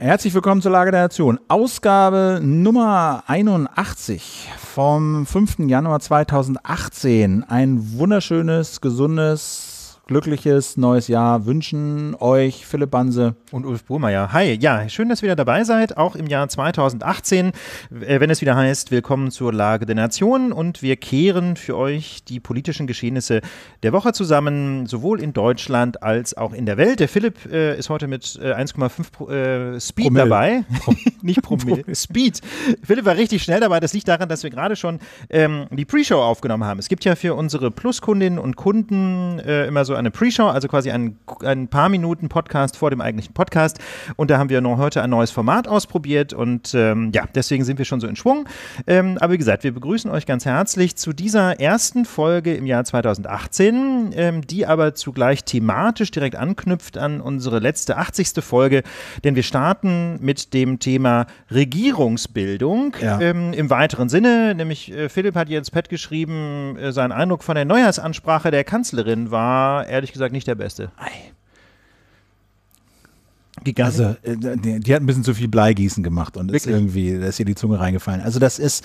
Herzlich willkommen zur Lage der Nation. Ausgabe Nummer 81 vom 5. Januar 2018. Ein wunderschönes, gesundes, glückliches neues Jahr wünschen euch Philipp Banse und Ulf Burmeier. Hi, ja, schön, dass ihr wieder dabei seid, auch im Jahr 2018, äh, wenn es wieder heißt, willkommen zur Lage der Nation und wir kehren für euch die politischen Geschehnisse der Woche zusammen, sowohl in Deutschland als auch in der Welt. Der Philipp äh, ist heute mit äh, 1,5 äh, Speed Promille. dabei. Pro Nicht Promille, Speed. Philipp war richtig schnell dabei. Das liegt daran, dass wir gerade schon ähm, die Pre-Show aufgenommen haben. Es gibt ja für unsere Pluskundinnen und Kunden äh, immer so eine Pre-Show, also quasi ein, ein paar Minuten Podcast vor dem eigentlichen Podcast. Und da haben wir noch heute ein neues Format ausprobiert und ähm, ja, deswegen sind wir schon so in Schwung. Ähm, aber wie gesagt, wir begrüßen euch ganz herzlich zu dieser ersten Folge im Jahr 2018, ähm, die aber zugleich thematisch direkt anknüpft an unsere letzte 80. Folge, denn wir starten mit dem Thema Regierungsbildung ja. Ähm, im weiteren Sinne, nämlich äh, Philipp hat hier ins Pad geschrieben, äh, sein Eindruck von der Neujahrsansprache der Kanzlerin war, ehrlich gesagt nicht der beste. Ei. Also, äh, die, die, hat ein bisschen zu viel Bleigießen gemacht und Wirklich? ist irgendwie, da ist ihr die Zunge reingefallen. Also das ist,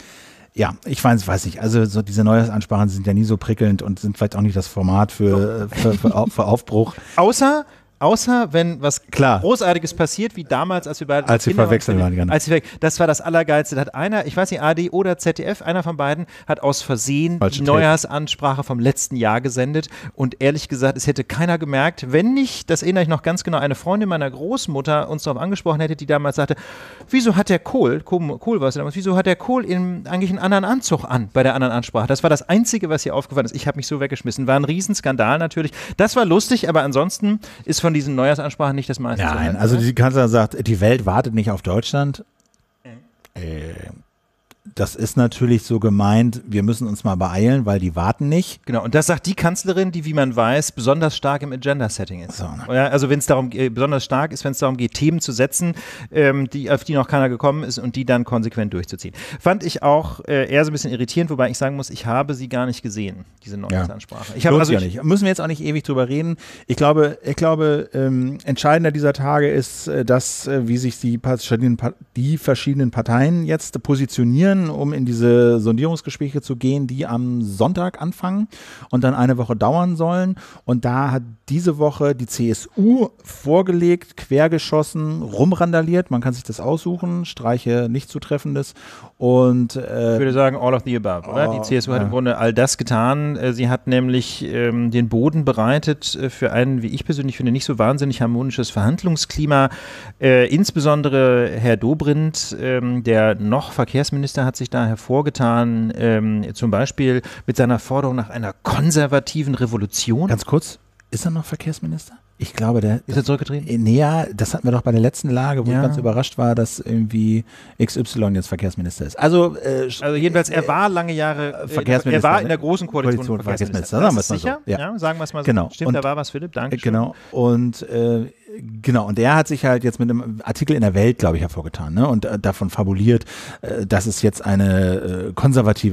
ja, ich weiß, weiß nicht. Also so diese Neujahrsansprachen sind ja nie so prickelnd und sind vielleicht auch nicht das Format für, äh, für, für, für Aufbruch. Außer außer wenn was Klar. Großartiges passiert, wie damals, als wir beide als wir verwechselt waren, genau. als wir, das war das Allergeilste. Da hat einer, ich weiß nicht, AD oder ZDF, einer von beiden, hat aus Versehen Falsche die Neujahrsansprache vom letzten Jahr gesendet und ehrlich gesagt, es hätte keiner gemerkt, wenn nicht, das erinnere ich noch ganz genau, eine Freundin meiner Großmutter uns darauf angesprochen hätte, die damals sagte, wieso hat der Kohl, Kohl, Kohl war es damals, wieso hat der Kohl in, eigentlich einen anderen Anzug an bei der anderen Ansprache? Das war das Einzige, was hier aufgefallen ist. Ich habe mich so weggeschmissen. War ein Riesenskandal natürlich. Das war lustig, aber ansonsten ist von von diesen Neujahrsansprachen nicht das meiste. Nein, also die Kanzlerin sagt, die Welt wartet nicht auf Deutschland. Äh, das ist natürlich so gemeint, wir müssen uns mal beeilen, weil die warten nicht. Genau, und das sagt die Kanzlerin, die, wie man weiß, besonders stark im Agenda-Setting ist. So, ne? Also wenn es darum äh, besonders stark ist, wenn es darum geht, Themen zu setzen, ähm, die, auf die noch keiner gekommen ist und die dann konsequent durchzuziehen. Fand ich auch äh, eher so ein bisschen irritierend, wobei ich sagen muss, ich habe sie gar nicht gesehen, diese Neujahrsansprache. Ja. Ich habe also ja nicht. Müssen wir jetzt auch nicht ewig drüber reden. Ich glaube, ich glaube, ähm, entscheidender dieser Tage ist, äh, dass äh, wie sich die, die verschiedenen Parteien jetzt positionieren um in diese Sondierungsgespräche zu gehen, die am Sonntag anfangen und dann eine Woche dauern sollen. Und da hat diese Woche die CSU vorgelegt, quergeschossen, rumrandaliert. Man kann sich das aussuchen, Streiche nicht zutreffendes und, äh, ich würde äh, sagen, all of the above, oder? die oh, CSU hat ja. im Grunde all das getan. Äh, sie hat nämlich ähm, den Boden bereitet äh, für ein, wie ich persönlich finde, nicht so wahnsinnig harmonisches Verhandlungsklima. Äh, insbesondere Herr Dobrindt, ähm, der noch Verkehrsminister, hat sich da hervorgetan, ähm, zum Beispiel mit seiner Forderung nach einer konservativen Revolution. Ganz kurz, ist er noch Verkehrsminister? Ich glaube, der. Ist er zurückgetreten? Äh, naja, das hatten wir doch bei der letzten Lage, wo ja. ich ganz überrascht war, dass irgendwie XY jetzt Verkehrsminister ist. Also, äh, also jedenfalls, er äh, war lange Jahre äh, Verkehrsminister. Er war ne? in der großen Koalition, Koalition Verkehrsminister. Verkehrsminister. Sagen wir es mal so. Ja. ja. sagen wir es mal so. Genau. Stimmt, und, da war was, Philipp. Danke. Genau. Und äh, genau, und der hat sich halt jetzt mit einem Artikel in der Welt, glaube ich, hervorgetan ne? und äh, davon fabuliert, äh, dass es jetzt eine äh, konservative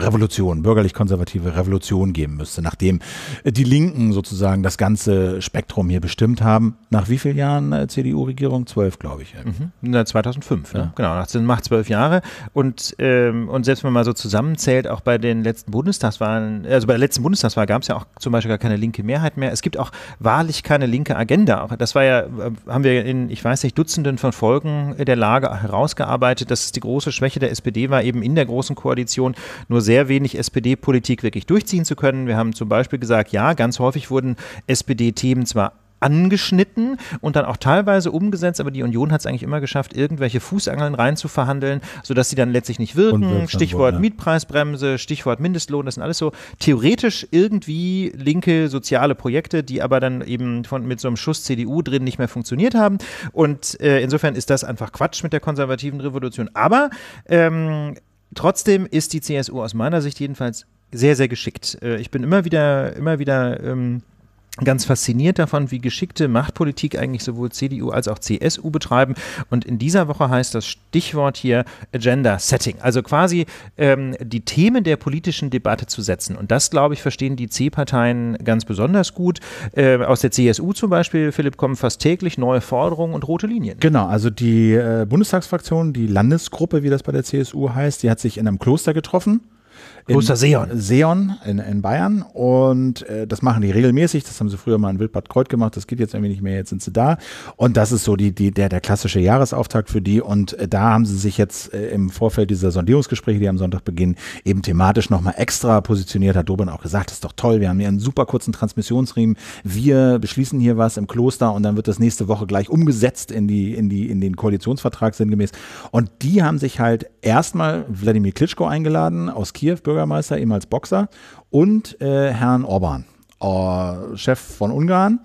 Revolution, bürgerlich-konservative Revolution geben müsste, nachdem die Linken sozusagen das Ganze Spektrum hier bestimmt haben. Nach wie vielen Jahren äh, CDU-Regierung? Zwölf, glaube ich. Mhm. Na, 2005, ne? ja. ne? genau. Das sind macht zwölf Jahre. Und, ähm, und selbst wenn man mal so zusammenzählt, auch bei den letzten Bundestagswahlen, also bei der letzten Bundestagswahl gab es ja auch zum Beispiel gar keine linke Mehrheit mehr. Es gibt auch wahrlich keine linke Agenda. Das war ja, äh, haben wir in, ich weiß nicht, Dutzenden von Folgen der Lage herausgearbeitet, dass es die große Schwäche der SPD war, eben in der großen Koalition nur sehr wenig SPD-Politik wirklich durchziehen zu können. Wir haben zum Beispiel gesagt, ja, ganz häufig wurden SPD-Themen Themen zwar angeschnitten und dann auch teilweise umgesetzt, aber die Union hat es eigentlich immer geschafft, irgendwelche Fußangeln reinzuverhandeln, sodass sie dann letztlich nicht wirken. Stichwort ja. Mietpreisbremse, Stichwort Mindestlohn, das sind alles so theoretisch irgendwie linke soziale Projekte, die aber dann eben von, mit so einem Schuss CDU drin nicht mehr funktioniert haben. Und äh, insofern ist das einfach Quatsch mit der konservativen Revolution. Aber ähm, trotzdem ist die CSU aus meiner Sicht jedenfalls sehr, sehr geschickt. Äh, ich bin immer wieder, immer wieder. Ähm, ganz fasziniert davon, wie geschickte Machtpolitik eigentlich sowohl CDU als auch CSU betreiben. Und in dieser Woche heißt das Stichwort hier Agenda Setting, also quasi ähm, die Themen der politischen Debatte zu setzen. Und das, glaube ich, verstehen die C-Parteien ganz besonders gut. Äh, aus der CSU zum Beispiel, Philipp, kommen fast täglich neue Forderungen und rote Linien. Genau, also die äh, Bundestagsfraktion, die Landesgruppe, wie das bei der CSU heißt, die hat sich in einem Kloster getroffen Kloster Seon. Seon in, in Bayern. Und äh, das machen die regelmäßig. Das haben sie früher mal in Wildbad Kreut gemacht. Das geht jetzt irgendwie nicht mehr. Jetzt sind sie da. Und das ist so die, die, der, der klassische Jahresauftakt für die. Und äh, da haben sie sich jetzt äh, im Vorfeld dieser Sondierungsgespräche, die am Sonntag beginnen, eben thematisch nochmal extra positioniert. Hat Dobrin auch gesagt, das ist doch toll. Wir haben hier einen super kurzen Transmissionsriemen. Wir beschließen hier was im Kloster und dann wird das nächste Woche gleich umgesetzt in, die, in, die, in den Koalitionsvertrag sinngemäß. Und die haben sich halt erstmal Wladimir Klitschko eingeladen aus Kiew, Bürger Bürgermeister, ehemals Boxer, und äh, Herrn Orban, äh, Chef von Ungarn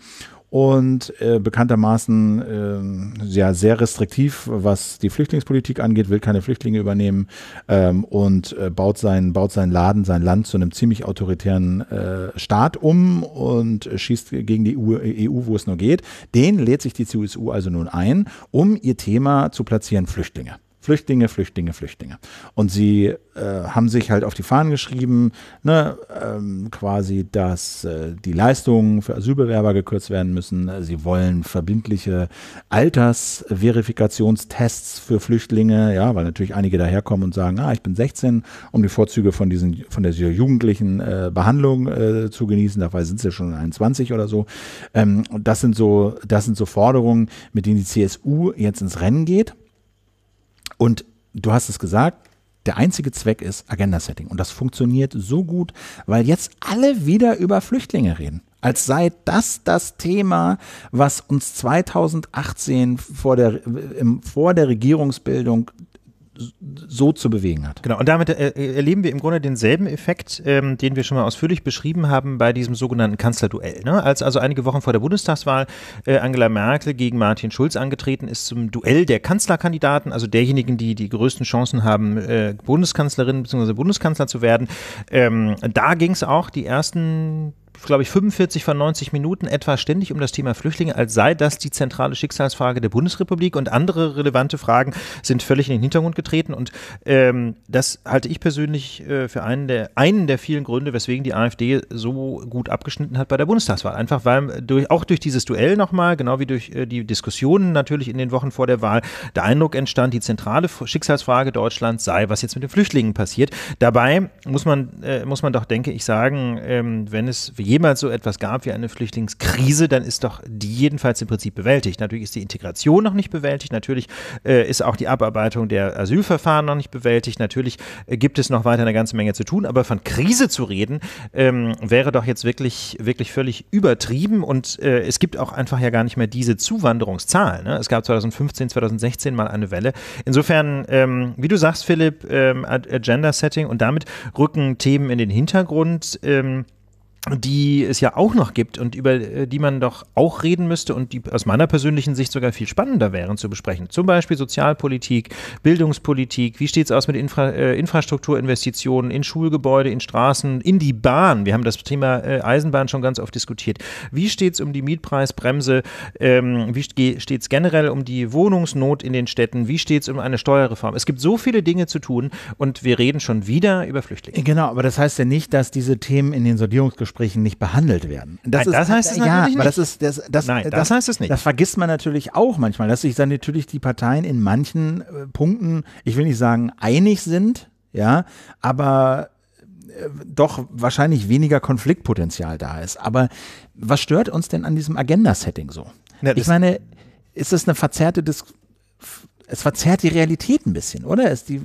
und äh, bekanntermaßen äh, ja, sehr restriktiv, was die Flüchtlingspolitik angeht, will keine Flüchtlinge übernehmen ähm, und äh, baut, seinen, baut seinen Laden, sein Land zu einem ziemlich autoritären äh, Staat um und schießt gegen die EU, EU, wo es nur geht. Den lädt sich die CSU also nun ein, um ihr Thema zu platzieren, Flüchtlinge. Flüchtlinge, Flüchtlinge, Flüchtlinge. Und sie äh, haben sich halt auf die Fahnen geschrieben, ne, ähm, quasi, dass äh, die Leistungen für Asylbewerber gekürzt werden müssen. Sie wollen verbindliche Altersverifikationstests für Flüchtlinge, ja, weil natürlich einige daherkommen und sagen, ah, ich bin 16, um die Vorzüge von diesen, von der jugendlichen äh, Behandlung äh, zu genießen. Dabei sind sie ja schon 21 oder so. Ähm, das sind so, das sind so Forderungen, mit denen die CSU jetzt ins Rennen geht und du hast es gesagt, der einzige Zweck ist Agenda-Setting. Und das funktioniert so gut, weil jetzt alle wieder über Flüchtlinge reden. Als sei das das Thema, was uns 2018 vor der, vor der Regierungsbildung so zu bewegen hat. Genau, und damit äh, äh, erleben wir im Grunde denselben Effekt, ähm, den wir schon mal ausführlich beschrieben haben bei diesem sogenannten Kanzlerduell. Ne? Als also einige Wochen vor der Bundestagswahl äh, Angela Merkel gegen Martin Schulz angetreten ist zum Duell der Kanzlerkandidaten, also derjenigen, die die größten Chancen haben, äh, Bundeskanzlerin bzw. Bundeskanzler zu werden. Ähm, da ging es auch die ersten glaube ich, 45 von 90 Minuten etwa ständig um das Thema Flüchtlinge, als sei das die zentrale Schicksalsfrage der Bundesrepublik und andere relevante Fragen sind völlig in den Hintergrund getreten. Und ähm, das halte ich persönlich äh, für einen der, einen der vielen Gründe, weswegen die AfD so gut abgeschnitten hat bei der Bundestagswahl. Einfach weil durch, auch durch dieses Duell nochmal, genau wie durch äh, die Diskussionen natürlich in den Wochen vor der Wahl, der Eindruck entstand, die zentrale Schicksalsfrage Deutschlands sei, was jetzt mit den Flüchtlingen passiert. Dabei muss man, äh, muss man doch, denke ich, sagen, ähm, wenn es wie jemals so etwas gab wie eine Flüchtlingskrise, dann ist doch die jedenfalls im Prinzip bewältigt. Natürlich ist die Integration noch nicht bewältigt, natürlich äh, ist auch die Abarbeitung der Asylverfahren noch nicht bewältigt, natürlich äh, gibt es noch weiter eine ganze Menge zu tun, aber von Krise zu reden, ähm, wäre doch jetzt wirklich, wirklich völlig übertrieben und äh, es gibt auch einfach ja gar nicht mehr diese Zuwanderungszahlen. Ne? Es gab 2015, 2016 mal eine Welle. Insofern, ähm, wie du sagst, Philipp, ähm, Agenda-Setting und damit rücken Themen in den Hintergrund. Ähm, die es ja auch noch gibt und über äh, die man doch auch reden müsste und die aus meiner persönlichen Sicht sogar viel spannender wären zu besprechen. Zum Beispiel Sozialpolitik, Bildungspolitik, wie steht es aus mit Infra äh, Infrastrukturinvestitionen in Schulgebäude, in Straßen, in die Bahn. Wir haben das Thema äh, Eisenbahn schon ganz oft diskutiert. Wie steht es um die Mietpreisbremse? Ähm, wie steht es generell um die Wohnungsnot in den Städten? Wie steht es um eine Steuerreform? Es gibt so viele Dinge zu tun und wir reden schon wieder über Flüchtlinge. Genau, aber das heißt ja nicht, dass diese Themen in den Sondierungsgesprächen Gesprächen nicht behandelt werden. Das, Nein, das ist, heißt es ja, nicht. Das, ist, das, das, Nein, das, heißt es nicht. Das vergisst man natürlich auch manchmal, dass sich dann natürlich die Parteien in manchen äh, Punkten, ich will nicht sagen einig sind, ja, aber äh, doch wahrscheinlich weniger Konfliktpotenzial da ist. Aber was stört uns denn an diesem Agenda-Setting so? Ja, ich meine, ist das eine verzerrte Diskussion? es verzerrt die Realität ein bisschen, oder? Es die,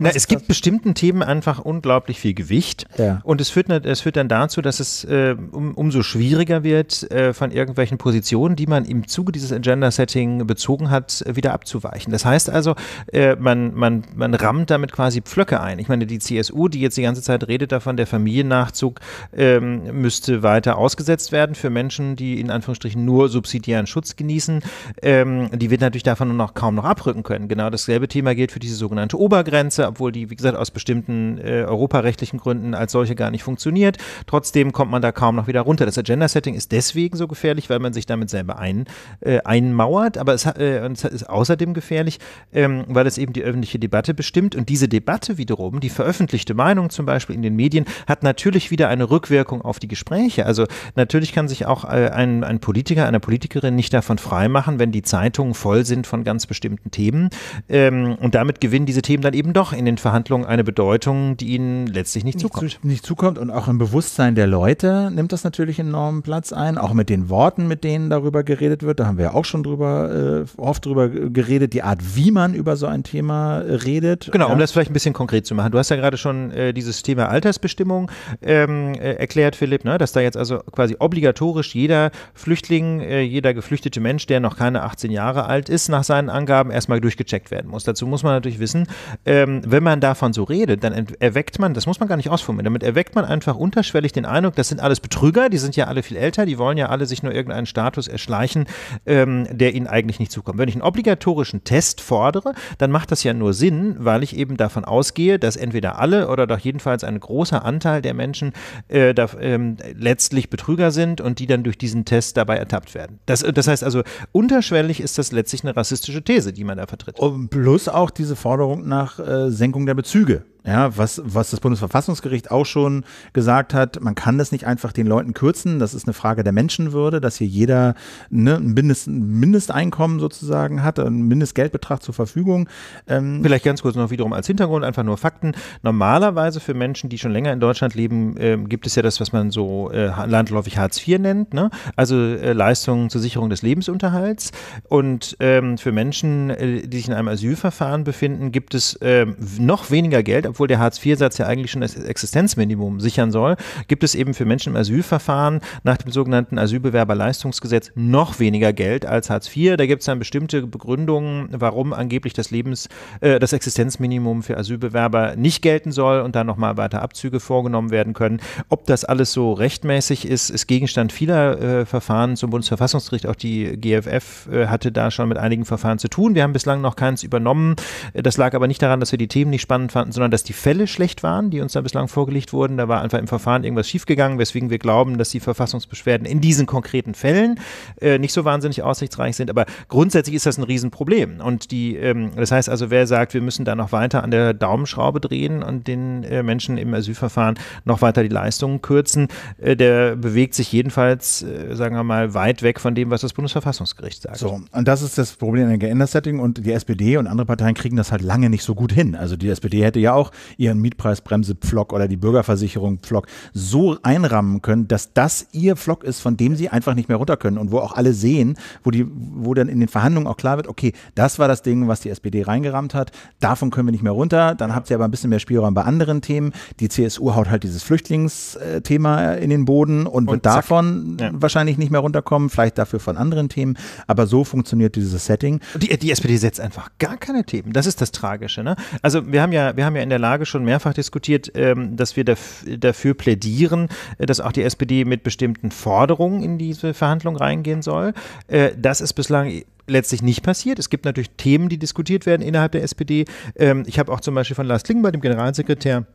na, es gibt bestimmten Themen einfach unglaublich viel Gewicht. Ja. Und es führt, es führt dann dazu, dass es äh, um, umso schwieriger wird, äh, von irgendwelchen Positionen, die man im Zuge dieses Agenda-Setting bezogen hat, wieder abzuweichen. Das heißt also, äh, man, man, man rammt damit quasi Pflöcke ein. Ich meine, die CSU, die jetzt die ganze Zeit redet davon, der Familiennachzug ähm, müsste weiter ausgesetzt werden für Menschen, die in Anführungsstrichen nur subsidiären Schutz genießen, ähm, die wird natürlich davon noch kaum noch abrücken können. Genau dasselbe Thema gilt für diese sogenannte Obergrenze. Grenze, obwohl die, wie gesagt, aus bestimmten äh, europarechtlichen Gründen als solche gar nicht funktioniert. Trotzdem kommt man da kaum noch wieder runter. Das Agenda-Setting ist deswegen so gefährlich, weil man sich damit selber ein, äh, einmauert, aber es, äh, es, ist außerdem gefährlich, ähm, weil es eben die öffentliche Debatte bestimmt und diese Debatte wiederum, die veröffentlichte Meinung zum Beispiel in den Medien, hat natürlich wieder eine Rückwirkung auf die Gespräche. Also natürlich kann sich auch äh, ein, ein Politiker, eine Politikerin nicht davon freimachen, wenn die Zeitungen voll sind von ganz bestimmten Themen ähm, und damit gewinnen diese Themen dann eben doch in den Verhandlungen eine Bedeutung, die ihnen letztlich nicht, nicht zukommt. Zu, nicht zukommt und auch im Bewusstsein der Leute nimmt das natürlich enormen Platz ein, auch mit den Worten, mit denen darüber geredet wird. Da haben wir ja auch schon drüber, äh, oft drüber geredet, die Art, wie man über so ein Thema äh, redet. Genau, ja. um das vielleicht ein bisschen konkret zu machen. Du hast ja gerade schon äh, dieses Thema Altersbestimmung ähm, äh, erklärt, Philipp, ne? dass da jetzt also quasi obligatorisch jeder Flüchtling, äh, jeder geflüchtete Mensch, der noch keine 18 Jahre alt ist, nach seinen Angaben erstmal durchgecheckt werden muss. Dazu muss man natürlich wissen, ähm, man, wenn man davon so redet, dann erweckt man, das muss man gar nicht ausformulieren, damit erweckt man einfach unterschwellig den Eindruck, das sind alles Betrüger, die sind ja alle viel älter, die wollen ja alle sich nur irgendeinen Status erschleichen, ähm, der ihnen eigentlich nicht zukommt. Wenn ich einen obligatorischen Test fordere, dann macht das ja nur Sinn, weil ich eben davon ausgehe, dass entweder alle oder doch jedenfalls ein großer Anteil der Menschen äh, da, ähm, letztlich Betrüger sind und die dann durch diesen Test dabei ertappt werden. Das, äh, das heißt also, unterschwellig ist das letztlich eine rassistische These, die man da vertritt. Und plus auch diese Forderung nach äh, Senkung der Bezüge ja, was, was das Bundesverfassungsgericht auch schon gesagt hat, man kann das nicht einfach den Leuten kürzen. Das ist eine Frage der Menschenwürde, dass hier jeder ne, ein, Mindest, Mindesteinkommen sozusagen hat, einen Mindestgeldbetrag zur Verfügung. Ähm Vielleicht ganz kurz noch wiederum als Hintergrund, einfach nur Fakten. Normalerweise für Menschen, die schon länger in Deutschland leben, äh, gibt es ja das, was man so äh, landläufig Hartz IV nennt, ne? also äh, Leistungen zur Sicherung des Lebensunterhalts. Und ähm, für Menschen, äh, die sich in einem Asylverfahren befinden, gibt es ähm, noch weniger Geld, obwohl der Hartz-IV-Satz ja eigentlich schon das Existenzminimum sichern soll, gibt es eben für Menschen im Asylverfahren nach dem sogenannten Asylbewerberleistungsgesetz noch weniger Geld als Hartz IV. Da gibt es dann bestimmte Begründungen, warum angeblich das Lebens, äh, das Existenzminimum für Asylbewerber nicht gelten soll und da nochmal weiter Abzüge vorgenommen werden können. Ob das alles so rechtmäßig ist, ist Gegenstand vieler äh, Verfahren zum Bundesverfassungsgericht. Auch die GFF äh, hatte da schon mit einigen Verfahren zu tun. Wir haben bislang noch keins übernommen. Das lag aber nicht daran, dass wir die Themen nicht spannend fanden, sondern dass dass die Fälle schlecht waren, die uns da bislang vorgelegt wurden. Da war einfach im Verfahren irgendwas schiefgegangen, weswegen wir glauben, dass die Verfassungsbeschwerden in diesen konkreten Fällen äh, nicht so wahnsinnig aussichtsreich sind. Aber grundsätzlich ist das ein Riesenproblem. Und die, ähm, das heißt also, wer sagt, wir müssen da noch weiter an der Daumenschraube drehen und den äh, Menschen im Asylverfahren noch weiter die Leistungen kürzen, äh, der bewegt sich jedenfalls, äh, sagen wir mal, weit weg von dem, was das Bundesverfassungsgericht sagt. So, und das ist das Problem in der Gender-Setting und die SPD und andere Parteien kriegen das halt lange nicht so gut hin. Also die SPD hätte ja auch ihren Mietpreisbremse Pflock oder die Bürgerversicherung Pflock so einrammen können, dass das ihr Pflock ist, von dem sie einfach nicht mehr runter können und wo auch alle sehen, wo, die, wo dann in den Verhandlungen auch klar wird, okay, das war das Ding, was die SPD reingerammt hat, davon können wir nicht mehr runter, dann habt ihr aber ein bisschen mehr Spielraum bei anderen Themen. Die CSU haut halt dieses Flüchtlingsthema in den Boden und, und wird zack. davon ja. wahrscheinlich nicht mehr runterkommen, vielleicht dafür von anderen Themen, aber so funktioniert dieses Setting. Die, die SPD setzt einfach gar keine Themen, das ist das Tragische. Ne? Also wir haben ja, wir haben ja in der Lage schon mehrfach diskutiert, ähm, dass wir dafür plädieren, äh, dass auch die SPD mit bestimmten Forderungen in diese Verhandlung reingehen soll. Äh, das ist bislang letztlich nicht passiert. Es gibt natürlich Themen, die diskutiert werden innerhalb der SPD. Ähm, ich habe auch zum Beispiel von Lars Kling dem Generalsekretär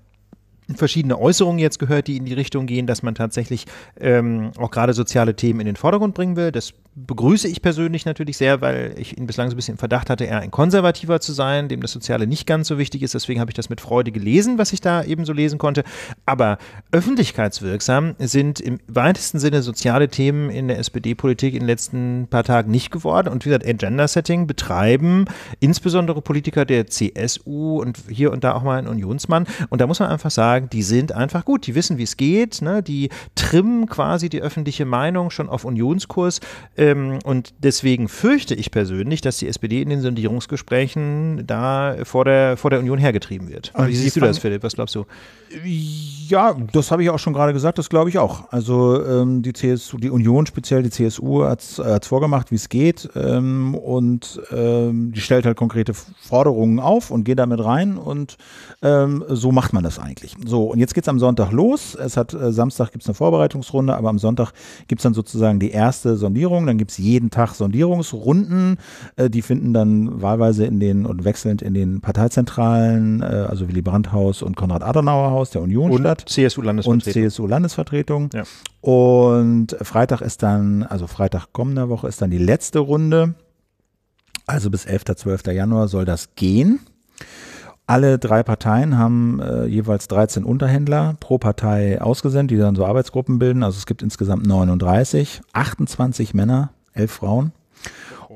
verschiedene Äußerungen jetzt gehört, die in die Richtung gehen, dass man tatsächlich ähm, auch gerade soziale Themen in den Vordergrund bringen will. Das begrüße ich persönlich natürlich sehr, weil ich ihn bislang so ein bisschen im Verdacht hatte, eher ein Konservativer zu sein, dem das Soziale nicht ganz so wichtig ist. Deswegen habe ich das mit Freude gelesen, was ich da eben so lesen konnte. Aber öffentlichkeitswirksam sind im weitesten Sinne soziale Themen in der SPD-Politik in den letzten paar Tagen nicht geworden. Und wie gesagt, Agenda-Setting betreiben insbesondere Politiker der CSU und hier und da auch mal ein Unionsmann. Und da muss man einfach sagen, sagen, die sind einfach gut, die wissen, wie es geht, ne? die trimmen quasi die öffentliche Meinung schon auf Unionskurs. Ähm, und deswegen fürchte ich persönlich, dass die SPD in den Sondierungsgesprächen da vor der, vor der Union hergetrieben wird. Aber wie siehst du das, Philipp? Was glaubst du? Ja, das habe ich auch schon gerade gesagt, das glaube ich auch. Also ähm, die CSU, die Union, speziell die CSU, hat es äh, vorgemacht, wie es geht. Ähm, und ähm, die stellt halt konkrete Forderungen auf und geht damit rein. Und ähm, so macht man das eigentlich. So, und jetzt geht es am Sonntag los. Es hat äh, Samstag gibt es eine Vorbereitungsrunde, aber am Sonntag gibt es dann sozusagen die erste Sondierung. Dann gibt es jeden Tag Sondierungsrunden. Äh, die finden dann wahlweise in den und wechselnd in den Parteizentralen, äh, also Willy Brandt-Haus und Konrad-Adenauer-Haus der Union und statt. CSU-Landesvertretung. Und CSU-Landesvertretung. Ja. Und Freitag ist dann, also Freitag kommender Woche ist dann die letzte Runde. Also bis 11. 12. Januar soll das gehen. Alle drei Parteien haben äh, jeweils 13 Unterhändler pro Partei ausgesendet, die dann so Arbeitsgruppen bilden. Also es gibt insgesamt 39, 28 Männer, 11 Frauen.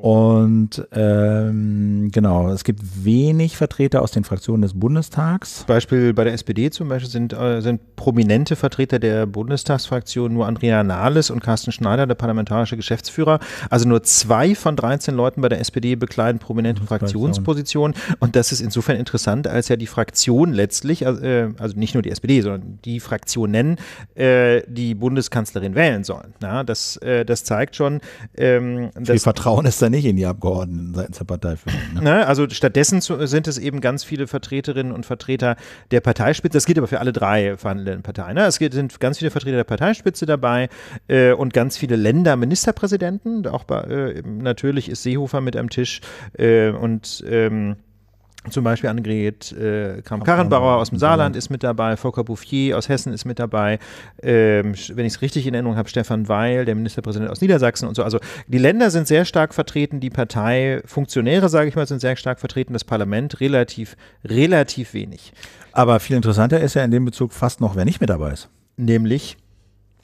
Und ähm, genau, es gibt wenig Vertreter aus den Fraktionen des Bundestags. Beispiel bei der SPD zum Beispiel sind, äh, sind prominente Vertreter der Bundestagsfraktion nur Andrea Nahles und Carsten Schneider, der parlamentarische Geschäftsführer. Also nur zwei von 13 Leuten bei der SPD bekleiden prominente mhm, Fraktionspositionen. Und das ist insofern interessant, als ja die Fraktion letztlich, also, äh, also nicht nur die SPD, sondern die Fraktionen äh, die Bundeskanzlerin wählen sollen. Ja, das, äh, das zeigt schon, ähm, dass. Viel Vertrauen ist dann nicht in die Abgeordneten seitens der Partei führen. Ne? Na, ne, also stattdessen zu, sind es eben ganz viele Vertreterinnen und Vertreter der Parteispitze. Das gilt aber für alle drei verhandelnden Parteien. Ne? Es sind ganz viele Vertreter der Parteispitze dabei äh, und ganz viele Länderministerpräsidenten. Auch bei, äh, natürlich ist Seehofer mit am Tisch äh, und ähm, zum Beispiel Annegret äh, Kramp-Karrenbauer aus dem Saarland ist mit dabei, Volker Bouffier aus Hessen ist mit dabei, ähm, wenn ich es richtig in Erinnerung habe, Stefan Weil, der Ministerpräsident aus Niedersachsen und so. Also die Länder sind sehr stark vertreten, die Parteifunktionäre, sage ich mal, sind sehr stark vertreten, das Parlament relativ, relativ wenig. Aber viel interessanter ist ja in dem Bezug fast noch, wer nicht mit dabei ist. Nämlich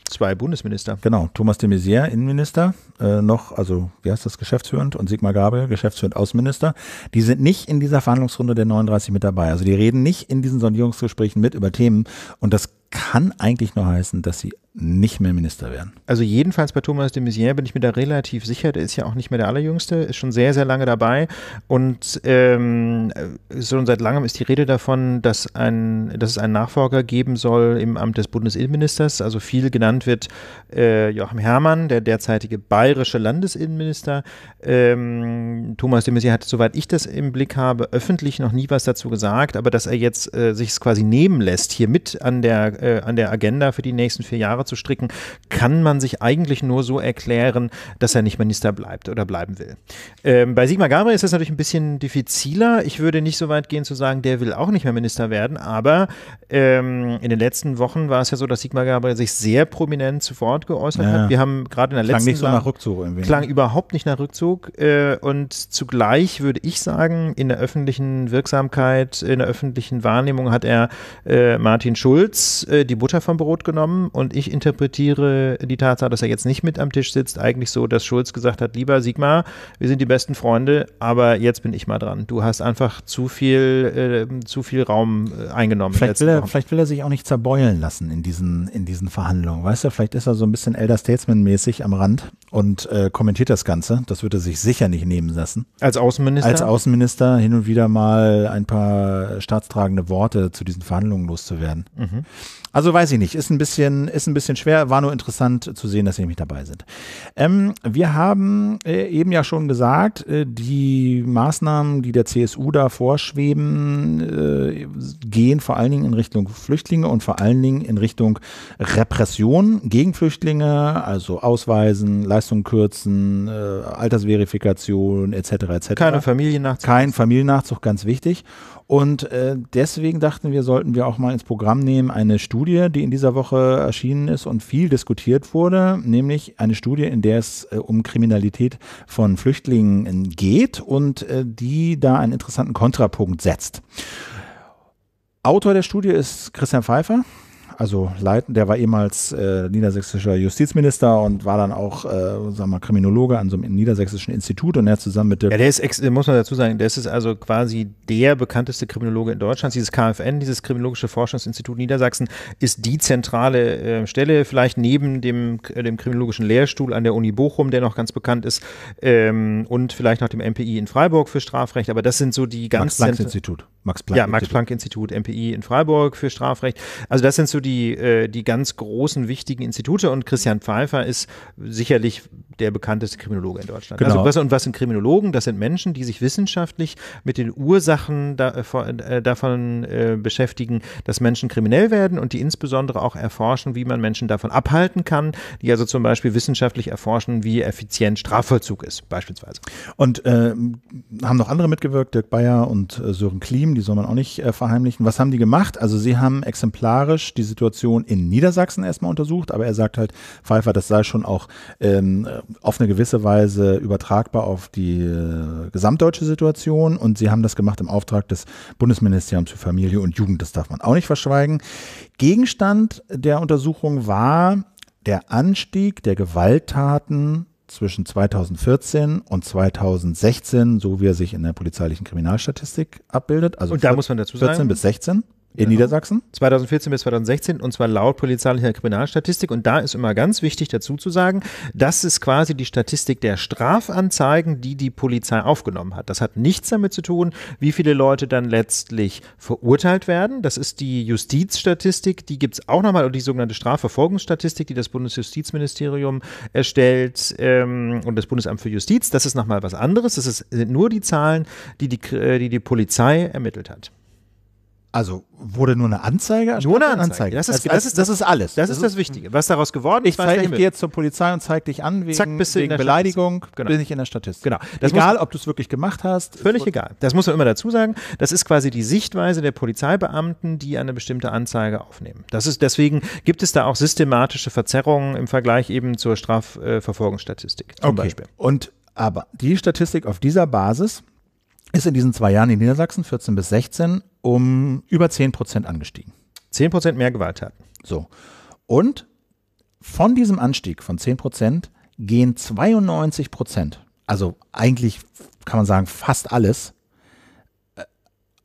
Zwei Bundesminister. Genau, Thomas de Maizière, Innenminister, äh, noch, also wie heißt das, geschäftsführend, und Sigmar Gabel, geschäftsführend Außenminister. Die sind nicht in dieser Verhandlungsrunde der 39 mit dabei. Also die reden nicht in diesen Sondierungsgesprächen mit über Themen. Und das kann eigentlich nur heißen, dass sie nicht mehr Minister werden. Also jedenfalls bei Thomas de Maizière bin ich mir da relativ sicher, der ist ja auch nicht mehr der Allerjüngste, ist schon sehr, sehr lange dabei und ähm, schon seit langem ist die Rede davon, dass, ein, dass es einen Nachfolger geben soll im Amt des Bundesinnenministers, also viel genannt wird äh, Joachim Herrmann, der derzeitige bayerische Landesinnenminister. Ähm, Thomas de Maizière hat, soweit ich das im Blick habe, öffentlich noch nie was dazu gesagt, aber dass er jetzt äh, sich es quasi nehmen lässt, hier mit an der, äh, an der Agenda für die nächsten vier Jahre zu stricken, kann man sich eigentlich nur so erklären, dass er nicht Minister bleibt oder bleiben will. Ähm, bei Sigmar Gabriel ist das natürlich ein bisschen diffiziler. Ich würde nicht so weit gehen zu sagen, der will auch nicht mehr Minister werden, aber ähm, in den letzten Wochen war es ja so, dass Sigmar Gabriel sich sehr prominent zu Wort geäußert ja. hat. Wir haben gerade in der klang letzten nicht so nach Rückzug irgendwie. Klang überhaupt nicht nach Rückzug äh, und zugleich würde ich sagen, in der öffentlichen Wirksamkeit, in der öffentlichen Wahrnehmung hat er äh, Martin Schulz äh, die Butter vom Brot genommen und ich ich interpretiere die Tatsache, dass er jetzt nicht mit am Tisch sitzt, eigentlich so, dass Schulz gesagt hat, lieber Sigmar, wir sind die besten Freunde, aber jetzt bin ich mal dran. Du hast einfach zu viel, äh, zu viel Raum äh, eingenommen. Vielleicht will, er, vielleicht will, er, sich auch nicht zerbeulen lassen in diesen, in diesen Verhandlungen. Weißt du, vielleicht ist er so ein bisschen Elder Statesman-mäßig am Rand und äh, kommentiert das Ganze. Das würde er sich sicher nicht nehmen lassen. Als Außenminister? Als Außenminister hin und wieder mal ein paar staatstragende Worte zu diesen Verhandlungen loszuwerden. Mhm. Also weiß ich nicht, ist ein bisschen, ist ein bisschen schwer, war nur interessant zu sehen, dass sie nämlich dabei sind. Ähm, wir haben äh, eben ja schon gesagt, äh, die Maßnahmen, die der CSU da vorschweben, äh, gehen vor allen Dingen in Richtung Flüchtlinge und vor allen Dingen in Richtung Repression gegen Flüchtlinge, also Ausweisen, Leistungen kürzen, äh, Altersverifikation etc. etc. Keine Familiennachzug. Kein Familiennachzug, ganz wichtig. Und äh, deswegen dachten wir, sollten wir auch mal ins Programm nehmen eine Studie, die in dieser Woche erschienen ist und viel diskutiert wurde, nämlich eine Studie, in der es äh, um Kriminalität von Flüchtlingen äh, geht und äh, die da einen interessanten Kontrapunkt setzt. Autor der Studie ist Christian Pfeiffer also Leiten, der war ehemals äh, niedersächsischer Justizminister und war dann auch, äh, sagen wir, mal, Kriminologe an so einem niedersächsischen Institut und er zusammen mit dem. Ja, der ist, ex muss man dazu sagen, der ist also quasi der bekannteste Kriminologe in Deutschland. Dieses KFN, dieses Kriminologische Forschungsinstitut Niedersachsen, ist die zentrale äh, Stelle, vielleicht neben dem, äh, dem kriminologischen Lehrstuhl an der Uni Bochum, der noch ganz bekannt ist, ähm, und vielleicht noch dem MPI in Freiburg für Strafrecht, aber das sind so die ganz. Max-Planck-Institut. Max-Planck-Institut. Ja, Max-Planck-Institut, MPI in Freiburg für Strafrecht. Also das sind so die die, äh, die ganz großen, wichtigen Institute und Christian Pfeiffer ist sicherlich der bekannteste Kriminologe in Deutschland. Genau. Also was, und was sind Kriminologen? Das sind Menschen, die sich wissenschaftlich mit den Ursachen da, äh, äh davon äh, beschäftigen, dass Menschen kriminell werden und die insbesondere auch erforschen, wie man Menschen davon abhalten kann, die also zum Beispiel wissenschaftlich erforschen, wie effizient Strafvollzug ist, beispielsweise. Und äh, haben noch andere mitgewirkt, Dirk Bayer und äh, Sören Klim, die soll man auch nicht verheimlichen. Was haben die gemacht? Also sie haben exemplarisch diese Situation in Niedersachsen erstmal untersucht, aber er sagt halt, Pfeiffer, das sei schon auch ähm, auf eine gewisse Weise übertragbar auf die äh, gesamtdeutsche Situation und sie haben das gemacht im Auftrag des Bundesministeriums für Familie und Jugend, das darf man auch nicht verschweigen. Gegenstand der Untersuchung war der Anstieg der Gewalttaten zwischen 2014 und 2016, so wie er sich in der polizeilichen Kriminalstatistik abbildet. Also und da muss man dazu sagen, 14 bis 16. In genau. Niedersachsen? 2014 bis 2016 und zwar laut polizeilicher Kriminalstatistik. Und da ist immer ganz wichtig dazu zu sagen, das ist quasi die Statistik der Strafanzeigen, die die Polizei aufgenommen hat. Das hat nichts damit zu tun, wie viele Leute dann letztlich verurteilt werden. Das ist die Justizstatistik, die gibt es auch nochmal und die sogenannte Strafverfolgungsstatistik, die das Bundesjustizministerium erstellt ähm, und das Bundesamt für Justiz. Das ist nochmal was anderes. Das ist, sind nur die Zahlen, die die, die, die Polizei ermittelt hat. Also wurde nur eine Anzeige erstattet? Nur eine Anzeige. Anzeige. Das, ist, das, ist, das, ist, alles. Das ist das Wichtige. Was daraus geworden ist, ich, zeig, ich gehe jetzt zur Polizei und zeige dich an wegen, Zack, bist du wegen Beleidigung, genau. bin ich in der Statistik. Genau. egal, muss, ob du es wirklich gemacht hast. Völlig egal. Das muss man immer dazu sagen. Das ist quasi die Sichtweise der Polizeibeamten, die eine bestimmte Anzeige aufnehmen. Das ist, deswegen gibt es da auch systematische Verzerrungen im Vergleich eben zur Strafverfolgungsstatistik zum okay. Beispiel. Und aber die Statistik auf dieser Basis ist in diesen zwei Jahren in Niedersachsen, 14 bis 16, um über 10 Prozent angestiegen. 10 Prozent mehr Gewalttaten. So. Und von diesem Anstieg von 10 Prozent gehen 92 Prozent, also eigentlich kann man sagen fast alles, äh,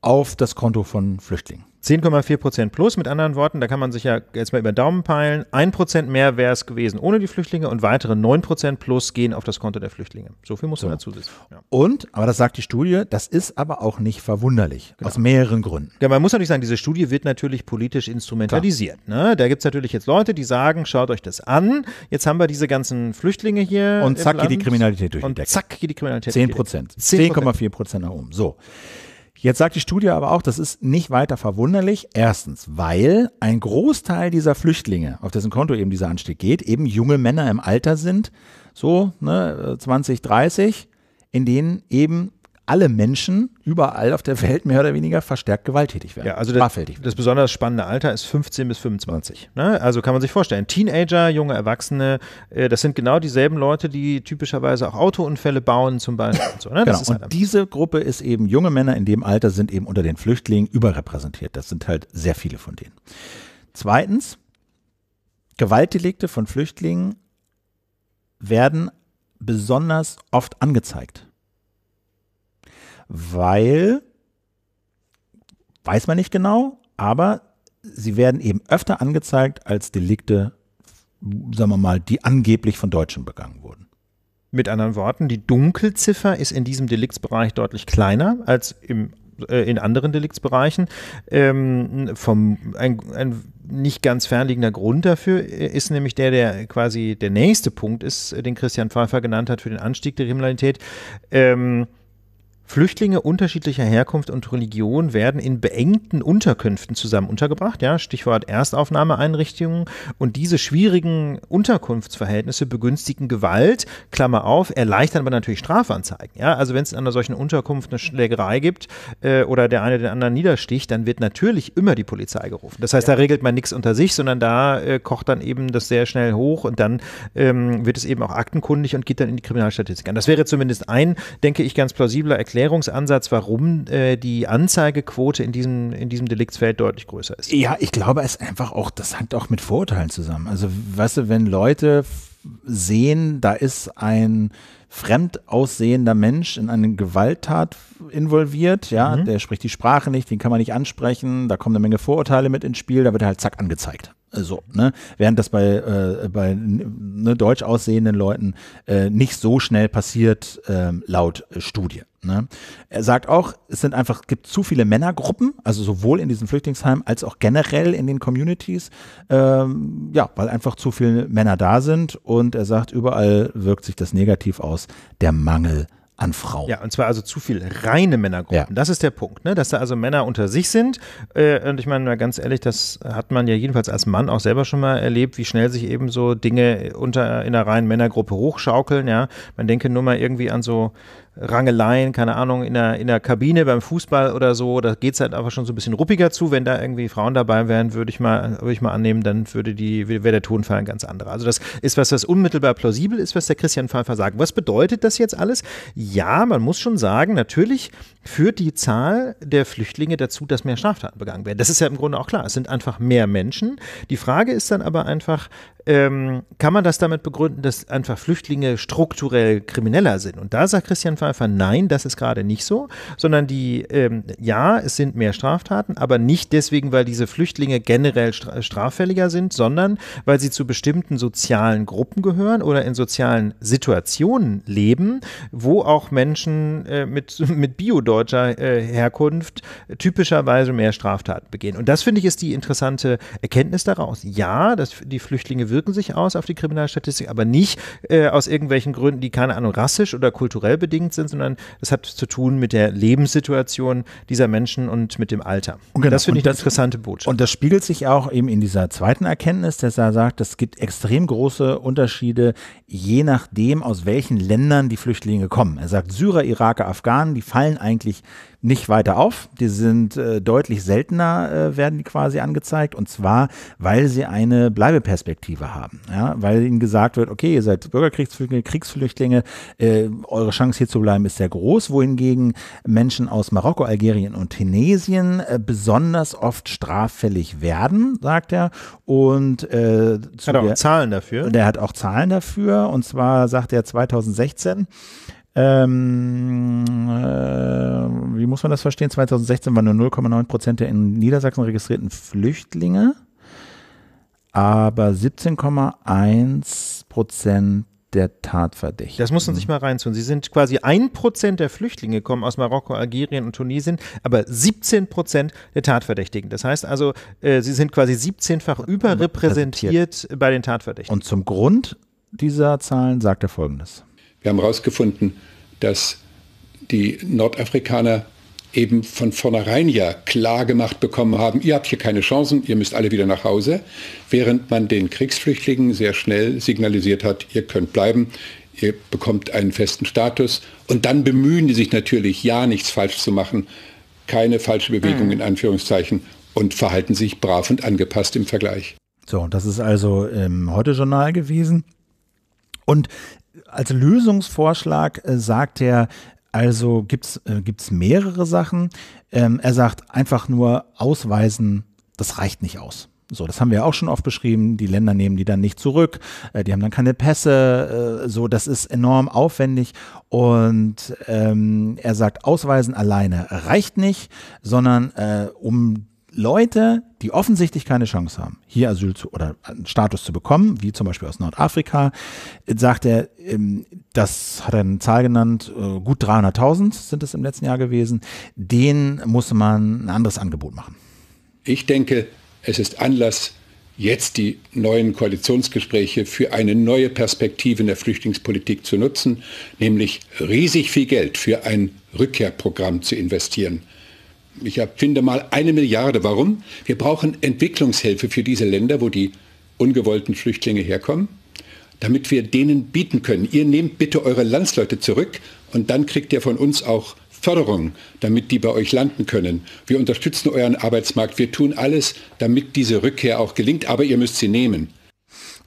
auf das Konto von Flüchtlingen. 10,4 Prozent plus, mit anderen Worten, da kann man sich ja jetzt mal über Daumen peilen. 1 Prozent mehr wäre es gewesen ohne die Flüchtlinge und weitere 9 Prozent plus gehen auf das Konto der Flüchtlinge. So viel muss so. man dazu wissen. Ja. Und, aber das sagt die Studie, das ist aber auch nicht verwunderlich, genau. aus mehreren Gründen. Ja, man muss natürlich sagen, diese Studie wird natürlich politisch instrumentalisiert. Ne? Da gibt es natürlich jetzt Leute, die sagen, schaut euch das an, jetzt haben wir diese ganzen Flüchtlinge hier. Und zack Land. geht die Kriminalität durch und zack geht die Kriminalität durch. 10 Prozent. 10,4 Prozent nach oben. So. Jetzt sagt die Studie aber auch, das ist nicht weiter verwunderlich. Erstens, weil ein Großteil dieser Flüchtlinge, auf dessen Konto eben dieser Anstieg geht, eben junge Männer im Alter sind, so ne, 20, äh, 30, in denen eben alle Menschen überall auf der Welt mehr oder weniger verstärkt gewalttätig werden. Ja, also das, das besonders spannende Alter ist 15 bis 25. Ne? Also kann man sich vorstellen, Teenager, junge Erwachsene, äh, das sind genau dieselben Leute, die typischerweise auch Autounfälle bauen zum Beispiel. Und, so, ne? genau. und halt diese Gruppe ist eben, junge Männer in dem Alter sind eben unter den Flüchtlingen überrepräsentiert. Das sind halt sehr viele von denen. Zweitens, Gewaltdelikte von Flüchtlingen werden besonders oft angezeigt weil, weiß man nicht genau, aber sie werden eben öfter angezeigt als Delikte, sagen wir mal, die angeblich von Deutschen begangen wurden. Mit anderen Worten, die Dunkelziffer ist in diesem Deliktsbereich deutlich kleiner als im äh, in anderen Deliktsbereichen. Ähm, vom, ein, ein, nicht ganz fernliegender Grund dafür äh, ist nämlich der, der quasi der nächste Punkt ist, äh, den Christian Pfeiffer genannt hat für den Anstieg der Kriminalität. Ähm, Flüchtlinge unterschiedlicher Herkunft und Religion werden in beengten Unterkünften zusammen untergebracht, ja, Stichwort Erstaufnahmeeinrichtungen und diese schwierigen Unterkunftsverhältnisse begünstigen Gewalt, Klammer auf, erleichtern aber natürlich Strafanzeigen, ja, also wenn es in einer solchen Unterkunft eine Schlägerei gibt äh, oder der eine den anderen niedersticht, dann wird natürlich immer die Polizei gerufen. Das heißt, ja. da regelt man nichts unter sich, sondern da äh, kocht dann eben das sehr schnell hoch und dann ähm, wird es eben auch aktenkundig und geht dann in die Kriminalstatistik an. Das wäre zumindest ein, denke ich, ganz plausibler Erklärung Erklärungsansatz, warum äh, die Anzeigequote in diesem, in diesem Deliktsfeld deutlich größer ist. Ja, ich glaube, es einfach auch, das hängt auch mit Vorurteilen zusammen. Also, weißt du, wenn Leute sehen, da ist ein fremd aussehender Mensch in eine Gewalttat involviert, ja, mhm. der spricht die Sprache nicht, den kann man nicht ansprechen, da kommen eine Menge Vorurteile mit ins Spiel, da wird er halt zack angezeigt. So, ne? Während das bei, äh, bei ne, deutsch aussehenden Leuten äh, nicht so schnell passiert, ähm, äh, laut Studie. Ne? Er sagt auch, es sind einfach, gibt zu viele Männergruppen, also sowohl in diesen Flüchtlingsheimen als auch generell in den Communities, ähm, ja, weil einfach zu viele Männer da sind und er sagt, überall wirkt sich das negativ aus, der Mangel an Frauen. Ja, und zwar also zu viel reine Männergruppen. Ja. Das ist der Punkt, ne? dass da also Männer unter sich sind. Äh, und ich meine mal ganz ehrlich, das hat man ja jedenfalls als Mann auch selber schon mal erlebt, wie schnell sich eben so Dinge unter in einer reinen Männergruppe hochschaukeln. Ja, man denke nur mal irgendwie an so Rangeleien, keine Ahnung, in der, in der Kabine beim Fußball oder so, da geht es halt einfach schon so ein bisschen ruppiger zu. Wenn da irgendwie Frauen dabei wären, würde ich mal, würde ich mal annehmen, dann würde die, wäre der Tonfall ein ganz anderer. Also das ist was, was unmittelbar plausibel ist, was der Christian Pfeiffer sagt. Was bedeutet das jetzt alles? Ja, man muss schon sagen, natürlich führt die Zahl der Flüchtlinge dazu, dass mehr Straftaten begangen werden. Das ist ja im Grunde auch klar. Es sind einfach mehr Menschen. Die Frage ist dann aber einfach, ähm, kann man das damit begründen, dass einfach Flüchtlinge strukturell krimineller sind? Und da sagt Christian Pfeiffer, nein, das ist gerade nicht so, sondern die, ähm, ja, es sind mehr Straftaten, aber nicht deswegen, weil diese Flüchtlinge generell straffälliger sind, sondern weil sie zu bestimmten sozialen Gruppen gehören oder in sozialen Situationen leben, wo auch Menschen äh, mit, mit Biodollen deutscher äh, Herkunft typischerweise mehr Straftaten begehen. Und das finde ich ist die interessante Erkenntnis daraus. Ja, das, die Flüchtlinge wirken sich aus auf die Kriminalstatistik, aber nicht äh, aus irgendwelchen Gründen, die keine Ahnung rassisch oder kulturell bedingt sind, sondern es hat zu tun mit der Lebenssituation dieser Menschen und mit dem Alter. Und genau. Das finde ich das interessante Botschaft. Und das spiegelt sich auch eben in dieser zweiten Erkenntnis, dass er sagt, es gibt extrem große Unterschiede, je nachdem, aus welchen Ländern die Flüchtlinge kommen. Er sagt, Syrer, Iraker, Afghanen, die fallen eigentlich eigentlich nicht weiter auf. Die sind äh, deutlich seltener, äh, werden die quasi angezeigt. Und zwar, weil sie eine Bleibeperspektive haben. Ja? Weil ihnen gesagt wird, okay, ihr seid Bürgerkriegsflüchtlinge, Kriegsflüchtlinge, äh, eure Chance hier zu bleiben ist sehr groß. Wohingegen Menschen aus Marokko, Algerien und Tunesien äh, besonders oft straffällig werden, sagt er. Und äh, zu hat auch der, Zahlen dafür. Der hat auch Zahlen dafür. Und zwar sagt er 2016 ähm, äh, wie muss man das verstehen? 2016 waren nur 0,9 Prozent der in Niedersachsen registrierten Flüchtlinge, aber 17,1 Prozent der Tatverdächtigen. Das muss man sich mal reinziehen. Sie sind quasi ein Prozent der Flüchtlinge kommen aus Marokko, Algerien und Tunesien, aber 17 Prozent der Tatverdächtigen. Das heißt also, äh, sie sind quasi 17-fach überrepräsentiert bei den Tatverdächtigen. Und zum Grund dieser Zahlen sagt er Folgendes. Wir haben herausgefunden, dass die Nordafrikaner eben von vornherein ja klar gemacht bekommen haben, ihr habt hier keine Chancen, ihr müsst alle wieder nach Hause, während man den Kriegsflüchtlingen sehr schnell signalisiert hat, ihr könnt bleiben, ihr bekommt einen festen Status. Und dann bemühen die sich natürlich, ja, nichts falsch zu machen, keine falsche Bewegung mhm. in Anführungszeichen und verhalten sich brav und angepasst im Vergleich. So, das ist also im Heute-Journal gewesen. Und als Lösungsvorschlag äh, sagt er, also gibt es äh, mehrere Sachen. Ähm, er sagt einfach nur ausweisen, das reicht nicht aus. So, das haben wir auch schon oft beschrieben. Die Länder nehmen die dann nicht zurück. Äh, die haben dann keine Pässe. Äh, so, das ist enorm aufwendig. Und ähm, er sagt, ausweisen alleine reicht nicht, sondern äh, um Leute, die offensichtlich keine Chance haben, hier Asyl zu oder einen Status zu bekommen, wie zum Beispiel aus Nordafrika, sagt er, ähm, das hat er eine Zahl genannt, äh, gut 300.000 sind es im letzten Jahr gewesen, denen muss man ein anderes Angebot machen. Ich denke, es ist Anlass, jetzt die neuen Koalitionsgespräche für eine neue Perspektive in der Flüchtlingspolitik zu nutzen, nämlich riesig viel Geld für ein Rückkehrprogramm zu investieren ich finde mal eine Milliarde. Warum? Wir brauchen Entwicklungshilfe für diese Länder, wo die ungewollten Flüchtlinge herkommen, damit wir denen bieten können. Ihr nehmt bitte eure Landsleute zurück und dann kriegt ihr von uns auch Förderung, damit die bei euch landen können. Wir unterstützen euren Arbeitsmarkt. Wir tun alles, damit diese Rückkehr auch gelingt, aber ihr müsst sie nehmen.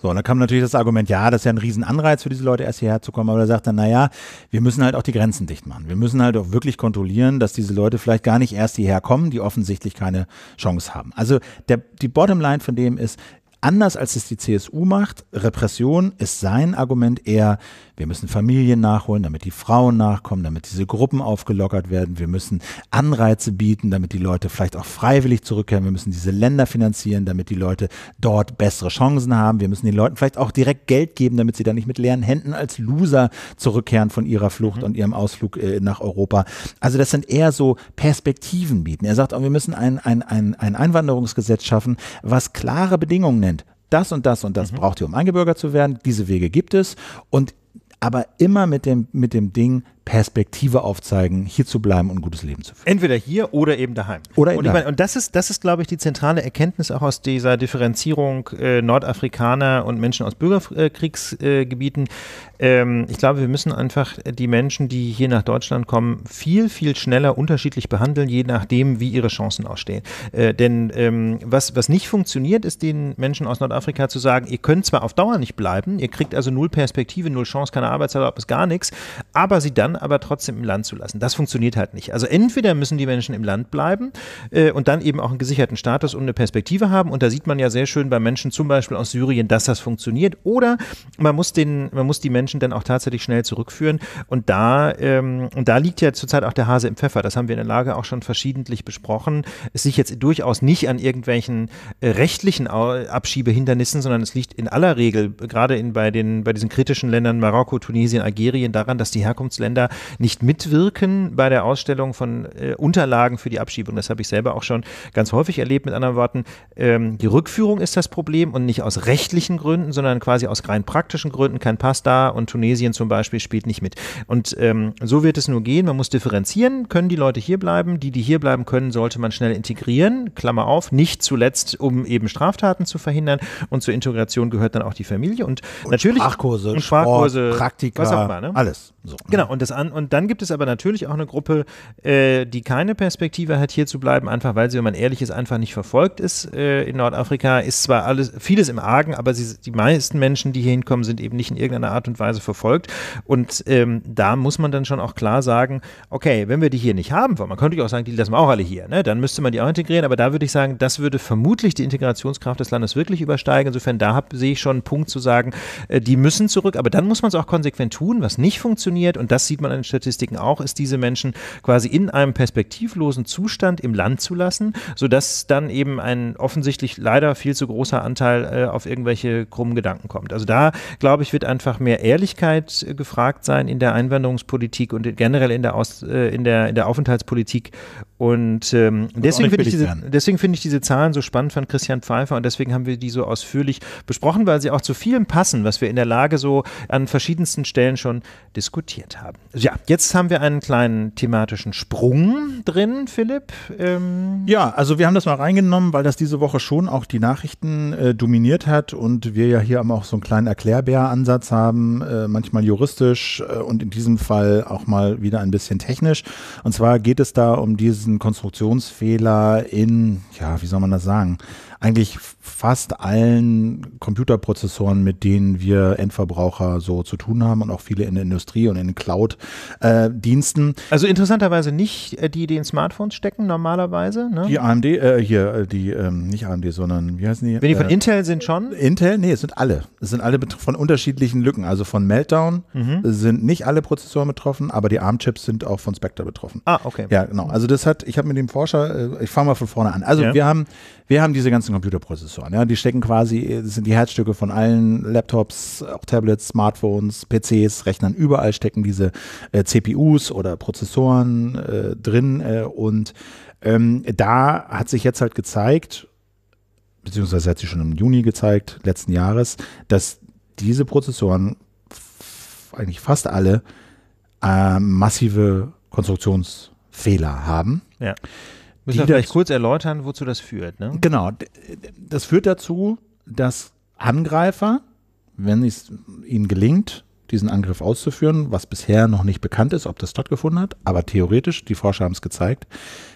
So, und dann kam natürlich das Argument, ja, das ist ja ein Riesenanreiz für diese Leute, erst hierher zu kommen, aber da sagt dann, naja, wir müssen halt auch die Grenzen dicht machen. Wir müssen halt auch wirklich kontrollieren, dass diese Leute vielleicht gar nicht erst hierher kommen, die offensichtlich keine Chance haben. Also der, die Bottomline von dem ist, anders als es die CSU macht, Repression ist sein Argument eher, wir müssen Familien nachholen, damit die Frauen nachkommen, damit diese Gruppen aufgelockert werden, wir müssen Anreize bieten, damit die Leute vielleicht auch freiwillig zurückkehren, wir müssen diese Länder finanzieren, damit die Leute dort bessere Chancen haben, wir müssen den Leuten vielleicht auch direkt Geld geben, damit sie da nicht mit leeren Händen als Loser zurückkehren von ihrer Flucht mhm. und ihrem Ausflug äh, nach Europa. Also das sind eher so Perspektiven bieten. Er sagt auch, wir müssen ein, ein, ein, ein Einwanderungsgesetz schaffen, was klare Bedingungen nennt das und das und das mhm. braucht ihr, um eingebürgert zu werden. Diese Wege gibt es. Und aber immer mit dem, mit dem Ding, Perspektive aufzeigen, hier zu bleiben und ein gutes Leben zu führen. Entweder hier oder eben daheim. Oder eben und, daheim. Meine, und das ist, das ist, glaube ich, die zentrale Erkenntnis auch aus dieser Differenzierung äh, Nordafrikaner und Menschen aus Bürgerkriegsgebieten. ähm, ich glaube, wir müssen einfach die Menschen, die hier nach Deutschland kommen, viel, viel schneller unterschiedlich behandeln, je nachdem, wie ihre Chancen ausstehen. Äh, denn ähm, was, was nicht funktioniert, ist den Menschen aus Nordafrika zu sagen, ihr könnt zwar auf Dauer nicht bleiben, ihr kriegt also null Perspektive, null Chance, keine Arbeitserlaubnis, gar nichts, aber sie dann aber trotzdem im Land zu lassen. Das funktioniert halt nicht. Also entweder müssen die Menschen im Land bleiben äh, und dann eben auch einen gesicherten Status und eine Perspektive haben. Und da sieht man ja sehr schön bei Menschen zum Beispiel aus Syrien, dass das funktioniert. Oder man muss den, man muss die Menschen dann auch tatsächlich schnell zurückführen. Und da, ähm, und da liegt ja zurzeit auch der Hase im Pfeffer. Das haben wir in der Lage auch schon verschiedentlich besprochen. Es sich jetzt durchaus nicht an irgendwelchen äh, rechtlichen Abschiebehindernissen, sondern es liegt in aller Regel, gerade in, bei, den, bei diesen kritischen Ländern Marokko, Tunesien, Algerien, daran, dass die Herkunftsländer Jahr nicht mitwirken bei der Ausstellung von äh, Unterlagen für die Abschiebung. Das habe ich selber auch schon ganz häufig erlebt, mit anderen Worten. Ähm, die Rückführung ist das Problem und nicht aus rechtlichen Gründen, sondern quasi aus rein praktischen Gründen. Kein Pass da und Tunesien zum Beispiel spielt nicht mit. Und ähm, so wird es nur gehen. Man muss differenzieren. Können die Leute hier bleiben? Die, die hier bleiben können, sollte man schnell integrieren. Klammer auf. Nicht zuletzt, um eben Straftaten zu verhindern. Und zur Integration gehört dann auch die Familie. Und, und natürlich. Sprachkurse, und Sprachkurse, Sport, Praktika, was auch immer, ne? alles. So, ne? Genau. Und das an. Und dann gibt es aber natürlich auch eine Gruppe, äh, die keine Perspektive hat, hier zu bleiben, einfach weil sie, wenn man ehrlich ist, einfach nicht verfolgt ist. Äh, in Nordafrika ist zwar alles, vieles im Argen, aber sie, die meisten Menschen, die hier hinkommen, sind eben nicht in irgendeiner Art und Weise verfolgt. Und ähm, da muss man dann schon auch klar sagen, okay, wenn wir die hier nicht haben, wollen, man könnte auch sagen, die lassen wir auch alle hier, ne? dann müsste man die auch integrieren, aber da würde ich sagen, das würde vermutlich die Integrationskraft des Landes wirklich übersteigen. Insofern da hab, sehe ich schon einen Punkt zu sagen, äh, die müssen zurück, aber dann muss man es auch konsequent tun, was nicht funktioniert und das sieht man man an den Statistiken auch, ist diese Menschen quasi in einem perspektivlosen Zustand im Land zu lassen, sodass dann eben ein offensichtlich leider viel zu großer Anteil äh, auf irgendwelche krummen Gedanken kommt. Also da, glaube ich, wird einfach mehr Ehrlichkeit äh, gefragt sein in der Einwanderungspolitik und generell in der, Aus, äh, in der, in der Aufenthaltspolitik und ähm, deswegen finde ich, diese, find ich diese Zahlen so spannend von Christian Pfeiffer und deswegen haben wir die so ausführlich besprochen, weil sie auch zu vielem passen, was wir in der Lage so an verschiedensten Stellen schon diskutiert haben. Ja, jetzt haben wir einen kleinen thematischen Sprung drin, Philipp. Ähm ja, also wir haben das mal reingenommen, weil das diese Woche schon auch die Nachrichten äh, dominiert hat und wir ja hier auch so einen kleinen Erklärbär-Ansatz haben, äh, manchmal juristisch äh, und in diesem Fall auch mal wieder ein bisschen technisch. Und zwar geht es da um diesen diesen Konstruktionsfehler in, ja, wie soll man das sagen, eigentlich fast allen Computerprozessoren, mit denen wir Endverbraucher so zu tun haben und auch viele in der Industrie und in den Cloud-Diensten. Äh, also interessanterweise nicht äh, die, die in Smartphones stecken normalerweise. Ne? Die AMD, äh, hier, äh, die, ähm, nicht AMD, sondern wie heißen die? Wenn die von äh, Intel sind schon? Intel, nee, es sind alle. Es sind alle von unterschiedlichen Lücken. Also von Meltdown mhm. sind nicht alle Prozessoren betroffen, aber die ARM-Chips sind auch von Spectre betroffen. Ah, okay. Ja, genau. Also das hat, ich habe mit dem Forscher, ich fange mal von vorne an. Also ja. wir haben, wir haben diese ganzen ganzen Computerprozessoren. Ja? Die stecken quasi, das sind die Herzstücke von allen Laptops, auch Tablets, Smartphones, PCs, Rechnern, überall stecken diese äh, CPUs oder Prozessoren äh, drin. Äh, und ähm, da hat sich jetzt halt gezeigt, beziehungsweise hat sich schon im Juni gezeigt, letzten Jahres, dass diese Prozessoren, eigentlich fast alle, äh, massive Konstruktionsfehler haben. Ja. Müssen wir vielleicht kurz erläutern, wozu das führt. Ne? Genau, das führt dazu, dass Angreifer, wenn es ihnen gelingt, diesen Angriff auszuführen, was bisher noch nicht bekannt ist, ob das stattgefunden hat, aber theoretisch, die Forscher haben es gezeigt,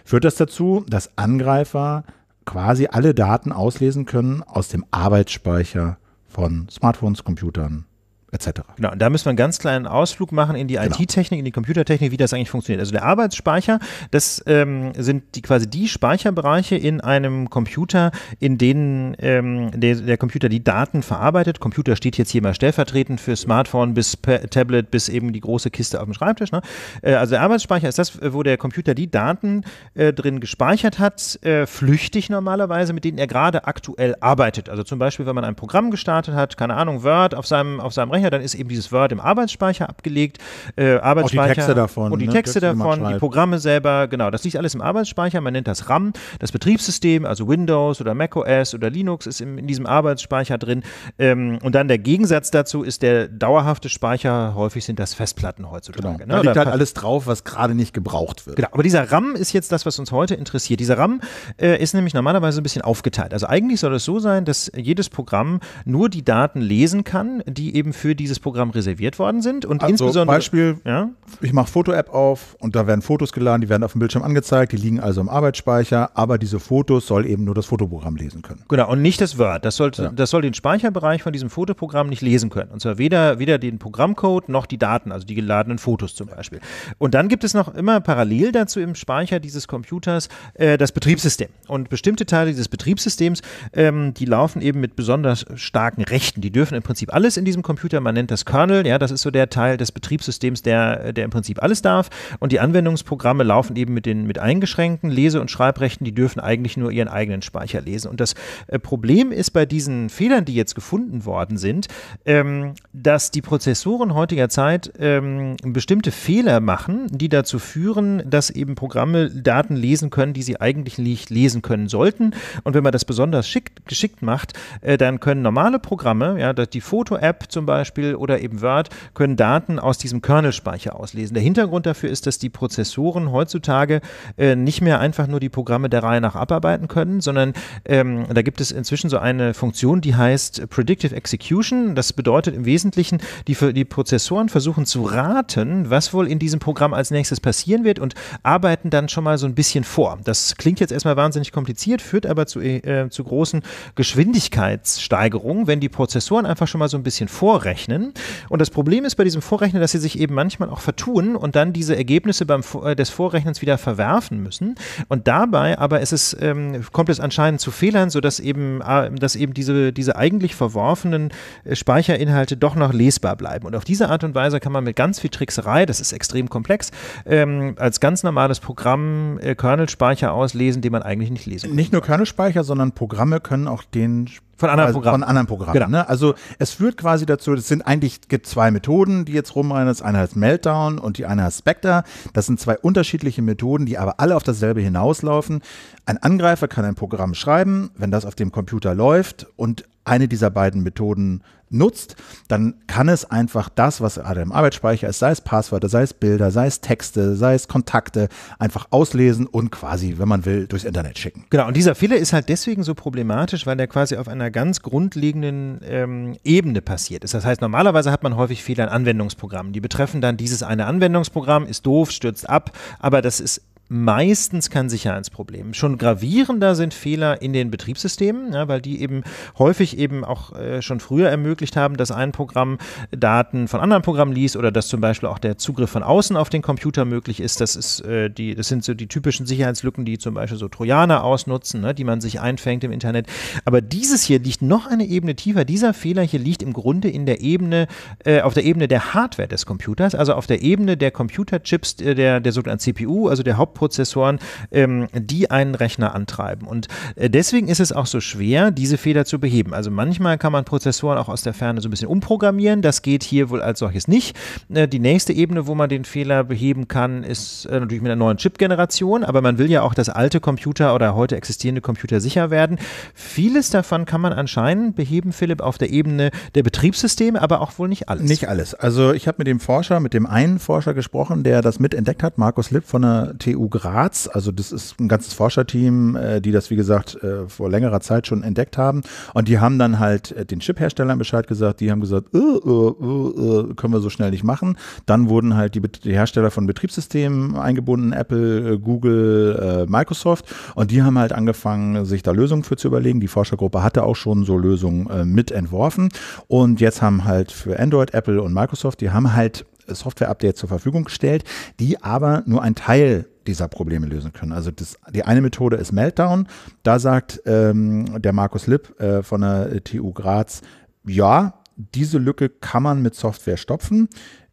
führt das dazu, dass Angreifer quasi alle Daten auslesen können aus dem Arbeitsspeicher von Smartphones, Computern, etc. Genau, und da müssen wir einen ganz kleinen Ausflug machen in die genau. IT-Technik, in die Computertechnik, wie das eigentlich funktioniert. Also der Arbeitsspeicher, das ähm, sind die quasi die Speicherbereiche in einem Computer, in denen ähm, der, der, Computer die Daten verarbeitet. Computer steht jetzt hier mal stellvertretend für Smartphone bis Tablet bis eben die große Kiste auf dem Schreibtisch. Ne? Äh, also der Arbeitsspeicher ist das, wo der Computer die Daten äh, drin gespeichert hat, äh, flüchtig normalerweise, mit denen er gerade aktuell arbeitet. Also zum Beispiel, wenn man ein Programm gestartet hat, keine Ahnung, Word auf seinem, auf seinem Rechner Speicher, dann ist eben dieses Word im Arbeitsspeicher abgelegt. Äh, Arbeitsspeicher. Auch die Texte davon. Und die ne? Texte ne? davon, die Programme selber, genau. Das liegt alles im Arbeitsspeicher. Man nennt das RAM. Das Betriebssystem, also Windows oder macOS oder Linux, ist in, in diesem Arbeitsspeicher drin. Ähm, und dann der Gegensatz dazu ist der dauerhafte Speicher. Häufig sind das Festplatten heutzutage. Genau. Ne? Da liegt halt alles drauf, was gerade nicht gebraucht wird. Genau. Aber dieser RAM ist jetzt das, was uns heute interessiert. Dieser RAM äh, ist nämlich normalerweise ein bisschen aufgeteilt. Also eigentlich soll es so sein, dass jedes Programm nur die Daten lesen kann, die eben für für dieses Programm reserviert worden sind und also insbesondere Beispiel, ja? ich mache Foto-App auf und da werden Fotos geladen, die werden auf dem Bildschirm angezeigt, die liegen also im Arbeitsspeicher, aber diese Fotos soll eben nur das Fotoprogramm lesen können. Genau und nicht das Word, das, sollte, ja. das soll den Speicherbereich von diesem Fotoprogramm nicht lesen können und zwar weder, weder den Programmcode noch die Daten, also die geladenen Fotos zum Beispiel. Und dann gibt es noch immer parallel dazu im Speicher dieses Computers äh, das Betriebssystem und bestimmte Teile dieses Betriebssystems, ähm, die laufen eben mit besonders starken Rechten, die dürfen im Prinzip alles in diesem Computer Computer, man nennt das Kernel, ja, das ist so der Teil des Betriebssystems, der, der im Prinzip alles darf. Und die Anwendungsprogramme laufen eben mit den mit eingeschränkten Lese- und Schreibrechten, die dürfen eigentlich nur ihren eigenen Speicher lesen. Und das äh, Problem ist bei diesen Fehlern, die jetzt gefunden worden sind, ähm, dass die Prozessoren heutiger Zeit ähm, bestimmte Fehler machen, die dazu führen, dass eben Programme Daten lesen können, die sie eigentlich nicht lesen können sollten. Und wenn man das besonders schick, geschickt macht, äh, dann können normale Programme, ja, die Foto-App zum Beispiel, Beispiel oder eben Word können Daten aus diesem Kernelspeicher auslesen. Der Hintergrund dafür ist, dass die Prozessoren heutzutage äh, nicht mehr einfach nur die Programme der Reihe nach abarbeiten können, sondern ähm, da gibt es inzwischen so eine Funktion, die heißt Predictive Execution. Das bedeutet im Wesentlichen, die, die Prozessoren versuchen zu raten, was wohl in diesem Programm als nächstes passieren wird und arbeiten dann schon mal so ein bisschen vor. Das klingt jetzt erstmal wahnsinnig kompliziert, führt aber zu, äh, zu großen Geschwindigkeitssteigerungen, wenn die Prozessoren einfach schon mal so ein bisschen vorrechnen vorrechnen. Und das Problem ist bei diesem Vorrechnen, dass sie sich eben manchmal auch vertun und dann diese Ergebnisse beim, äh, des Vorrechnens wieder verwerfen müssen. Und dabei aber ist es, ähm, kommt es anscheinend zu Fehlern, sodass eben, äh, dass eben diese, diese eigentlich verworfenen äh, Speicherinhalte doch noch lesbar bleiben. Und auf diese Art und Weise kann man mit ganz viel Trickserei, das ist extrem komplex, ähm, als ganz normales Programm äh, kernel auslesen, den man eigentlich nicht lesen kann. Nicht nur Kernelspeicher, sondern Programme können auch den Speicher von anderen also Programmen. Von anderen Programmen. Genau. Ne? Also es führt quasi dazu, es sind eigentlich gibt zwei Methoden, die jetzt rumrennen. Das eine heißt Meltdown und die eine heißt Spectre. Das sind zwei unterschiedliche Methoden, die aber alle auf dasselbe hinauslaufen. Ein Angreifer kann ein Programm schreiben, wenn das auf dem Computer läuft und eine dieser beiden Methoden nutzt, dann kann es einfach das, was gerade im Arbeitsspeicher ist, sei es Passwörter, sei es Bilder, sei es Texte, sei es Kontakte, einfach auslesen und quasi, wenn man will, durchs Internet schicken. Genau, und dieser Fehler ist halt deswegen so problematisch, weil der quasi auf einer ganz grundlegenden ähm, Ebene passiert ist. Das heißt, normalerweise hat man häufig Fehler in Anwendungsprogrammen. Die betreffen dann dieses eine Anwendungsprogramm, ist doof, stürzt ab, aber das ist meistens kein Sicherheitsproblem. Schon gravierender sind Fehler in den Betriebssystemen, ja, weil die eben häufig eben auch äh, schon früher ermöglicht haben, dass ein Programm Daten von anderen Programmen liest oder dass zum Beispiel auch der Zugriff von außen auf den Computer möglich ist. Das, ist, äh, die, das sind so die typischen Sicherheitslücken, die zum Beispiel so Trojaner ausnutzen, ne, die man sich einfängt im Internet. Aber dieses hier liegt noch eine Ebene tiefer. Dieser Fehler hier liegt im Grunde in der Ebene, äh, auf der Ebene der Hardware des Computers, also auf der Ebene der Computerchips äh, der, der sogenannten CPU, also der Haupt Prozessoren, ähm, die einen Rechner antreiben. Und äh, deswegen ist es auch so schwer, diese Fehler zu beheben. Also manchmal kann man Prozessoren auch aus der Ferne so ein bisschen umprogrammieren. Das geht hier wohl als solches nicht. Äh, die nächste Ebene, wo man den Fehler beheben kann, ist äh, natürlich mit einer neuen Chip-Generation. Aber man will ja auch, dass alte Computer oder heute existierende Computer sicher werden. Vieles davon kann man anscheinend beheben, Philipp, auf der Ebene der Betriebssysteme, aber auch wohl nicht alles. Nicht alles. Also ich habe mit dem Forscher, mit dem einen Forscher gesprochen, der das mitentdeckt hat, Markus Lipp von der TU Graz. Also das ist ein ganzes Forscherteam, äh, die das, wie gesagt, äh, vor längerer Zeit schon entdeckt haben. Und die haben dann halt äh, den Chip-Herstellern Bescheid gesagt. Die haben gesagt, äh, äh, können wir so schnell nicht machen. Dann wurden halt die, die Hersteller von Betriebssystemen eingebunden, Apple, Google, Microsoft. Und die haben halt angefangen, sich da Lösungen für zu überlegen. Die Forschergruppe hatte auch schon so Lösungen mit entworfen. Und jetzt haben halt für Android, Apple und Microsoft, die haben halt Software-Update zur Verfügung gestellt, die aber nur ein Teil dieser Probleme lösen können. Also das, die eine Methode ist Meltdown. Da sagt ähm, der Markus Lipp äh, von der TU Graz, ja, diese Lücke kann man mit Software stopfen.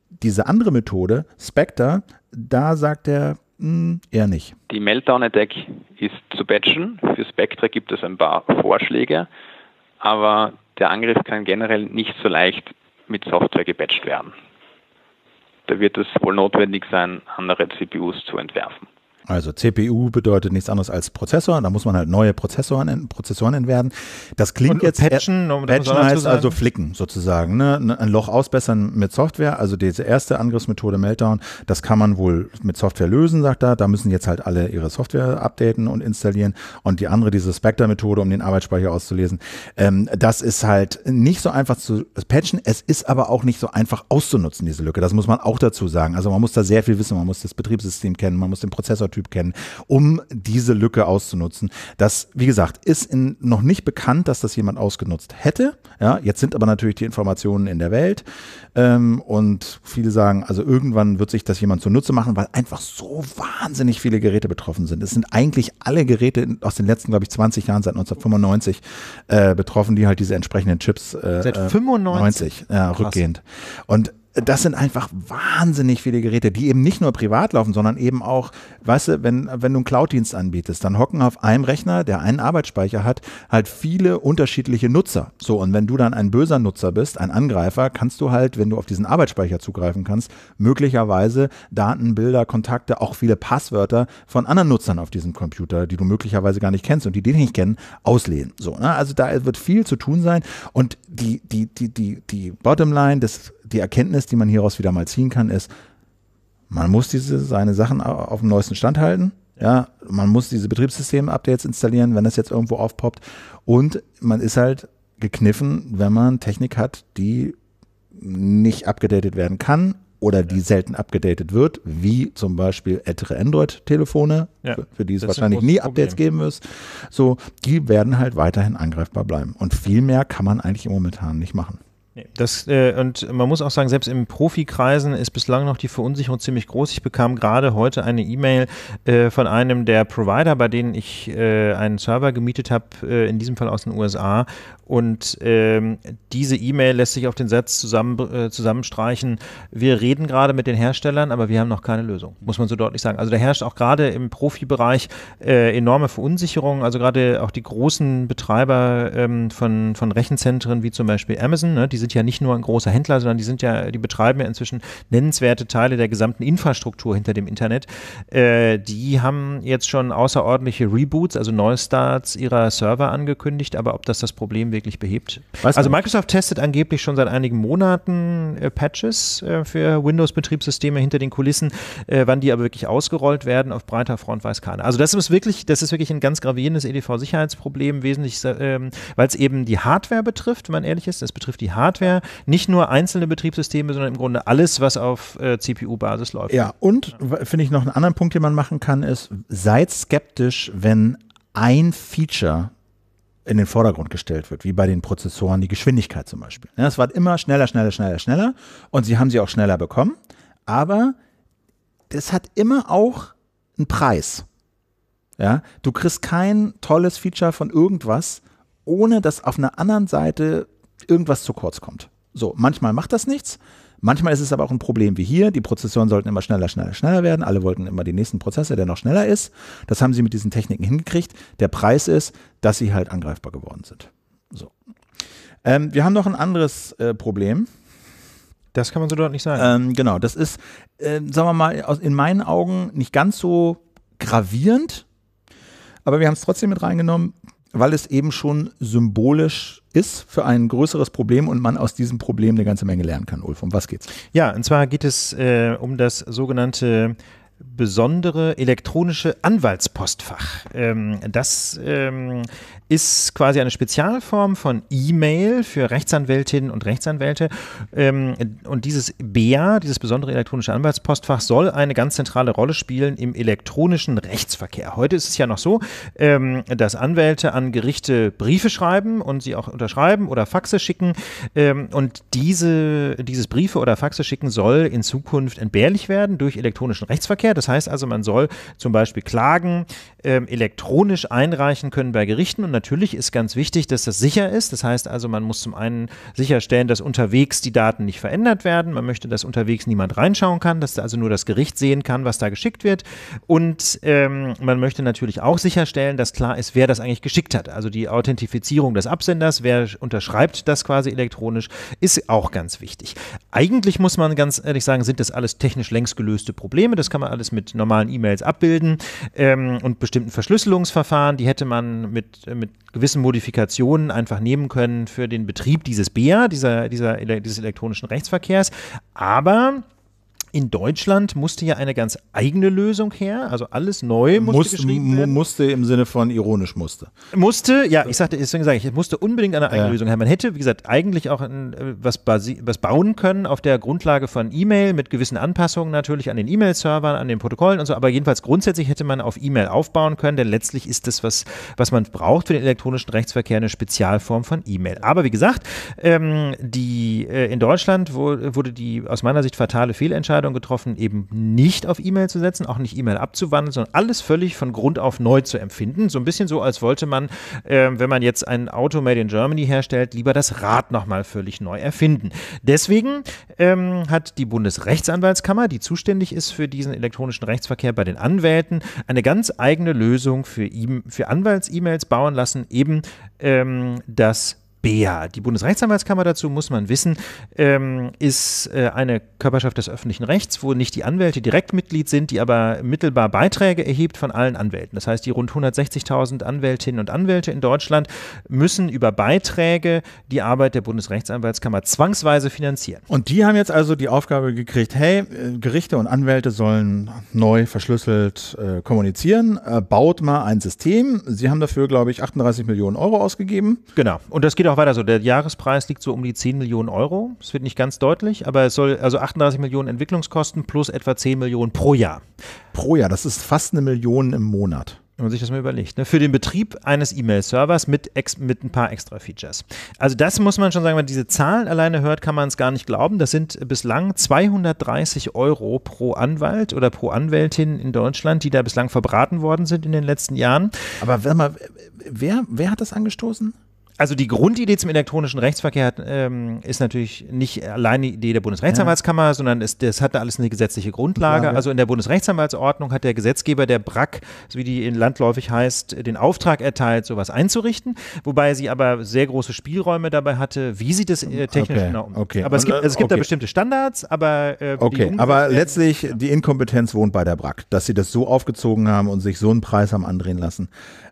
Diese andere Methode, Spectre, da sagt er, mh, hm, eher nicht. Die Meltdown-Attack ist zu patchen. Für Spectre gibt es ein paar Vorschläge, aber der Angriff kann generell nicht so leicht mit Software gebatcht werden da wird es wohl notwendig sein, andere CPUs zu entwerfen. Also CPU bedeutet nichts anderes als Prozessor. Da muss man halt neue Prozessoren, Prozessoren entwerfen. Das klingt und, jetzt patchen, um patchen heißt also flicken sozusagen. Ne? Ein Loch ausbessern mit Software. Also diese erste Angriffsmethode Meltdown, das kann man wohl mit Software lösen, sagt er. Da müssen jetzt halt alle ihre Software updaten und installieren. Und die andere, diese Spectre-Methode, um den Arbeitsspeicher auszulesen, ähm, das ist halt nicht so einfach zu patchen. Es ist aber auch nicht so einfach auszunutzen, diese Lücke. Das muss man auch dazu sagen. Also man muss da sehr viel wissen. Man muss das Betriebssystem kennen, man muss den Prozessor Spielertyp kennen, um diese Lücke auszunutzen. Das, wie gesagt, ist in, noch nicht bekannt, dass das jemand ausgenutzt hätte. Ja, jetzt sind aber natürlich die Informationen in der Welt ähm, und viele sagen, also irgendwann wird sich das jemand zunutze machen, weil einfach so wahnsinnig viele Geräte betroffen sind. Es sind eigentlich alle Geräte aus den letzten, glaube ich, 20 Jahren seit 1995 äh, betroffen, die halt diese entsprechenden Chips äh, seit 95 äh, ja, rückgehend. Und das sind einfach wahnsinnig viele Geräte, die eben nicht nur privat laufen, sondern eben auch, weißt du, wenn, wenn du einen Cloud-Dienst anbietest, dann hocken auf einem Rechner, der einen Arbeitsspeicher hat, halt viele unterschiedliche Nutzer. So, und wenn du dann ein böser Nutzer bist, ein Angreifer, kannst du halt, wenn du auf diesen Arbeitsspeicher zugreifen kannst, möglicherweise Daten, Bilder, Kontakte, auch viele Passwörter von anderen Nutzern auf diesem Computer, die du möglicherweise gar nicht kennst und die den nicht kennen, auslehnen. So, ne? Also da wird viel zu tun sein. Und die, die, die, die, die Bottomline des die Erkenntnis, die man hieraus wieder mal ziehen kann, ist, man muss diese, seine Sachen auf dem neuesten Stand halten. Ja, man muss diese Betriebssystem-Updates installieren, wenn das jetzt irgendwo aufpoppt. Und man ist halt gekniffen, wenn man Technik hat, die nicht abgedatet werden kann oder die selten abgedatet wird, wie zum Beispiel ältere Android-Telefone, ja, für, für, die es wahrscheinlich nie Updates Problem. geben wird, so, die werden halt weiterhin angreifbar bleiben. Und viel mehr kann man eigentlich momentan nicht machen. Das, äh, und man muss auch sagen, selbst im Profikreisen ist bislang noch die Verunsicherung ziemlich groß. Ich bekam gerade heute eine E-Mail äh, von einem der Provider, bei denen ich äh, einen Server gemietet habe, äh, in diesem Fall aus den USA. Und ähm, diese E-Mail lässt sich auf den Satz zusammen, äh, zusammenstreichen, wir reden gerade mit den Herstellern, aber wir haben noch keine Lösung, muss man so deutlich sagen. Also da herrscht auch gerade im Profibereich äh, enorme Verunsicherung. Also gerade auch die großen Betreiber ähm, von, von Rechenzentren wie zum Beispiel Amazon, ne, diese sind ja nicht nur ein großer Händler, sondern die sind ja, die betreiben ja inzwischen nennenswerte Teile der gesamten Infrastruktur hinter dem Internet. Äh, die haben jetzt schon außerordentliche Reboots, also Neustarts ihrer Server angekündigt, aber ob das das Problem wirklich behebt? Weiß also Microsoft testet angeblich schon seit einigen Monaten äh, Patches äh, für Windows-Betriebssysteme hinter den Kulissen. Äh, wann die aber wirklich ausgerollt werden auf breiter Front, weiß keiner. Also das ist wirklich, das ist wirklich ein ganz gravierendes EDV-Sicherheitsproblem, wesentlich, ähm, weil es eben die Hardware betrifft, wenn man ehrlich ist. Es betrifft die Hardware. Hardware, nicht nur einzelne Betriebssysteme, sondern im Grunde alles, was auf äh, CPU-Basis läuft. Ja, und ja. finde ich noch einen anderen Punkt, den man machen kann, ist, seid skeptisch, wenn ein Feature in den Vordergrund gestellt wird, wie bei den Prozessoren die Geschwindigkeit zum Beispiel. Ja, es war immer schneller, schneller, schneller, schneller und sie haben sie auch schneller bekommen, aber das hat immer auch einen Preis. Ja, du kriegst kein tolles Feature von irgendwas, ohne dass auf einer anderen Seite irgendwas zu kurz kommt. So, manchmal macht das nichts. Manchmal ist es aber auch ein Problem wie hier. Die Prozessoren sollten immer schneller, schneller, schneller werden. Alle wollten immer den nächsten Prozessor, der noch schneller ist. Das haben sie mit diesen Techniken hingekriegt. Der Preis ist, dass sie halt angreifbar geworden sind. So. Ähm, wir haben noch ein anderes äh, Problem. Das kann man so deutlich sagen. Ähm, genau, das ist, äh, sagen wir mal, aus, in meinen Augen nicht ganz so gravierend, aber wir haben es trotzdem mit reingenommen, weil es eben schon symbolisch ist für ein größeres Problem und man aus diesem Problem eine ganze Menge lernen kann. Ulf, um was geht's? Ja, und zwar geht es äh, um das sogenannte besondere elektronische Anwaltspostfach. Ähm, das ähm, ist quasi eine Spezialform von E-Mail für Rechtsanwältinnen und Rechtsanwälte. Ähm, und dieses BEA, dieses besondere elektronische Anwaltspostfach, soll eine ganz zentrale Rolle spielen im elektronischen Rechtsverkehr. Heute ist es ja noch so, ähm, dass Anwälte an Gerichte Briefe schreiben und sie auch unterschreiben oder Faxe schicken. Ähm, und diese, dieses Briefe oder Faxe schicken soll in Zukunft entbehrlich werden durch elektronischen Rechtsverkehr. Verkehr. Das heißt also, man soll zum Beispiel Klagen ähm, elektronisch einreichen können bei Gerichten. Und natürlich ist ganz wichtig, dass das sicher ist. Das heißt also, man muss zum einen sicherstellen, dass unterwegs die Daten nicht verändert werden. Man möchte, dass unterwegs niemand reinschauen kann, dass also nur das Gericht sehen kann, was da geschickt wird. Und ähm, man möchte natürlich auch sicherstellen, dass klar ist, wer das eigentlich geschickt hat. Also die Authentifizierung des Absenders, wer unterschreibt das quasi elektronisch, ist auch ganz wichtig. Eigentlich muss man ganz ehrlich sagen, sind das alles technisch längst gelöste Probleme. Das kann man alles mit normalen E-Mails abbilden ähm, und bestimmten Verschlüsselungsverfahren, die hätte man mit, äh, mit gewissen Modifikationen einfach nehmen können für den Betrieb dieses BEA, dieser, dieser, dieses elektronischen Rechtsverkehrs. Aber in Deutschland musste ja eine ganz eigene Lösung her, also alles neu musste Muss, geschrieben werden. Musste im Sinne von ironisch musste. Musste, ja, ich sagte, deswegen sage ich, musste unbedingt eine eigene ja. Lösung her. Man hätte, wie gesagt, eigentlich auch ein, äh, was, was bauen können auf der Grundlage von E-Mail mit gewissen Anpassungen natürlich an den E-Mail-Servern, an den Protokollen und so, aber jedenfalls grundsätzlich hätte man auf E-Mail aufbauen können, denn letztlich ist das, was, was man braucht für den elektronischen Rechtsverkehr, eine Spezialform von E-Mail. Aber wie gesagt, ähm, die, äh, in Deutschland wo, wurde die aus meiner Sicht fatale Fehlentscheidung Entscheidung getroffen, eben nicht auf E-Mail zu setzen, auch nicht E-Mail abzuwandeln, sondern alles völlig von Grund auf neu zu empfinden. So ein bisschen so, als wollte man, äh, wenn man jetzt ein Auto made in Germany herstellt, lieber das Rad nochmal völlig neu erfinden. Deswegen ähm, hat die Bundesrechtsanwaltskammer, die zuständig ist für diesen elektronischen Rechtsverkehr bei den Anwälten, eine ganz eigene Lösung für, e für Anwalts-E-Mails bauen lassen, eben ähm, das BEA. Die Bundesrechtsanwaltskammer dazu muss man wissen, ähm, ist äh, eine Körperschaft des öffentlichen Rechts, wo nicht die Anwälte direkt Mitglied sind, die aber mittelbar Beiträge erhebt von allen Anwälten. Das heißt, die rund 160.000 Anwältinnen und Anwälte in Deutschland müssen über Beiträge die Arbeit der Bundesrechtsanwaltskammer zwangsweise finanzieren. Und die haben jetzt also die Aufgabe gekriegt, hey, äh, Gerichte und Anwälte sollen neu verschlüsselt äh, kommunizieren, äh, baut mal ein System. Sie haben dafür, glaube ich, 38 Millionen Euro ausgegeben. Genau. Und das geht geht auch weiter so. Also der Jahrespreis liegt so um die 10 Millionen Euro. Es wird nicht ganz deutlich, aber es soll also 38 Millionen Entwicklungskosten plus etwa 10 Millionen pro Jahr. Pro Jahr, das ist fast eine Million im Monat. Wenn man sich das mal überlegt. Ne? Für den Betrieb eines E-Mail-Servers mit, mit ein paar extra Features. Also das muss man schon sagen, wenn man diese Zahlen alleine hört, kann man es gar nicht glauben. Das sind bislang 230 Euro pro Anwalt oder pro Anwältin in Deutschland, die da bislang verbraten worden sind in den letzten Jahren. Aber mal, wer, wer hat das angestoßen? also die Grundidee zum elektronischen Rechtsverkehr ähm, ist natürlich nicht allein die Idee der Bundesrechtsanwaltskammer, ja. sondern es, das hat alles eine gesetzliche Grundlage. Also in der Bundesrechtsanwaltsordnung hat der Gesetzgeber der BRAC, so wie die in landläufig heißt, den Auftrag erteilt, sowas einzurichten, wobei sie aber sehr große Spielräume dabei hatte, wie sie das äh, technisch okay. genau umsetzt. Okay. Aber es gibt, äh, also es gibt okay. da bestimmte Standards, aber äh, Okay, aber letztlich ja. die Inkompetenz wohnt bei der BRAC, dass sie das so aufgezogen haben und sich so einen Preis haben andrehen lassen.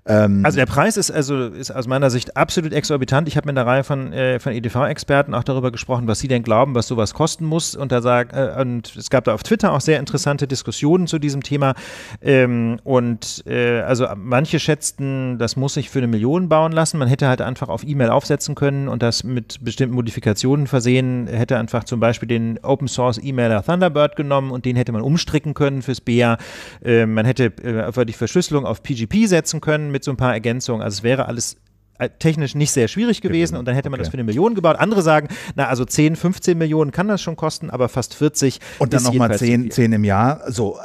Ähm also der Preis ist also ist aus meiner Sicht absolut exorbitant. Ich habe mit einer Reihe von, äh, von EDV-Experten auch darüber gesprochen, was sie denn glauben, was sowas kosten muss. Und da sag, äh, und es gab da auf Twitter auch sehr interessante Diskussionen zu diesem Thema. Ähm, und äh, also manche schätzten, das muss sich für eine Million bauen lassen. Man hätte halt einfach auf E-Mail aufsetzen können und das mit bestimmten Modifikationen versehen, hätte einfach zum Beispiel den Open Source E-Mailer Thunderbird genommen und den hätte man umstricken können fürs BEA. Ähm, man hätte äh, einfach die Verschlüsselung auf PGP setzen können mit so ein paar Ergänzungen. Also es wäre alles äh, technisch nicht sehr schwierig genau. gewesen und dann hätte man okay. das für eine Million gebaut. Andere sagen, na also 10, 15 Millionen kann das schon kosten, aber fast 40. Und dann nochmal 10, 10 im Jahr. So, äh,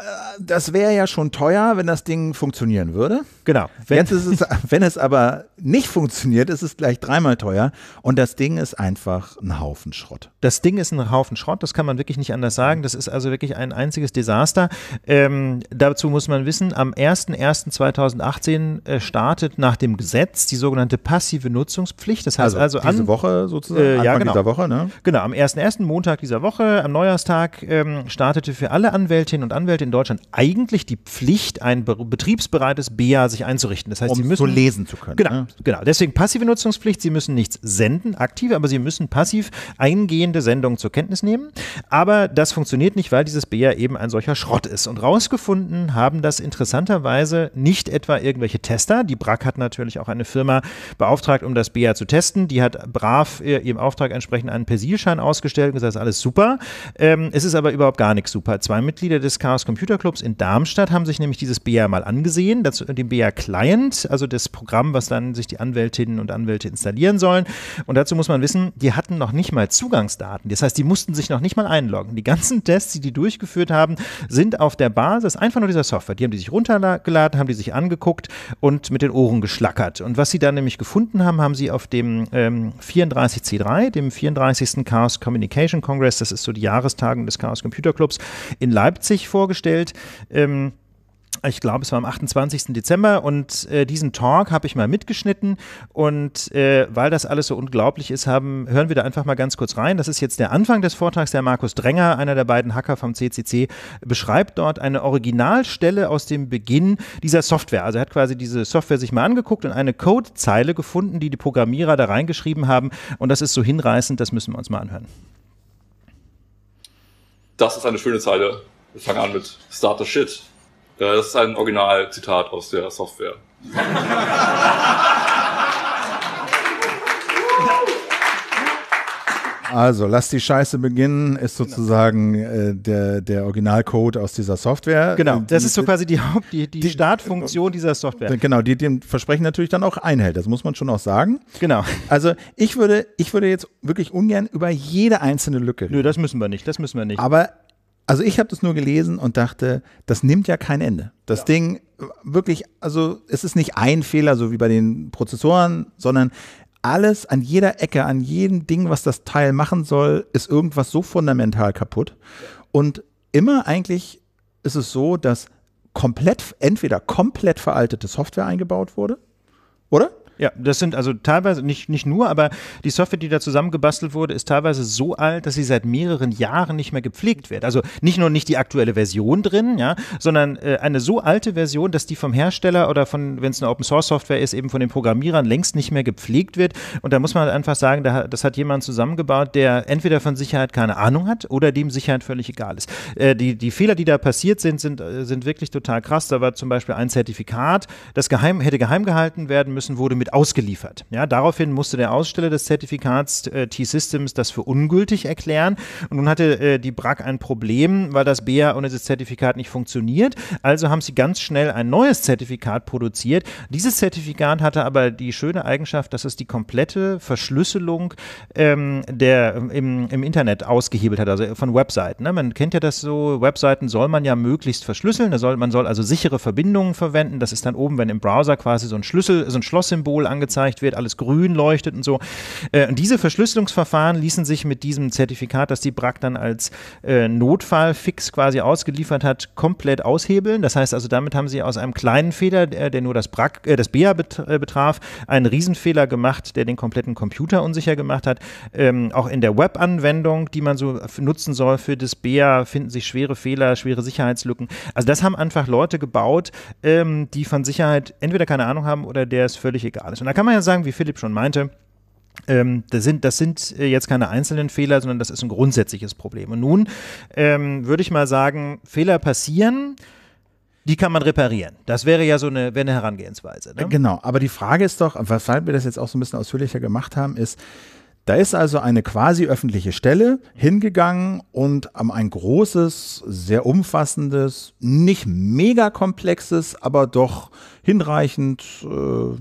das wäre ja schon teuer, wenn das Ding funktionieren würde. Genau. Wenn, Jetzt ist es, wenn es aber nicht funktioniert, ist es gleich dreimal teuer und das Ding ist einfach ein Haufen Schrott. Das Ding ist ein Haufen Schrott, das kann man wirklich nicht anders sagen. Das ist also wirklich ein einziges Desaster. Ähm, dazu muss man wissen, am 01.01.2018 äh, startet nach dem Gesetz die sogenannte passive Nutzungspflicht. Das heißt also, also an, diese Woche sozusagen, äh, ja, Anfang genau. dieser Woche, ne? Genau, am 1.1. Montag dieser Woche, am Neujahrstag ähm, startete für alle Anwältinnen und Anwälte in Deutschland eigentlich die Pflicht, ein betriebsbereites BA sich einzurichten. Das heißt, um sie müssen so lesen zu können. Genau, ne? genau. Deswegen passive Nutzungspflicht. Sie müssen nichts senden, aktive, aber sie müssen passiv eingehende Sendungen zur Kenntnis nehmen. Aber das funktioniert nicht, weil dieses BA eben ein solcher Schrott ist. Und rausgefunden haben das interessanterweise nicht etwa irgendwelche Tester. Die BRAC hat natürlich auch eine Firma, beauftragt, um das BA zu testen. Die hat brav äh, ihrem Auftrag entsprechend einen Persilschein ausgestellt und gesagt, das ist alles super. Ähm, es ist aber überhaupt gar nichts super. Zwei Mitglieder des Chaos Computer Clubs in Darmstadt haben sich nämlich dieses BA mal angesehen, dazu den BA Client, also das Programm, was dann sich die Anwältinnen und Anwälte installieren sollen. Und dazu muss man wissen, die hatten noch nicht mal Zugangsdaten. Das heißt, die mussten sich noch nicht mal einloggen. Die ganzen Tests, die die durchgeführt haben, sind auf der Basis einfach nur dieser Software. Die haben die sich runtergeladen, haben die sich angeguckt und mit den Ohren geschlackert. Und was sie dann nämlich gefunden haben, haben sie auf dem ähm, 34C3, dem 34. Chaos Communication Congress, das ist so die Jahrestagung des Chaos Computer Clubs in Leipzig vorgestellt. Ähm, ich glaube, es war am 28. Dezember und äh, diesen Talk habe ich mal mitgeschnitten und äh, weil das alles so unglaublich ist, haben, hören wir da einfach mal ganz kurz rein. Das ist jetzt der Anfang des Vortrags. Der Markus Drenger, einer der beiden Hacker vom CCC, beschreibt dort eine Originalstelle aus dem Beginn dieser Software. Also er hat quasi diese Software sich mal angeguckt und eine Codezeile gefunden, die die Programmierer da reingeschrieben haben und das ist so hinreißend, das müssen wir uns mal anhören. Das ist eine schöne Zeile. Wir fangen an mit Start the Shit. Das ist ein Originalzitat aus der Software. Also, lass die Scheiße beginnen, ist genau. sozusagen äh, der, der Originalcode aus dieser Software. Genau, das ist so quasi die, Haupt, die, die, die Startfunktion dieser Software. Genau, die dem Versprechen natürlich dann auch einhält, das muss man schon auch sagen. Genau. Also, ich würde, ich würde jetzt wirklich ungern über jede einzelne Lücke reden. Nö, das müssen wir nicht, das müssen wir nicht. Aber also ich habe das nur gelesen und dachte, das nimmt ja kein Ende. Das ja. Ding wirklich, also es ist nicht ein Fehler, so wie bei den Prozessoren, sondern alles an jeder Ecke, an jedem Ding, was das Teil machen soll, ist irgendwas so fundamental kaputt. Und immer eigentlich ist es so, dass komplett, entweder komplett veraltete Software eingebaut wurde, oder? Ja, das sind also teilweise, nicht, nicht nur, aber die Software, die da zusammengebastelt wurde, ist teilweise so alt, dass sie seit mehreren Jahren nicht mehr gepflegt wird. Also nicht nur nicht die aktuelle Version drin, ja, sondern äh, eine so alte Version, dass die vom Hersteller oder von, wenn es eine Open Source Software ist, eben von den Programmierern längst nicht mehr gepflegt wird. Und da muss man halt einfach sagen, da, das hat jemand zusammengebaut, der entweder von Sicherheit keine Ahnung hat oder dem Sicherheit völlig egal ist. Äh, die, die Fehler, die da passiert sind, sind, äh, sind wirklich total krass. Da war zum Beispiel ein Zertifikat, das geheim, hätte geheim gehalten werden müssen, wurde mit Zertifikat ausgeliefert. Ja, daraufhin musste der Aussteller des Zertifikats äh, T-Systems das für ungültig erklären. Und nun hatte äh, die BRAC ein Problem, weil das BEA ohne das Zertifikat nicht funktioniert. Also haben sie ganz schnell ein neues Zertifikat produziert. Dieses Zertifikat hatte aber die schöne Eigenschaft, dass es die komplette Verschlüsselung ähm, der, im, im Internet ausgehebelt hat, also von Webseiten. Ne? Man kennt ja das so, Webseiten soll man ja möglichst verschlüsseln. Da soll, man soll also sichere Verbindungen verwenden. Das ist dann oben, wenn im Browser quasi so ein Schlüssel, so ein Schlosssymbol Symbol angezeigt wird, alles grün leuchtet und so. Äh, und diese Verschlüsselungsverfahren ließen sich mit diesem Zertifikat, das die BRAC dann als äh, Notfallfix quasi ausgeliefert hat, komplett aushebeln. Das heißt also, damit haben sie aus einem kleinen Fehler, der, nur das, BRAC, äh, das BEA betraf, einen Riesenfehler gemacht, der den kompletten Computer unsicher gemacht hat. Ähm, auch in der Web-Anwendung, die man so nutzen soll für das BEA, finden sich schwere Fehler, schwere Sicherheitslücken. Also das haben einfach Leute gebaut, ähm, die von Sicherheit entweder keine Ahnung haben oder der es völlig egal problematisch. Und da kann man ja sagen, wie Philipp schon meinte, ähm, das, sind, das sind äh, jetzt keine einzelnen Fehler, sondern das ist ein grundsätzliches Problem. Und nun ähm, würde ich mal sagen, Fehler passieren. Die kann man reparieren. Das wäre ja so eine, wäre eine Herangehensweise. Ne? Genau, aber die Frage ist doch, weshalb wir das jetzt auch so ein bisschen ausführlicher gemacht haben, ist, da ist also eine quasi öffentliche Stelle hingegangen und haben ein großes, sehr umfassendes, nicht mega komplexes, aber doch hinreichend äh,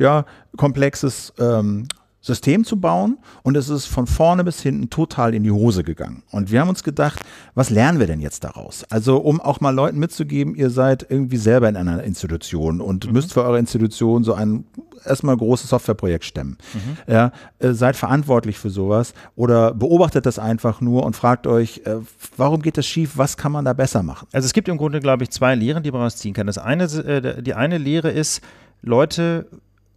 ja, komplexes ähm, System zu bauen und es ist von vorne bis hinten total in die Hose gegangen. Und wir haben uns gedacht, was lernen wir denn jetzt daraus? Also, um auch mal Leuten mitzugeben, ihr seid irgendwie selber in einer Institution und mhm. müsst für eure Institution so ein erstmal großes Softwareprojekt stemmen. Mhm. Ja, äh, seid verantwortlich für sowas oder beobachtet das einfach nur und fragt euch, äh, warum geht das schief? Was kann man da besser machen? Also, es gibt im Grunde, glaube ich, zwei Lehren, die man rausziehen kann. Das eine, äh, die eine Lehre ist, Leute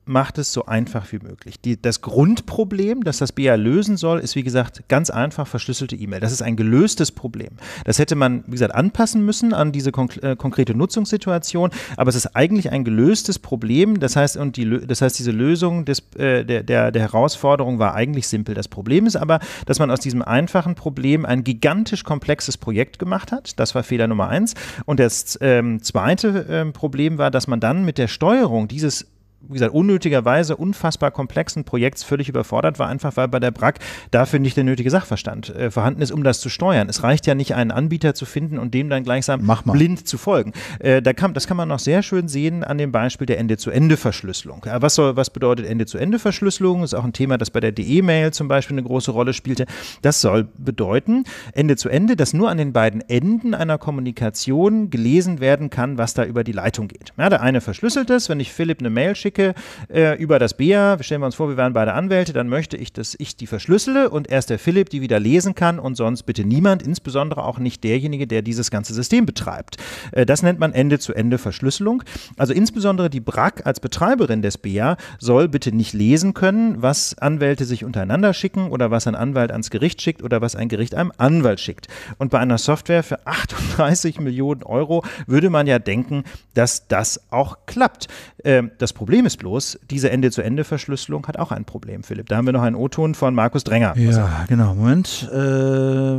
macht es so einfach wie möglich. Die, das Grundproblem, das das BA lösen soll, ist wie gesagt ganz einfach verschlüsselte E-Mail. Das ist ein gelöstes Problem. Das hätte man, wie gesagt, anpassen müssen an diese konk äh, konkrete Nutzungssituation, aber es ist eigentlich ein gelöstes Problem. Das heißt, und die, das heißt diese Lösung des, äh, der, der, der Herausforderung war eigentlich simpel. Das Problem ist aber, dass man aus diesem einfachen Problem ein gigantisch komplexes Projekt gemacht hat. Das war Fehler Nummer eins. Und das ähm, zweite äh, Problem war, dass man dann mit der Steuerung dieses wie gesagt, unnötigerweise unfassbar komplexen Projekts völlig überfordert war, einfach weil bei der BRAC dafür nicht der nötige Sachverstand äh, vorhanden ist, um das zu steuern. Es reicht ja nicht, einen Anbieter zu finden und dem dann gleichsam blind zu folgen. Äh, da kann, das kann man noch sehr schön sehen an dem Beispiel der Ende-zu-Ende-Verschlüsselung. Äh, was, was bedeutet Ende-zu-Ende-Verschlüsselung? Das Ist auch ein Thema, das bei der DE-Mail zum Beispiel eine große Rolle spielte. Das soll bedeuten, Ende-zu-Ende, -Ende, dass nur an den beiden Enden einer Kommunikation gelesen werden kann, was da über die Leitung geht. Ja, der eine verschlüsselt es, wenn ich Philipp eine Mail schicke, schicke äh, über das BEA, stellen wir uns vor, wir wären beide Anwälte, dann möchte ich, dass ich die verschlüssele und erst der Philipp die wieder lesen kann und sonst bitte niemand, insbesondere auch nicht derjenige, der dieses ganze System betreibt. Äh, das nennt man Ende-zu-Ende-Verschlüsselung. Also insbesondere die BRAC als Betreiberin des BEA soll bitte nicht lesen können, was Anwälte sich untereinander schicken oder was ein Anwalt ans Gericht schickt oder was ein Gericht einem Anwalt schickt. Und bei einer Software für 38 Millionen Euro würde man ja denken, dass das auch klappt. Ähm, das Problem Problem ist bloß, diese Ende-zu-Ende-Verschlüsselung hat auch ein Problem, Philipp. Da haben wir noch einen O-Ton von Markus Dränger. Ja, also genau. Moment. Äh,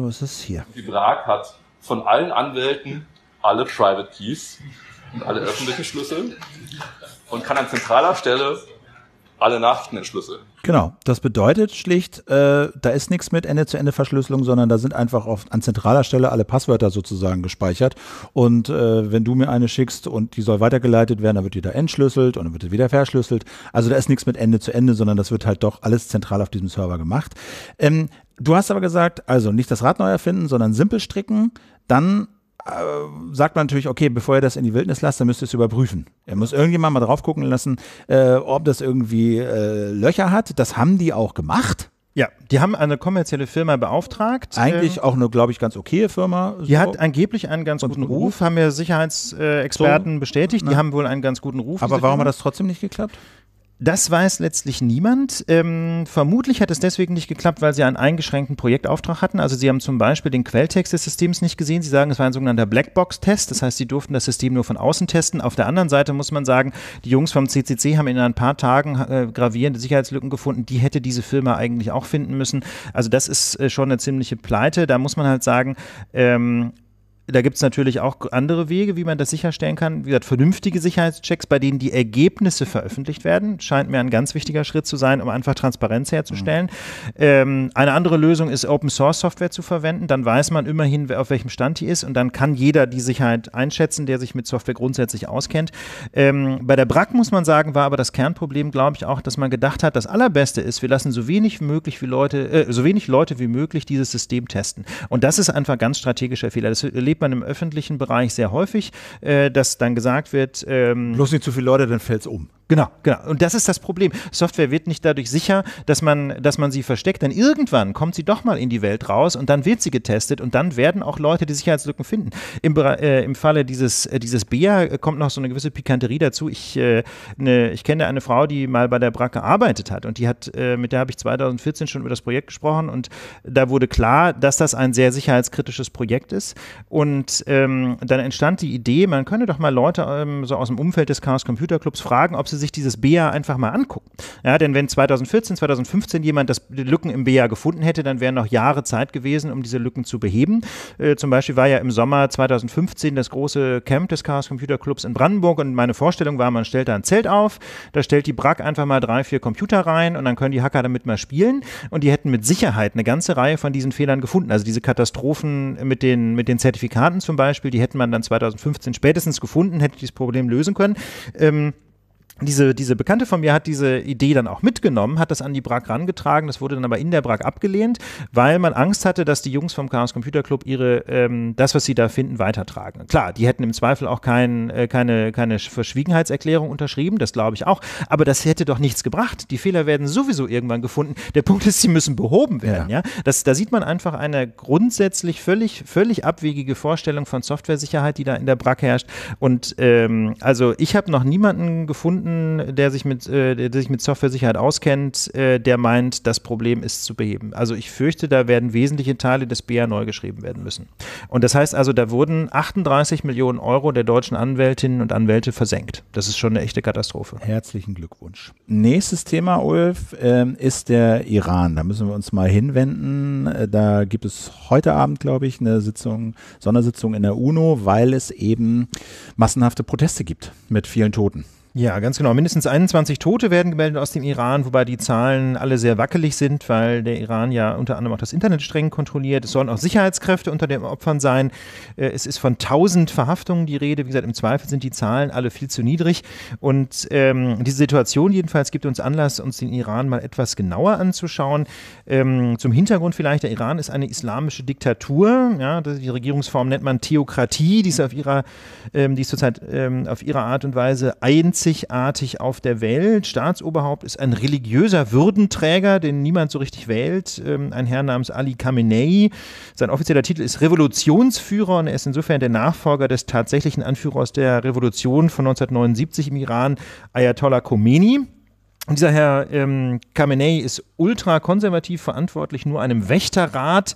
was ist hier? Die BRAG hat von allen Anwälten alle Private Keys und alle öffentlichen Schlüssel und kann an zentraler Stelle alle entschlüsseln. Genau, das bedeutet schlicht, äh, da ist nichts mit Ende-zu-Ende-Verschlüsselung, sondern da sind einfach auf, an zentraler Stelle alle Passwörter sozusagen gespeichert. Und äh, wenn du mir eine schickst und die soll weitergeleitet werden, dann wird die da entschlüsselt und dann wird die wieder verschlüsselt. Also da ist nichts mit Ende-zu-Ende, sondern das wird halt doch alles zentral auf diesem Server gemacht. Ähm, du hast aber gesagt, also nicht das Rad neu erfinden, sondern simpel stricken. Dann äh, sagt man natürlich, okay, bevor ihr das in die Wildnis lasst, dann müsst ihr es überprüfen. Er muss irgendjemand mal drauf gucken lassen, äh, ob das irgendwie äh, Löcher hat. Das haben die auch gemacht. Ja, die haben eine kommerzielle Firma beauftragt. Eigentlich ähm, auch eine, glaube ich, ganz okaye Firma. Die hat angeblich einen ganz und guten Ruf, haben ja Sicherheitsexperten so, bestätigt. Die haben wohl einen ganz guten Ruf. Aber warum Firma. hat das trotzdem nicht geklappt? Das weiß letztlich niemand. Ähm, vermutlich hat es deswegen nicht geklappt, weil sie einen eingeschränkten Projektauftrag hatten. Also sie haben zum Beispiel den Quelltext des Systems nicht gesehen. Sie sagen, es war ein sogenannter Blackbox-Test. Das heißt, sie durften das System nur von außen testen. Auf der anderen Seite muss man sagen, die Jungs vom CCC haben in ein paar Tagen äh, gravierende Sicherheitslücken gefunden. Die hätte diese Firma eigentlich auch finden müssen. Also das ist äh, schon eine ziemliche Pleite. Da muss man halt sagen, ähm, da gibt es natürlich auch andere Wege, wie man das sicherstellen kann. Wie gesagt, vernünftige Sicherheitschecks, bei denen die Ergebnisse veröffentlicht werden, scheint mir ein ganz wichtiger Schritt zu sein, um einfach Transparenz herzustellen. Mhm. Ähm, eine andere Lösung ist, Open Source Software zu verwenden. Dann weiß man immerhin, auf welchem Stand die ist und dann kann jeder die Sicherheit einschätzen, der sich mit Software grundsätzlich auskennt. Ähm, bei der BRAC muss man sagen, war aber das Kernproblem, glaube ich, auch, dass man gedacht hat, das Allerbeste ist, wir lassen so wenig möglich wie Leute, äh, so wenig Leute wie möglich dieses System testen. Und das ist einfach ganz strategischer Fehler. Das erlebt man im öffentlichen Bereich sehr häufig, äh, dass dann gesagt wird. Ähm, Bloß nicht zu viele Leute, dann fällt es um. Genau, genau. Und das ist das Problem. Software wird nicht dadurch sicher, dass man, dass man sie versteckt, denn irgendwann kommt sie doch mal in die Welt raus und dann wird sie getestet und dann werden auch Leute die Sicherheitslücken finden. Im, äh, im Falle dieses, äh, dieses BEA äh, kommt noch so eine gewisse Pikanterie dazu. Ich, äh, ne, ich kenne eine Frau, die mal bei der BRAC gearbeitet hat und die hat, äh, mit der habe ich 2014 schon über das Projekt gesprochen und da wurde klar, dass das ein sehr sicherheitskritisches Projekt ist und und ähm, dann entstand die Idee, man könne doch mal Leute ähm, so aus dem Umfeld des Chaos Computer Clubs fragen, ob sie sich dieses BEA einfach mal angucken. Ja, denn wenn 2014, 2015 jemand das Lücken im BEA gefunden hätte, dann wären noch Jahre Zeit gewesen, um diese Lücken zu beheben. Äh, zum Beispiel war ja im Sommer 2015 das große Camp des Chaos Computer Clubs in Brandenburg und meine Vorstellung war, man stellt da ein Zelt auf, da stellt die BRAC einfach mal drei, vier Computer rein und dann können die Hacker damit mal spielen und die hätten mit Sicherheit eine ganze Reihe von diesen Fehlern gefunden. Also diese Katastrophen mit den, mit den Zertifikaten Praktikanten zum Beispiel, die hätte man dann 2015 spätestens gefunden, hätte dieses Problem lösen können. Ähm, diese, diese Bekannte von mir hat diese Idee dann auch mitgenommen, hat das an die BRAG rangetragen, das wurde dann aber in der BRAG abgelehnt, weil man Angst hatte, dass die Jungs vom Chaos Computer Club ihre, ähm, das, was sie da finden, weitertragen. Klar, die hätten im Zweifel auch kein, äh, keine, keine Verschwiegenheitserklärung unterschrieben, das glaube ich auch, aber das hätte doch nichts gebracht. Die Fehler werden sowieso irgendwann gefunden. Der Punkt ist, sie müssen behoben werden. Ja. ja? Das, da sieht man einfach eine grundsätzlich völlig, völlig abwegige Vorstellung von Softwaresicherheit, die da in der BRAG herrscht. Und ähm, also ich habe noch niemanden gefunden, Kunden, der sich mit, äh, der sich mit Softwaresicherheit auskennt, äh, der meint, das Problem ist zu beheben. Also ich fürchte, da werden wesentliche Teile des BA neu geschrieben werden müssen. Und das heißt also, da wurden 38 Millionen Euro der deutschen Anwältinnen und Anwälte versenkt. Das ist schon eine echte Katastrophe. Herzlichen Glückwunsch. Nächstes Thema, Ulf, ähm, ist der Iran. Da müssen wir uns mal hinwenden. Äh, da gibt es heute Abend, glaube ich, eine Sitzung, Sondersitzung in der UNO, weil es eben massenhafte Proteste gibt mit vielen Toten. Ja, ganz genau. Mindestens 21 Tote werden gemeldet aus dem Iran, wobei die Zahlen alle sehr wackelig sind, weil der Iran ja unter anderem auch das Internet streng kontrolliert. Es sollen auch Sicherheitskräfte unter den Opfern sein. Äh, es ist von 1000 Verhaftungen die Rede. Wie gesagt, im Zweifel sind die Zahlen alle viel zu niedrig. Und ähm, diese Situation jedenfalls gibt uns Anlass, uns den Iran mal etwas genauer anzuschauen. Ähm, zum Hintergrund vielleicht, der Iran ist eine islamische Diktatur. Ja, die Regierungsform nennt man Theokratie. Die ist auf ihrer, ähm, die ist zurzeit ähm, auf ihre Art und Weise einzeln einzigartig auf der Welt. Staatsoberhaupt ist ein religiöser Würdenträger, den niemand so richtig wählt. Ähm, ein Herr namens Ali Khamenei. Sein offizieller Titel ist Revolutionsführer und er ist insofern der Nachfolger des tatsächlichen Anführers der Revolution von 1979 im Iran, Ayatollah Khomeini. Und dieser Herr ähm, Khamenei ist ultrakonservativ verantwortlich, nur einem Wächterrat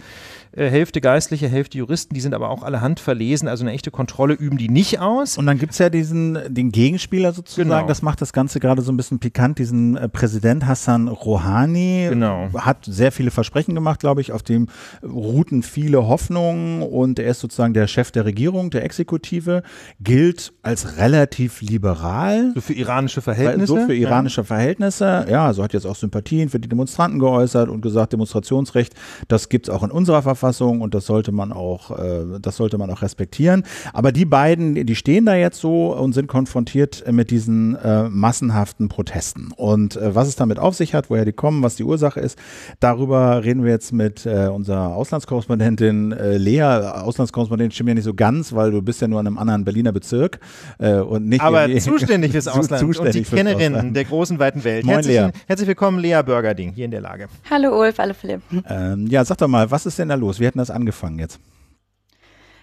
äh, Hälfte Geistliche, Hälfte Juristen, die sind aber auch alle handverlesen, also eine echte Kontrolle üben die nicht aus. Und dann gibt es ja diesen, den Gegenspieler sozusagen, genau. das macht das Ganze gerade so ein bisschen pikant, diesen äh, Präsident Hassan Rouhani, genau. hat sehr viele Versprechen gemacht, glaube ich, auf dem ruhten viele Hoffnungen und er ist sozusagen der Chef der Regierung, der Exekutive, gilt als relativ liberal. So für iranische Verhältnisse. So für iranische ja. Verhältnisse, ja, so also hat jetzt auch Sympathien für die Demonstranten geäußert und gesagt, Demonstrationsrecht, das gibt es auch in unserer Verfassung. Auffassung und das sollte man auch, äh, das sollte man auch respektieren. Aber die beiden, die stehen da jetzt so und sind konfrontiert mit diesen äh, massenhaften Protesten. Und äh, was es damit auf sich hat, woher die kommen, was die Ursache ist, darüber reden wir jetzt mit äh, unserer Auslandskorrespondentin äh, Lea. Auslandskorrespondentin stimmt ja nicht so ganz, weil du bist ja nur in einem anderen Berliner Bezirk äh, und nicht. Aber zuständig fürs Ausland zuständig und die Kennerin der großen weiten Welt. Moin, herzlich, Lea. herzlich willkommen, Lea Burgerding, hier in der Lage. Hallo Ulf, hallo Philipp. Ähm, ja, sag doch mal, was ist denn da los? los? Wie hatten das angefangen jetzt?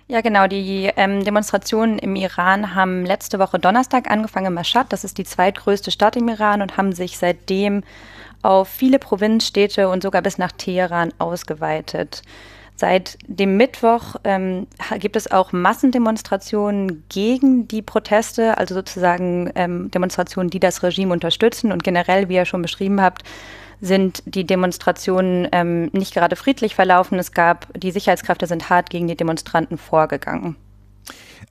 Ja, genau. Die ähm, Demonstrationen im Iran haben letzte Woche Donnerstag angefangen in Mashhad. Das ist die zweitgrößte Stadt im Iran und haben sich seitdem auf viele Provinzstädte und sogar bis nach Teheran ausgeweitet. Seit dem Mittwoch ähm, gibt es auch Massendemonstrationen gegen die Proteste, also sozusagen ähm, Demonstrationen, die das Regime unterstützen. Und generell, wie ihr schon beschrieben habt, sind die Demonstrationen ähm, nicht gerade friedlich verlaufen. Es gab, die Sicherheitskräfte sind hart gegen die Demonstranten vorgegangen.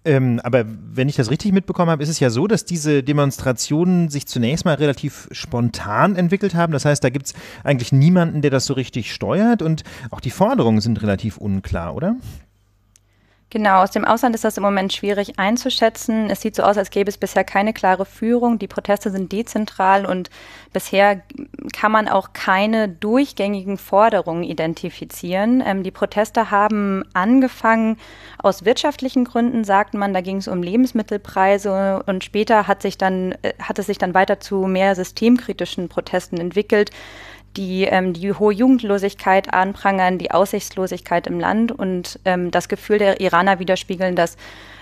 Ähm, aber wenn ich das richtig mitbekommen habe, ist es ja so, dass diese Demonstrationen sich zunächst mal relativ spontan entwickelt haben. Das heißt, da gibt es eigentlich niemanden, der das so richtig steuert und auch die Forderungen sind relativ unklar, oder? Genau, aus dem Ausland ist das im Moment schwierig einzuschätzen. Es sieht so aus, als gäbe es bisher keine klare Führung. Die Proteste sind dezentral und bisher kann man auch keine durchgängigen Forderungen identifizieren. Ähm, die Proteste haben angefangen aus wirtschaftlichen Gründen, sagt man. Da ging es um Lebensmittelpreise und später hat sich dann, äh, hat es sich dann weiter zu mehr systemkritischen Protesten entwickelt die ähm, die hohe Jugendlosigkeit anprangern, die Aussichtslosigkeit im Land und ähm, das Gefühl der Iraner widerspiegeln, dass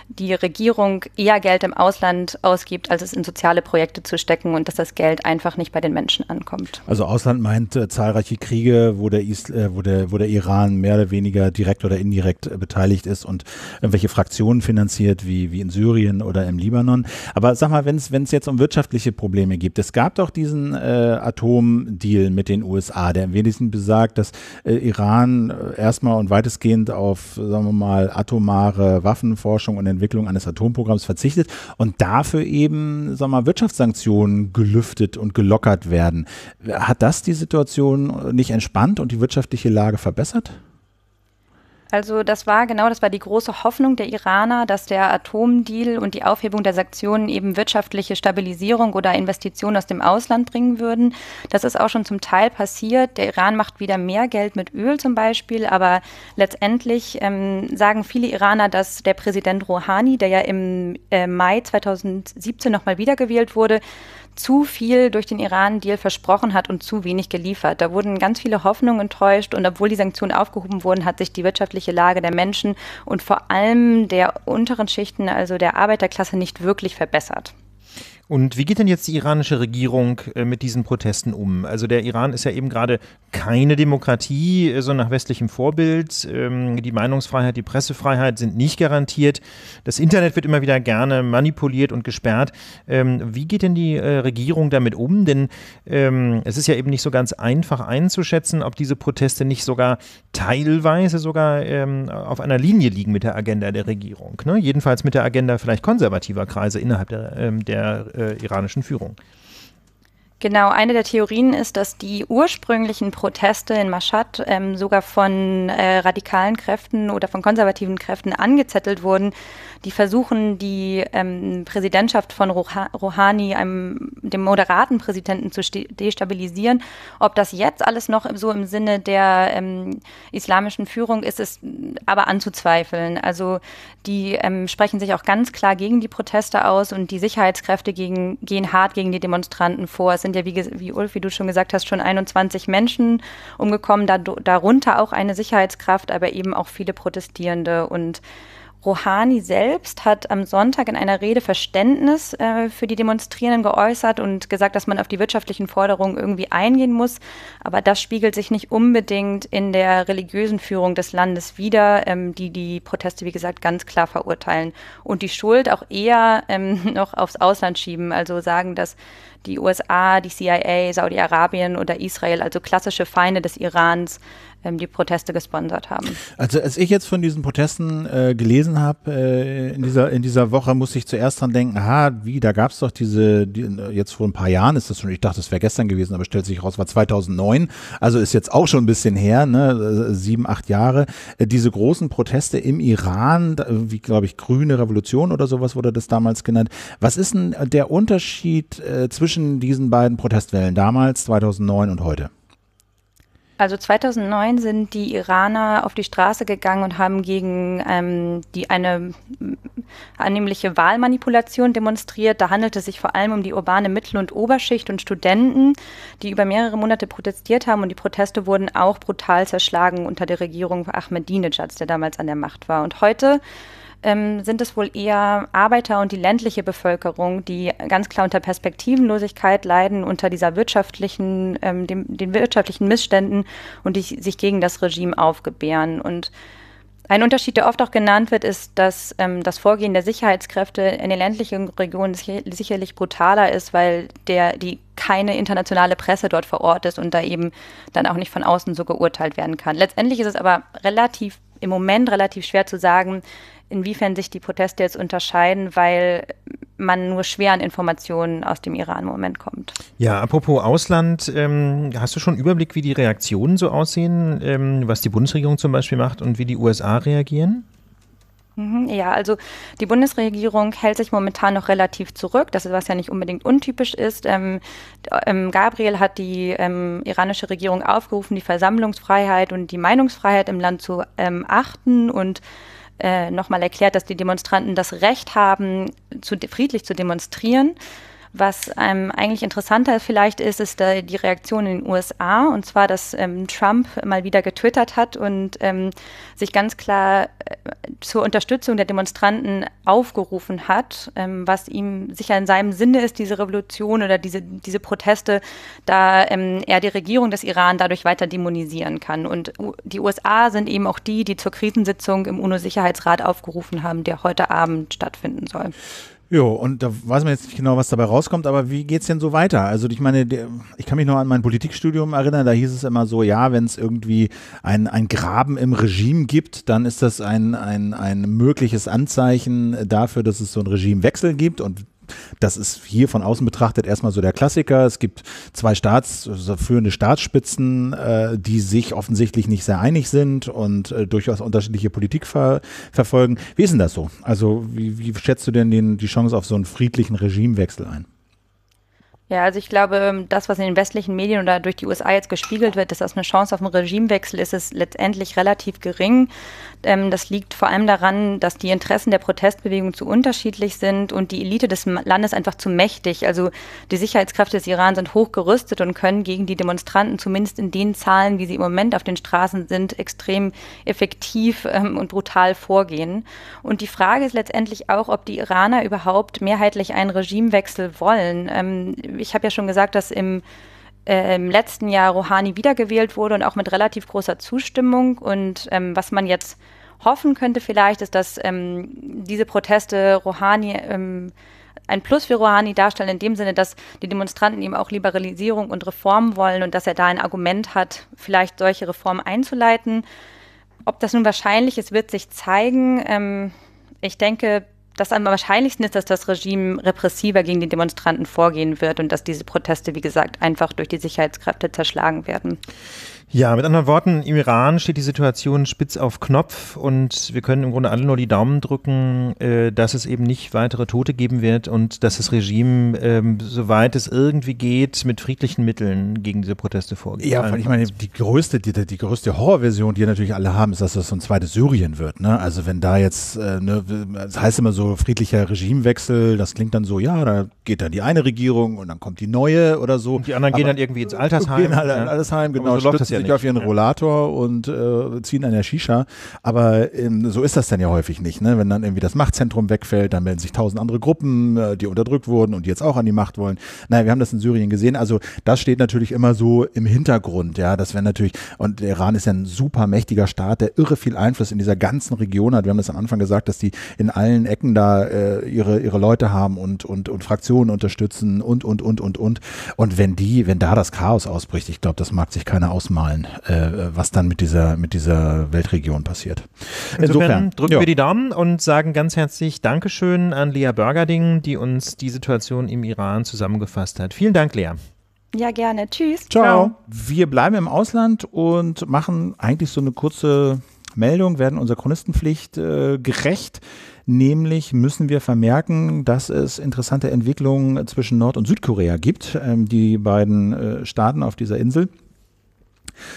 die Regierung eher Geld im Ausland ausgibt, als es in soziale Projekte zu stecken und dass das Geld einfach nicht bei den Menschen ankommt. Also Ausland meint äh, zahlreiche Kriege, wo der, Isl äh, wo, der, wo der Iran mehr oder weniger direkt oder indirekt äh, beteiligt ist und irgendwelche Fraktionen finanziert, wie, wie in Syrien oder im Libanon. Aber sag mal, wenn es jetzt um wirtschaftliche Probleme gibt, es gab doch diesen äh, Atomdeal mit den USA, der im wenigsten besagt, dass äh, Iran äh, erstmal und weitestgehend auf, sagen wir mal, atomare Waffenforschung und Entwicklung Entwicklung eines Atomprogramms verzichtet und dafür eben, sagen wir mal, Wirtschaftssanktionen gelüftet und gelockert werden. Hat das die Situation nicht entspannt und die wirtschaftliche Lage verbessert? Also das war genau, das war die große Hoffnung der Iraner, dass der Atomdeal und die Aufhebung der Sanktionen eben wirtschaftliche Stabilisierung oder Investitionen aus dem Ausland bringen würden. Das ist auch schon zum Teil passiert. Der Iran macht wieder mehr Geld mit Öl zum Beispiel, aber letztendlich ähm, sagen viele Iraner, dass der Präsident Rouhani, der ja im äh, Mai 2017 nochmal wiedergewählt wurde, zu viel durch den Iran-Deal versprochen hat und zu wenig geliefert. Da wurden ganz viele Hoffnungen enttäuscht und obwohl die Sanktionen aufgehoben wurden, hat sich die wirtschaftliche Lage der Menschen und vor allem der unteren Schichten, also der Arbeiterklasse, nicht wirklich verbessert. Und wie geht denn jetzt die iranische Regierung äh, mit diesen Protesten um? Also der Iran ist ja eben gerade keine Demokratie, äh, so nach westlichem Vorbild. Ähm, die Meinungsfreiheit, die Pressefreiheit sind nicht garantiert. Das Internet wird immer wieder gerne manipuliert und gesperrt. Ähm, wie geht denn die äh, Regierung damit um? Denn ähm, es ist ja eben nicht so ganz einfach einzuschätzen, ob diese Proteste nicht sogar teilweise sogar auf einer Linie liegen mit der Agenda der Regierung. Ne? Jedenfalls mit der Agenda vielleicht konservativer Kreise innerhalb der, der äh, iranischen Führung. Genau, eine der Theorien ist, dass die ursprünglichen Proteste in Mashhad ähm, sogar von äh, radikalen Kräften oder von konservativen Kräften angezettelt wurden, die versuchen, die ähm, Präsidentschaft von Rouhani, einem, dem moderaten Präsidenten, zu destabilisieren. Ob das jetzt alles noch so im Sinne der ähm, islamischen Führung ist, ist aber anzuzweifeln. Also die ähm, sprechen sich auch ganz klar gegen die Proteste aus und die Sicherheitskräfte gegen, gehen hart gegen die Demonstranten vor. Es sind sind ja, wie, wie Ulf, wie du schon gesagt hast, schon 21 Menschen umgekommen, da, darunter auch eine Sicherheitskraft, aber eben auch viele Protestierende und Rouhani selbst hat am Sonntag in einer Rede Verständnis äh, für die Demonstrierenden geäußert und gesagt, dass man auf die wirtschaftlichen Forderungen irgendwie eingehen muss. Aber das spiegelt sich nicht unbedingt in der religiösen Führung des Landes wider, ähm, die die Proteste, wie gesagt, ganz klar verurteilen und die Schuld auch eher ähm, noch aufs Ausland schieben. Also sagen, dass die USA, die CIA, Saudi-Arabien oder Israel, also klassische Feinde des Irans, die Proteste gesponsert haben. Also als ich jetzt von diesen Protesten äh, gelesen habe äh, in, dieser, in dieser Woche, musste ich zuerst dran denken, aha, wie, da gab es doch diese, die, jetzt vor ein paar Jahren ist das schon, ich dachte, das wäre gestern gewesen, aber stellt sich raus, war 2009, also ist jetzt auch schon ein bisschen her, ne, äh, sieben, acht Jahre, äh, diese großen Proteste im Iran, wie glaube ich, Grüne Revolution oder sowas wurde das damals genannt. Was ist denn der Unterschied äh, zwischen diesen beiden Protestwellen damals, 2009 und heute? Also 2009 sind die Iraner auf die Straße gegangen und haben gegen ähm, die eine annehmliche Wahlmanipulation demonstriert. Da handelte es sich vor allem um die urbane Mittel- und Oberschicht und Studenten, die über mehrere Monate protestiert haben und die Proteste wurden auch brutal zerschlagen unter der Regierung Ahmadinejads, der damals an der Macht war. Und heute ähm, sind es wohl eher Arbeiter und die ländliche Bevölkerung, die ganz klar unter Perspektivenlosigkeit leiden, unter dieser wirtschaftlichen, ähm, dem, den wirtschaftlichen Missständen und die sich gegen das Regime aufgebären. Und ein Unterschied, der oft auch genannt wird, ist, dass ähm, das Vorgehen der Sicherheitskräfte in den ländlichen Regionen sicher, sicherlich brutaler ist, weil der, die keine internationale Presse dort vor Ort ist und da eben dann auch nicht von außen so geurteilt werden kann. Letztendlich ist es aber relativ im Moment relativ schwer zu sagen, inwiefern sich die Proteste jetzt unterscheiden, weil man nur schwer an Informationen aus dem Iran im Moment kommt. Ja, apropos Ausland, ähm, hast du schon einen Überblick, wie die Reaktionen so aussehen, ähm, was die Bundesregierung zum Beispiel macht und wie die USA reagieren? Mhm, ja, also die Bundesregierung hält sich momentan noch relativ zurück, das ist was ja nicht unbedingt untypisch ist. Ähm, ähm Gabriel hat die ähm, iranische Regierung aufgerufen, die Versammlungsfreiheit und die Meinungsfreiheit im Land zu ähm, achten und äh, nochmal erklärt, dass die Demonstranten das Recht haben, zu, friedlich zu demonstrieren was ähm, eigentlich interessanter vielleicht ist, ist da äh, die Reaktion in den USA und zwar, dass ähm, Trump mal wieder getwittert hat und ähm, sich ganz klar äh, zur Unterstützung der Demonstranten aufgerufen hat, ähm, was ihm sicher in seinem Sinne ist, diese Revolution oder diese, diese Proteste, da ähm, er die Regierung des Iran dadurch weiter dämonisieren kann. Und die USA sind eben auch die, die zur Krisensitzung im UNO-Sicherheitsrat aufgerufen haben, der heute Abend stattfinden soll. Jo, und da weiß man jetzt nicht genau, was dabei rauskommt, aber wie geht's denn so weiter? Also ich meine, ich kann mich noch an mein Politikstudium erinnern, da hieß es immer so, ja, wenn es irgendwie ein, ein Graben im Regime gibt, dann ist das ein, ein, ein mögliches Anzeichen dafür, dass es so einen Regimewechsel gibt und das ist hier von außen betrachtet erstmal so der Klassiker. Es gibt zwei Staats, also führende Staatsspitzen, äh, die sich offensichtlich nicht sehr einig sind und äh, durchaus unterschiedliche Politik ver verfolgen. Wie ist denn das so? Also wie, wie schätzt du denn den, die Chance auf so einen friedlichen Regimewechsel ein? Ja, also ich glaube, ähm, das, was in den westlichen Medien oder durch die USA jetzt gespiegelt wird, dass das eine Chance auf einen Regimewechsel ist, ist letztendlich relativ gering. Ähm, das liegt vor allem daran, dass die Interessen der Protestbewegung zu unterschiedlich sind und die Elite des Landes einfach zu mächtig. Also die Sicherheitskräfte des Iran sind hochgerüstet und können gegen die Demonstranten, zumindest in den Zahlen, wie sie im Moment auf den Straßen sind, extrem effektiv ähm, und brutal vorgehen. Und die Frage ist letztendlich auch, ob die Iraner überhaupt mehrheitlich einen Regimewechsel wollen ich habe ja schon gesagt, dass im, äh, im, letzten Jahr Rouhani wiedergewählt wurde und auch mit relativ großer Zustimmung. Und ähm, was man jetzt hoffen könnte vielleicht, ist, dass ähm, diese Proteste Rouhani ähm, ein Plus für Rouhani darstellen, in dem Sinne, dass die Demonstranten ihm auch Liberalisierung und Reform wollen und dass er da ein Argument hat, vielleicht solche Reformen einzuleiten. Ob das nun wahrscheinlich ist, wird sich zeigen. Ähm, ich denke, das am wahrscheinlichsten ist, dass das Regime repressiver gegen die Demonstranten vorgehen wird und dass diese Proteste, wie gesagt, einfach durch die Sicherheitskräfte zerschlagen werden. Ja, mit anderen Worten, im Iran steht die Situation spitz auf Knopf und wir können im Grunde alle nur die Daumen drücken, äh, dass es eben nicht weitere Tote geben wird und dass das Regime, ähm, soweit es irgendwie geht, mit friedlichen Mitteln gegen diese Proteste vorgeht. Ja, weil ich meine, die größte, die, die größte Horrorversion, die natürlich alle haben, ist, dass das so ein zweites Syrien wird. Ne? Also wenn da jetzt, äh, ne, das heißt immer so friedlicher Regimewechsel, das klingt dann so, ja, da geht dann die eine Regierung und dann kommt die neue oder so. Und die anderen Aber, gehen dann irgendwie ins Altersheim. Gehen alle halt ja. in Altersheim, genau nicht. auf ihren Rollator und äh, ziehen an der Shisha. Aber ähm, so ist das dann ja häufig nicht. Ne? Wenn dann irgendwie das Machtzentrum wegfällt, dann melden sich tausend andere Gruppen, äh, die unterdrückt wurden und die jetzt auch an die Macht wollen. Naja, wir haben das in Syrien gesehen. Also das steht natürlich immer so im Hintergrund. Ja, das wäre natürlich, und der Iran ist ja ein super mächtiger Staat, der irre viel Einfluss in dieser ganzen Region hat. Wir haben das am Anfang gesagt, dass die in allen Ecken da äh, ihre, ihre Leute haben und, und, und Fraktionen unterstützen und, und, und, und, und. Und wenn die, wenn da das Chaos ausbricht, ich glaube, das mag sich keiner ausmalen zahlen, äh, was dann mit dieser, mit dieser Weltregion passiert. Insofern, Insofern drücken ja. wir die Daumen und sagen ganz herzlich Dankeschön an Lea Börgerding, die uns die Situation im Iran zusammengefasst hat. Vielen Dank, Lea. Ja, gerne. Tschüss. Ciao. Ciao. Wir bleiben im Ausland und machen eigentlich so eine kurze Meldung, werden unserer Chronistenpflicht äh, gerecht. Nämlich müssen wir vermerken, dass es interessante Entwicklungen zwischen Nord- und Südkorea gibt. Ähm, die beiden äh, Staaten auf dieser Insel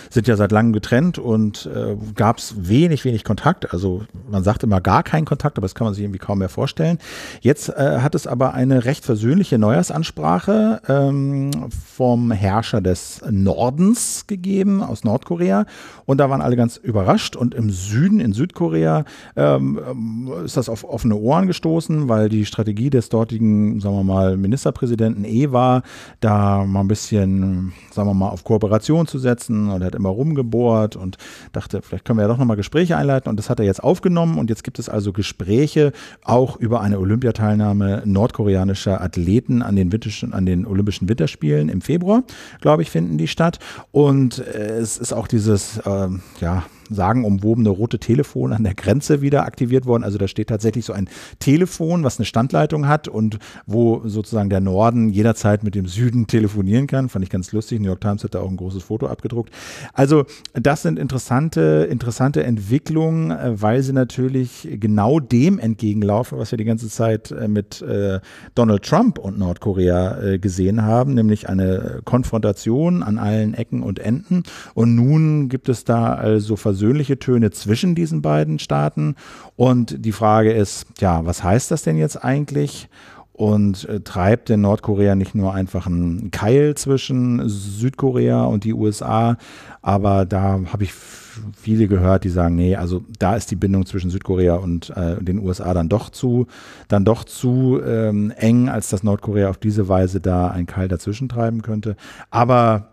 sind ja seit langem getrennt und äh, gab es wenig, wenig Kontakt. Also man sagt immer gar keinen Kontakt, aber das kann man sich irgendwie kaum mehr vorstellen. Jetzt äh, hat es aber eine recht versöhnliche Neujahrsansprache ähm, vom Herrscher des Nordens gegeben, aus Nordkorea. Und da waren alle ganz überrascht. Und im Süden, in Südkorea, ähm, ähm ist das auf offene Ohren gestoßen, weil die Strategie des dortigen, sagen wir mal, Ministerpräsidenten eh war, da mal ein bisschen, sagen wir mal, auf Kooperation zu setzen, und hat immer rumgebohrt und dachte, vielleicht können wir ja doch nochmal Gespräche einleiten. Und das hat er jetzt aufgenommen und jetzt gibt es also Gespräche auch über eine Olympiateilnahme nordkoreanischer Athleten an den, an den Olympischen Winterspielen im Februar, glaube ich, finden die statt. Und äh, es ist auch dieses, äh, ja, sagenumwobene rote Telefon an der Grenze wieder aktiviert worden. Also da steht tatsächlich so ein Telefon, was eine Standleitung hat und wo sozusagen der Norden jederzeit mit dem Süden telefonieren kann. Fand ich ganz lustig. New York Times hat da auch ein großes Foto abgedruckt. Also das sind interessante, interessante Entwicklungen, äh, weil sie natürlich genau dem entgegenlaufen, was wir die ganze Zeit äh, mit äh, Donald Trump und Nordkorea äh, gesehen haben, nämlich eine Konfrontation an allen Ecken und Enden. Und nun gibt es da also Versuche, versöhnliche Töne zwischen diesen beiden Staaten. Und die Frage ist, ja, was heißt das denn jetzt eigentlich? und äh, treibt denn Nordkorea nicht nur einfach einen Keil zwischen Südkorea und die USA, aber da habe ich viele gehört, die sagen, nee, also da ist die Bindung zwischen Südkorea und äh, den USA dann doch zu, dann doch zu ähm, eng, als dass Nordkorea auf diese Weise da einen Keil dazwischen treiben könnte. Aber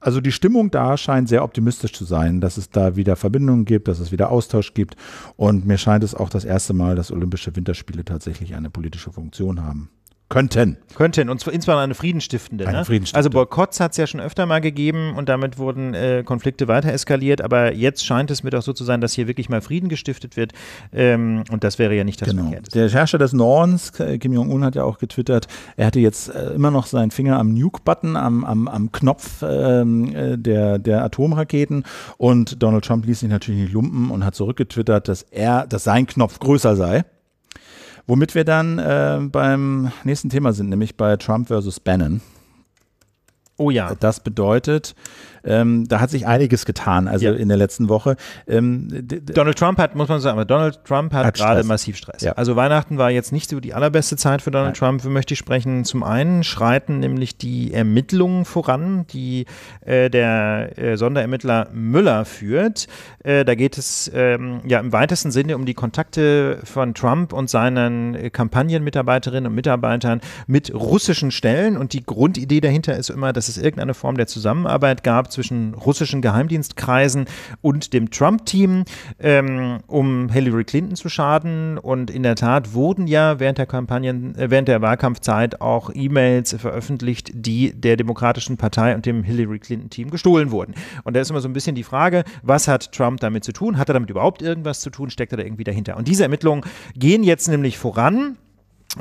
also die Stimmung da scheint sehr optimistisch zu sein, dass es da wieder Verbindungen gibt, dass es wieder Austausch gibt. Und mir scheint es auch das erste Mal, dass Olympische Winterspiele tatsächlich eine politische Funktion haben. Könnten. Könnten, und zwar insbesondere eine friedenstiftende. Eine ne? friedenstiftende. Also Boykotts hat es ja schon öfter mal gegeben und damit wurden äh, Konflikte weiter eskaliert, aber jetzt scheint es mir doch so zu sein, dass hier wirklich mal Frieden gestiftet wird ähm, und das wäre ja nicht das genau. Verkehrtes. Der Herrscher des Nordens, äh, Kim Jong-un, hat ja auch getwittert, er hatte jetzt äh, immer noch seinen Finger am Nuke-Button, am, am, am Knopf ähm, äh, der, der Atomraketen und Donald Trump ließ sich natürlich nicht lumpen und hat zurückgetwittert, dass er, dass sein Knopf größer sei. Womit wir dann äh, beim nächsten Thema sind, nämlich bei Trump versus Bannon. Oh ja. Das bedeutet, ähm, da hat sich einiges getan, also ja. in der letzten Woche. Ähm, Donald Trump hat, muss man sagen, Donald Trump hat, hat gerade massiv Stress. Ja. Also Weihnachten war jetzt nicht so die allerbeste Zeit für Donald Nein. Trump. Wir möchte ich sprechen. Zum einen schreiten nämlich die Ermittlungen voran, die äh, der äh, Sonderermittler Müller führt. Äh, da geht es ähm, ja im weitesten Sinne um die Kontakte von Trump und seinen Kampagnenmitarbeiterinnen und Mitarbeitern mit russischen Stellen. Und die Grundidee dahinter ist immer, dass es irgendeine Form der Zusammenarbeit gab zwischen russischen Geheimdienstkreisen und dem Trump-Team, ähm, um Hillary Clinton zu schaden. Und in der Tat wurden ja während der Kampagnen, äh, während der Wahlkampfzeit auch E-Mails veröffentlicht, die der Demokratischen Partei und dem Hillary Clinton-Team gestohlen wurden. Und da ist immer so ein bisschen die Frage, was hat Trump damit zu tun? Hat er damit überhaupt irgendwas zu tun? Steckt er da irgendwie dahinter? Und diese Ermittlungen gehen jetzt nämlich voran.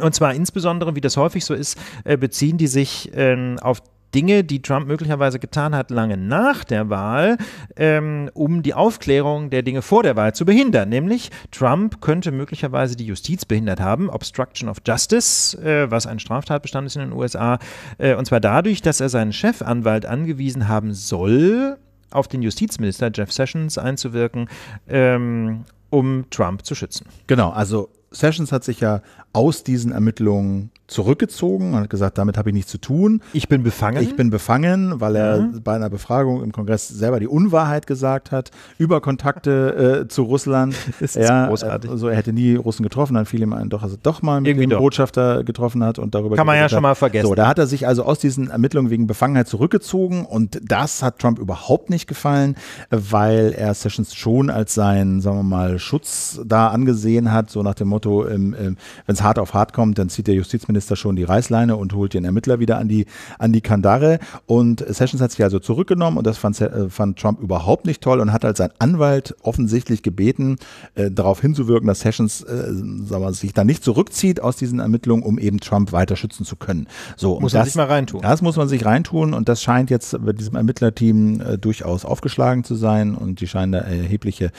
Und zwar insbesondere, wie das häufig so ist, äh, beziehen die sich ähm, auf die Dinge, die Trump möglicherweise getan hat, lange nach der Wahl, ähm, um die Aufklärung der Dinge vor der Wahl zu behindern. Nämlich, Trump könnte möglicherweise die Justiz behindert haben, Obstruction of Justice, äh, was ein Straftatbestand ist in den USA, äh, und zwar dadurch, dass er seinen Chefanwalt angewiesen haben soll, auf den Justizminister Jeff Sessions einzuwirken, ähm, um Trump zu schützen. Genau, also Sessions hat sich ja aus diesen Ermittlungen zurückgezogen und hat gesagt, damit habe ich nichts zu tun. Ich bin befangen. Ich bin befangen, weil er mhm. bei einer Befragung im Kongress selber die Unwahrheit gesagt hat über Kontakte äh, zu Russland. Das ist ja, großartig. Also er hätte nie Russen getroffen, dann fiel ihm ein, doch, also doch mal mit Irgendwie dem doch. Botschafter getroffen hat und darüber kann man ja hat. schon mal vergessen. So, da hat er sich also aus diesen Ermittlungen wegen Befangenheit zurückgezogen und das hat Trump überhaupt nicht gefallen, weil er Sessions schon als seinen, sagen wir mal, Schutz da angesehen hat, so nach dem Motto, wenn es hart auf hart kommt, dann zieht der Justizminister Justizminister schon die Reißleine und holt den Ermittler wieder an die, an die Kandare. Und Sessions hat sich also zurückgenommen und das fand, äh, fand Trump überhaupt nicht toll und hat als sein Anwalt offensichtlich gebeten, äh, darauf hinzuwirken, dass Sessions äh, sagen wir, sich dann nicht zurückzieht aus diesen Ermittlungen, um eben Trump weiter schützen zu können. So, muss man sich mal reintun. Das muss man sich reintun und das scheint jetzt bei diesem Ermittlerteam äh, durchaus aufgeschlagen zu sein und die scheinen da erhebliche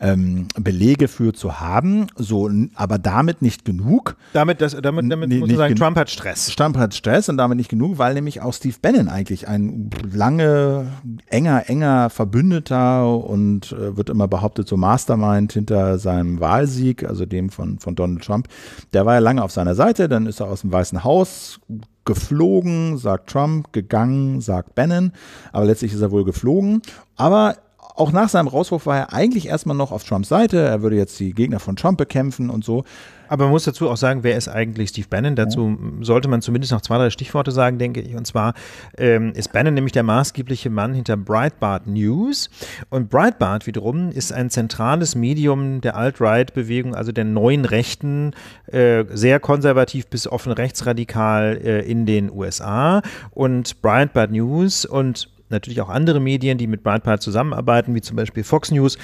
ähm, Belege für zu haben. So, aber damit nicht genug. Damit, das, damit, damit muss nicht sagen, Trump hat Stress. Trump hat Stress und damit nicht genug, weil nämlich auch Steve Bannon eigentlich ein lange, enger, enger Verbündeter und äh, wird immer behauptet, so Mastermind hinter seinem Wahlsieg, also dem von, von Donald Trump, der war ja lange auf seiner Seite, dann ist er aus dem Weißen Haus geflogen, sagt Trump, gegangen, sagt Bannon, aber letztlich ist er wohl geflogen. Aber auch nach seinem Rauswurf war er eigentlich erstmal noch auf Trumps Seite. Er würde jetzt die Gegner von Trump bekämpfen und so. Aber man muss dazu auch sagen, wer ist eigentlich Steve Bannon? Dazu ja. sollte man zumindest noch zwei, drei Stichworte sagen, denke ich. Und zwar ähm, ist Bannon nämlich der maßgebliche Mann hinter Breitbart News. Und Breitbart wiederum ist ein zentrales Medium der Alt-Right-Bewegung, also der neuen Rechten, äh, sehr konservativ bis offen rechtsradikal äh, in den USA. Und Breitbart News und natürlich auch andere Medien, die mit Breitbart zusammenarbeiten, wie zum Beispiel Fox News,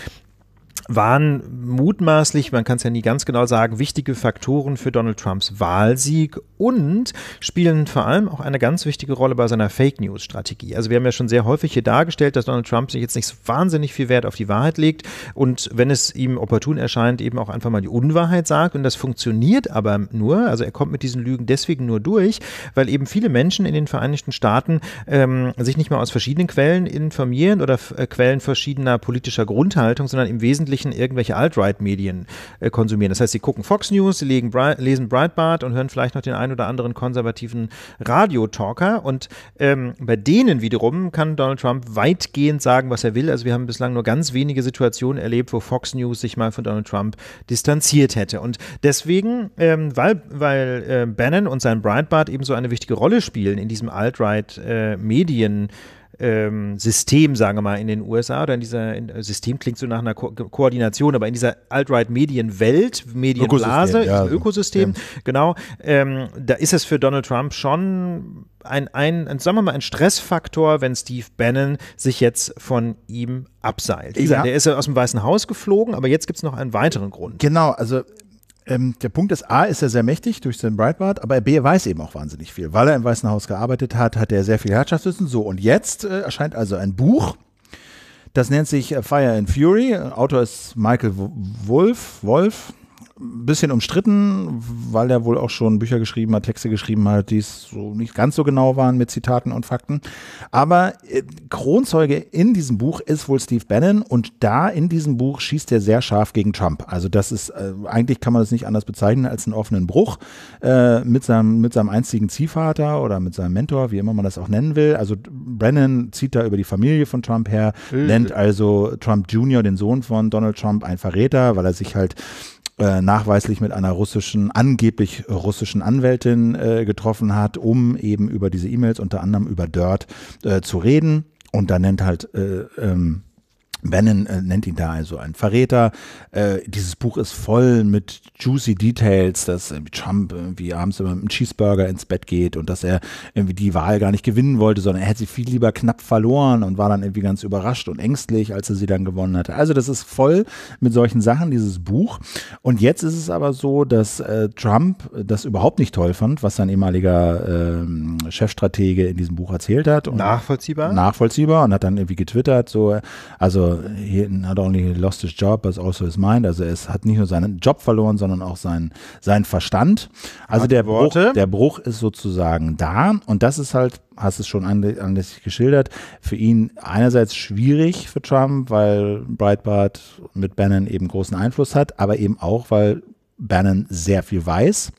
waren mutmaßlich, man kann es ja nie ganz genau sagen, wichtige Faktoren für Donald Trumps Wahlsieg und spielen vor allem auch eine ganz wichtige Rolle bei seiner Fake News Strategie. Also wir haben ja schon sehr häufig hier dargestellt, dass Donald Trump sich jetzt nicht so wahnsinnig viel Wert auf die Wahrheit legt und wenn es ihm opportun erscheint, eben auch einfach mal die Unwahrheit sagt und das funktioniert aber nur, also er kommt mit diesen Lügen deswegen nur durch, weil eben viele Menschen in den Vereinigten Staaten ähm, sich nicht mehr aus verschiedenen Quellen informieren oder äh, Quellen verschiedener politischer Grundhaltung, sondern im Wesentlichen Jugendlichen irgendwelche Alt-Right-Medien äh, konsumieren. Das heißt, sie gucken Fox News, sie Bre lesen Breitbart und hören vielleicht noch den einen oder anderen konservativen Radiotalker. Und ähm, bei denen wiederum kann Donald Trump weitgehend sagen, was er will. Also wir haben bislang nur ganz wenige Situationen erlebt, wo Fox News sich mal von Donald Trump distanziert hätte. Und deswegen, ähm, weil, weil äh, Bannon und sein Breitbart eben so eine wichtige Rolle spielen in diesem Alt-Right-Medien- äh, ähm, System, sagen wir mal, in den USA oder in dieser in, äh, System klingt so nach einer Ko Koordination, aber in dieser Alt-Right-Medienwelt, Medienblase, Ökosystem, ja, Ökosystem ja. genau, ähm, da ist es für Donald Trump schon ein, ein, ein sagen wir mal, ein Stressfaktor, wenn Steve Bannon sich jetzt von ihm abseilt. Ja. Der ist ja aus dem Weißen Haus geflogen, aber jetzt gibt es noch einen weiteren Grund. Genau, also ähm, der Punkt ist, A ist er sehr mächtig durch seinen Breitbart, aber B weiß eben auch wahnsinnig viel. Weil er im Weißen Haus gearbeitet hat, hat er sehr viel Herrschaftswissen. So, und jetzt äh, erscheint also ein Buch, das nennt sich äh, Fire and Fury. Äh, Autor ist Michael Wolf, Wolf ein bisschen umstritten, weil er wohl auch schon Bücher geschrieben hat, Texte geschrieben hat, die es so nicht ganz so genau waren mit Zitaten und Fakten. Aber äh, Kronzeuge in diesem Buch ist wohl Steve Bannon und da in diesem Buch schießt er sehr scharf gegen Trump. Also das ist, äh, eigentlich kann man das nicht anders bezeichnen als einen offenen Bruch äh, mit, seinem, mit seinem einstigen Ziehvater oder mit seinem Mentor, wie immer man das auch nennen will. Also Bannon zieht da über die Familie von Trump her, äh. nennt also Trump Jr., den Sohn von Donald Trump, ein Verräter, weil er sich halt äh, nachweislich mit einer russischen, angeblich russischen Anwältin äh, getroffen hat, um eben über diese E-Mails, unter anderem über Dirt, äh, zu reden. Und da nennt halt äh, ähm, Bannon äh, nennt ihn da also ein Verräter. Äh, dieses Buch ist voll mit juicy Details, dass äh, Trump irgendwie abends immer mit einem Cheeseburger ins Bett geht und dass er irgendwie die Wahl gar nicht gewinnen wollte, sondern er hätte sie viel lieber knapp verloren und war dann irgendwie ganz überrascht und ängstlich, als er sie dann gewonnen hatte. Also das ist voll mit solchen Sachen, dieses Buch. Und jetzt ist es aber so, dass äh, Trump das überhaupt nicht toll fand, was sein ehemaliger ähm, Chefstratege in diesem Buch erzählt hat. nachvollziehbar? Nachvollziehbar und hat dann irgendwie getwittert, so, äh, also also he not only lost his job, but also his mind. Also es hat nicht nur seinen Job verloren, sondern auch seinen, seinen Verstand. Also der Bruch, der Bruch ist sozusagen da und das ist halt hast es schon anlässlich geschildert, für ihn einerseits schwierig für Trump, weil Breitbart mit Bannon eben großen Einfluss hat, aber eben auch, weil Bannon sehr viel weiß.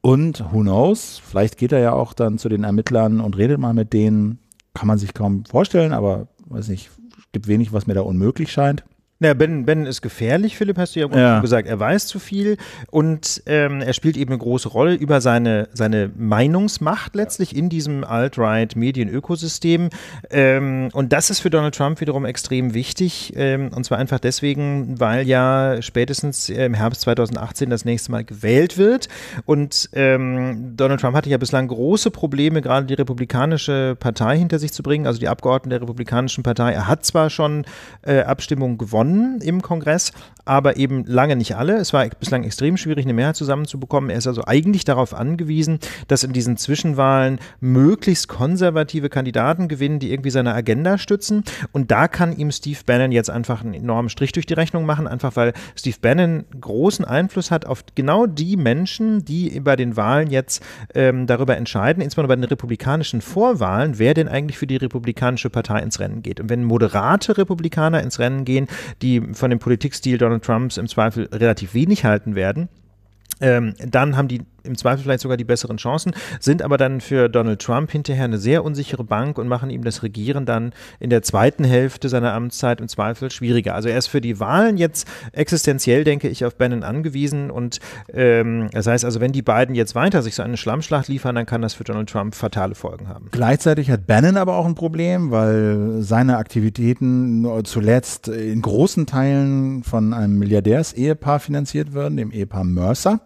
Und who knows, vielleicht geht er ja auch dann zu den Ermittlern und redet mal mit denen. Kann man sich kaum vorstellen, aber weiß nicht, gibt wenig, was mir da unmöglich scheint. Ja, ben, ben ist gefährlich, Philipp, hast du ja, ja. gesagt. Er weiß zu viel und ähm, er spielt eben eine große Rolle über seine, seine Meinungsmacht letztlich in diesem Alt-Right-Medienökosystem. Ähm, und das ist für Donald Trump wiederum extrem wichtig. Ähm, und zwar einfach deswegen, weil ja spätestens äh, im Herbst 2018 das nächste Mal gewählt wird. Und ähm, Donald Trump hatte ja bislang große Probleme, gerade die Republikanische Partei hinter sich zu bringen, also die Abgeordneten der Republikanischen Partei. Er hat zwar schon äh, Abstimmungen gewonnen, im Kongress, aber eben lange nicht alle. Es war bislang extrem schwierig, eine Mehrheit zusammenzubekommen. Er ist also eigentlich darauf angewiesen, dass in diesen Zwischenwahlen möglichst konservative Kandidaten gewinnen, die irgendwie seine Agenda stützen. Und da kann ihm Steve Bannon jetzt einfach einen enormen Strich durch die Rechnung machen, einfach weil Steve Bannon großen Einfluss hat auf genau die Menschen, die bei den Wahlen jetzt ähm, darüber entscheiden, insbesondere bei den republikanischen Vorwahlen, wer denn eigentlich für die republikanische Partei ins Rennen geht. Und wenn moderate Republikaner ins Rennen gehen, die von dem Politikstil Donald Donald Trumps im Zweifel relativ wenig halten werden, ähm, dann haben die im Zweifel vielleicht sogar die besseren Chancen, sind aber dann für Donald Trump hinterher eine sehr unsichere Bank und machen ihm das Regieren dann in der zweiten Hälfte seiner Amtszeit im Zweifel schwieriger. Also er ist für die Wahlen jetzt existenziell, denke ich, auf Bannon angewiesen und ähm, das heißt also, wenn die beiden jetzt weiter sich so eine Schlammschlacht liefern, dann kann das für Donald Trump fatale Folgen haben. Gleichzeitig hat Bannon aber auch ein Problem, weil seine Aktivitäten zuletzt in großen Teilen von einem Milliardärsehepaar finanziert werden, dem Ehepaar Mercer.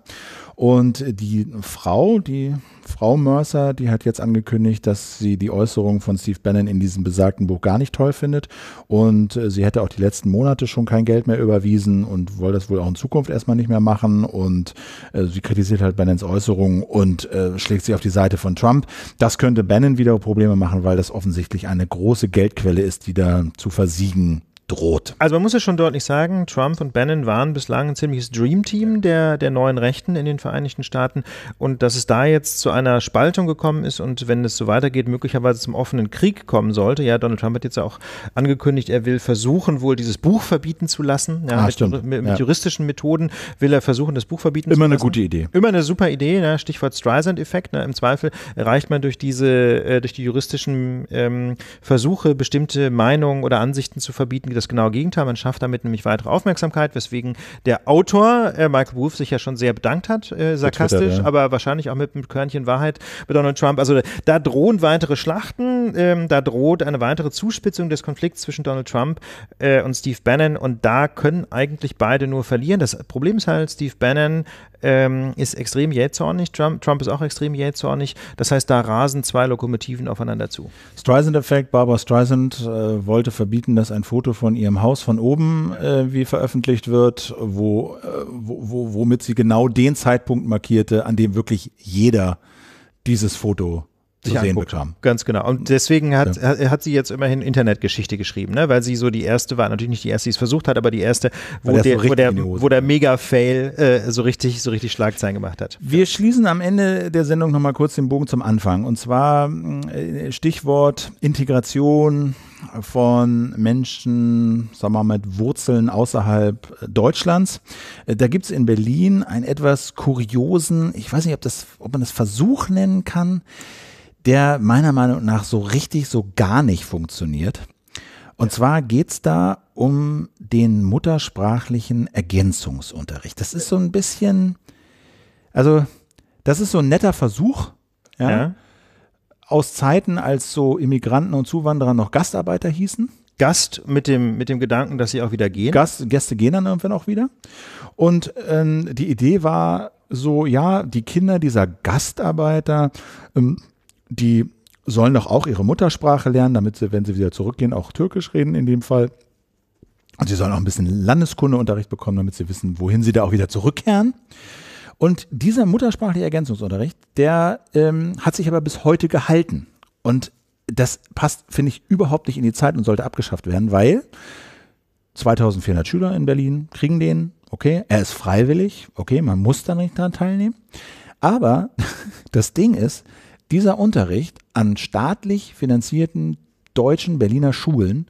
Und die Frau, die Frau Mercer, die hat jetzt angekündigt, dass sie die Äußerungen von Steve Bannon in diesem besagten Buch gar nicht toll findet. Und äh, sie hätte auch die letzten Monate schon kein Geld mehr überwiesen und wollte das wohl auch in Zukunft erstmal nicht mehr machen. Und äh, sie kritisiert halt Bannons Äußerungen und äh, schlägt sie auf die Seite von Trump. Das könnte Bannon wieder Probleme machen, weil das offensichtlich eine große Geldquelle ist, die da zu versiegen droht. Also man muss ja schon deutlich sagen, Trump und Bannon waren bislang ein ziemliches Dreamteam der, der neuen Rechten in den Vereinigten Staaten und dass es da jetzt zu einer Spaltung gekommen ist und wenn es so weitergeht, möglicherweise zum offenen Krieg kommen sollte. Ja, Donald Trump hat jetzt auch angekündigt, er will versuchen, wohl dieses Buch verbieten zu lassen. Ja, ah, mit, mit, mit ja. juristischen Methoden will er versuchen, das Buch verbieten Immer zu lassen. Immer eine gute Idee. Immer eine super Idee, ne? Stichwort Streisand-Effekt. Ne? Im Zweifel erreicht man durch diese, äh, durch die juristischen ähm, Versuche, bestimmte Meinungen oder Ansichten zu verbieten, das genaue Gegenteil. Man schafft damit nämlich weitere Aufmerksamkeit, weswegen der Autor äh, Michael Wolff sich ja schon sehr bedankt hat, äh, sarkastisch, Twitter, ja. aber wahrscheinlich auch mit einem Körnchen Wahrheit bei Donald Trump. Also da drohen weitere Schlachten, ähm, da droht eine weitere Zuspitzung des Konflikts zwischen Donald Trump äh, und Steve Bannon und da können eigentlich beide nur verlieren. Das Problem ist halt, Steve Bannon ähm, ist extrem jähzornig. Trump, Trump ist auch extrem jähzornig. Das heißt, da rasen zwei Lokomotiven aufeinander zu. Streisand-Effekt. Barbara Streisand äh, wollte verbieten, dass ein Foto von ihrem Haus von oben äh, wie veröffentlicht wird, wo, äh, wo, womit sie genau den Zeitpunkt markierte, an dem wirklich jeder dieses Foto zu sehen anguckt. bekam. Ganz genau. Und hm. deswegen hat, ja. hat sie jetzt immerhin Internetgeschichte geschrieben, ne? weil sie so die erste war, natürlich nicht die erste, die es versucht hat, aber die erste, wo, der, so wo, der, wo der Mega-Fail äh, so, richtig, so richtig Schlagzeilen gemacht hat. Wir ja. schließen am Ende der Sendung nochmal kurz den Bogen zum Anfang. Und zwar äh, Stichwort Integration von Menschen, sagen wir mal, mit Wurzeln außerhalb Deutschlands. Äh, da gibt es in Berlin einen etwas kuriosen, ich weiß nicht, ob, das, ob man das Versuch nennen kann, der meiner Meinung nach so richtig so gar nicht funktioniert. Und zwar geht es da um den muttersprachlichen Ergänzungsunterricht. Das ist so ein bisschen, also das ist so ein netter Versuch, ja, ja. aus Zeiten, als so Immigranten und Zuwanderer noch Gastarbeiter hießen. Gast mit dem, mit dem Gedanken, dass sie auch wieder gehen. Gast, Gäste gehen dann irgendwann auch wieder. Und ähm, die Idee war so, ja, die Kinder dieser Gastarbeiter ähm, die sollen doch auch ihre Muttersprache lernen, damit sie, wenn sie wieder zurückgehen, auch Türkisch reden in dem Fall. Und sie sollen auch ein bisschen Landeskundeunterricht bekommen, damit sie wissen, wohin sie da auch wieder zurückkehren. Und dieser muttersprachliche Ergänzungsunterricht, der ähm, hat sich aber bis heute gehalten. Und das passt, finde ich, überhaupt nicht in die Zeit und sollte abgeschafft werden, weil 2400 Schüler in Berlin kriegen den, okay, er ist freiwillig, okay, man muss da nicht daran teilnehmen. Aber das Ding ist, dieser Unterricht an staatlich finanzierten deutschen Berliner Schulen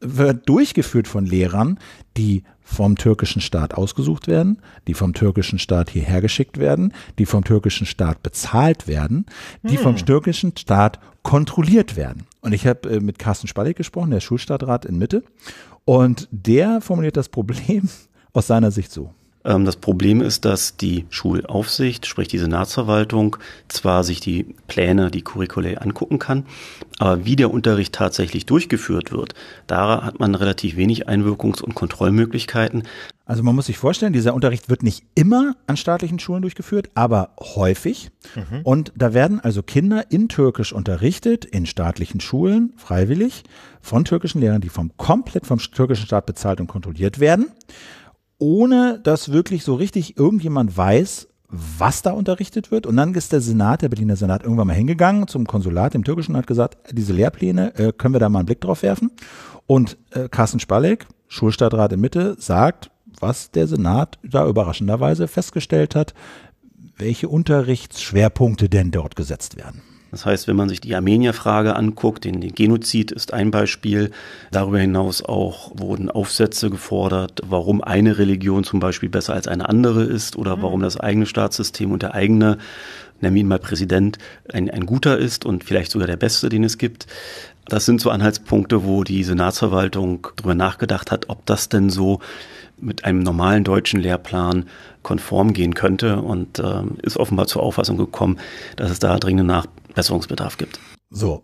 wird durchgeführt von Lehrern, die vom türkischen Staat ausgesucht werden, die vom türkischen Staat hierher geschickt werden, die vom türkischen Staat bezahlt werden, die hm. vom türkischen Staat kontrolliert werden. Und ich habe äh, mit Carsten Spallig gesprochen, der Schulstadtrat in Mitte, und der formuliert das Problem aus seiner Sicht so. Ähm, das Problem ist, dass die Schulaufsicht, sprich die Senatsverwaltung, zwar sich die Pläne, die Curriculae angucken kann, aber wie der Unterricht tatsächlich durchgeführt wird, da hat man relativ wenig Einwirkungs- und Kontrollmöglichkeiten. Also man muss sich vorstellen, dieser Unterricht wird nicht immer an staatlichen Schulen durchgeführt, aber häufig. Mhm. Und da werden also Kinder in Türkisch unterrichtet, in staatlichen Schulen, freiwillig, von türkischen Lehrern, die vom komplett vom türkischen Staat bezahlt und kontrolliert werden ohne dass wirklich so richtig irgendjemand weiß, was da unterrichtet wird. Und dann ist der Senat, der Berliner Senat, irgendwann mal hingegangen zum Konsulat, dem türkischen, und hat gesagt, diese Lehrpläne, äh, können wir da mal einen Blick drauf werfen? Und äh, Carsten Spalleck, Schulstadtrat in Mitte, sagt, was der Senat da überraschenderweise festgestellt hat, welche Unterrichtsschwerpunkte denn dort gesetzt werden. Das heißt, wenn man sich die Armenierfrage anguckt, den, Genozid ist ein Beispiel. Darüber hinaus auch wurden Aufsätze gefordert, warum eine Religion zum Beispiel besser als eine andere ist oder mhm. warum das eigene Staatssystem und der eigene nennen ihn mal Präsident, ein, ein guter ist und vielleicht sogar der beste, den es gibt. Das sind so Anhaltspunkte, wo die Senatsverwaltung darüber nachgedacht hat, ob das denn so mit einem normalen deutschen Lehrplan konform gehen könnte und äh, ist offenbar zur Auffassung gekommen, dass es da dringenden Nachbesserungsbedarf gibt. So.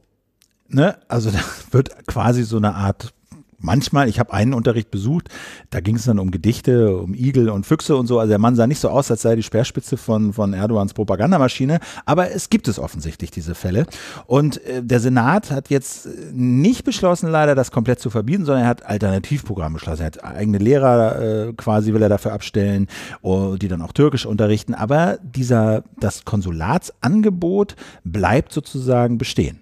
Ne? Also da wird quasi so eine Art manchmal, ich habe einen Unterricht besucht, da ging es dann um Gedichte, um Igel und Füchse und so. Also der Mann sah nicht so aus, als sei die Speerspitze von, von Erdogans Propagandamaschine. Aber es gibt es offensichtlich, diese Fälle. Und äh, der Senat hat jetzt äh, nicht beschlossen, leider das komplett zu verbieten, sondern er hat Alternativprogramme beschlossen. Er hat eigene Lehrer äh, quasi will er dafür abstellen, oh, die dann auch Türkisch unterrichten. Aber dieser, das Konsulatsangebot bleibt sozusagen bestehen.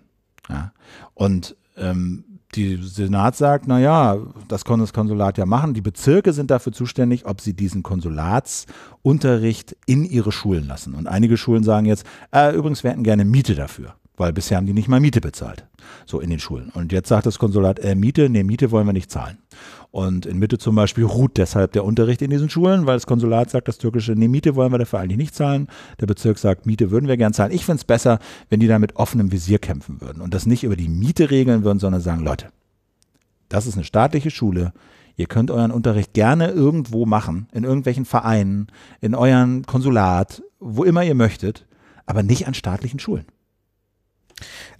Ja. Und ähm, die Senat sagt, naja, das kann das Konsulat ja machen. Die Bezirke sind dafür zuständig, ob sie diesen Konsulatsunterricht in ihre Schulen lassen. Und einige Schulen sagen jetzt, äh, übrigens, wir hätten gerne Miete dafür. Weil bisher haben die nicht mal Miete bezahlt. So in den Schulen. Und jetzt sagt das Konsulat, äh, Miete, nee, Miete wollen wir nicht zahlen. Und in Mitte zum Beispiel ruht deshalb der Unterricht in diesen Schulen, weil das Konsulat sagt, das türkische, nee, Miete wollen wir dafür eigentlich nicht zahlen. Der Bezirk sagt, Miete würden wir gern zahlen. Ich finde es besser, wenn die da mit offenem Visier kämpfen würden und das nicht über die Miete regeln würden, sondern sagen, Leute, das ist eine staatliche Schule. Ihr könnt euren Unterricht gerne irgendwo machen, in irgendwelchen Vereinen, in euren Konsulat, wo immer ihr möchtet, aber nicht an staatlichen Schulen.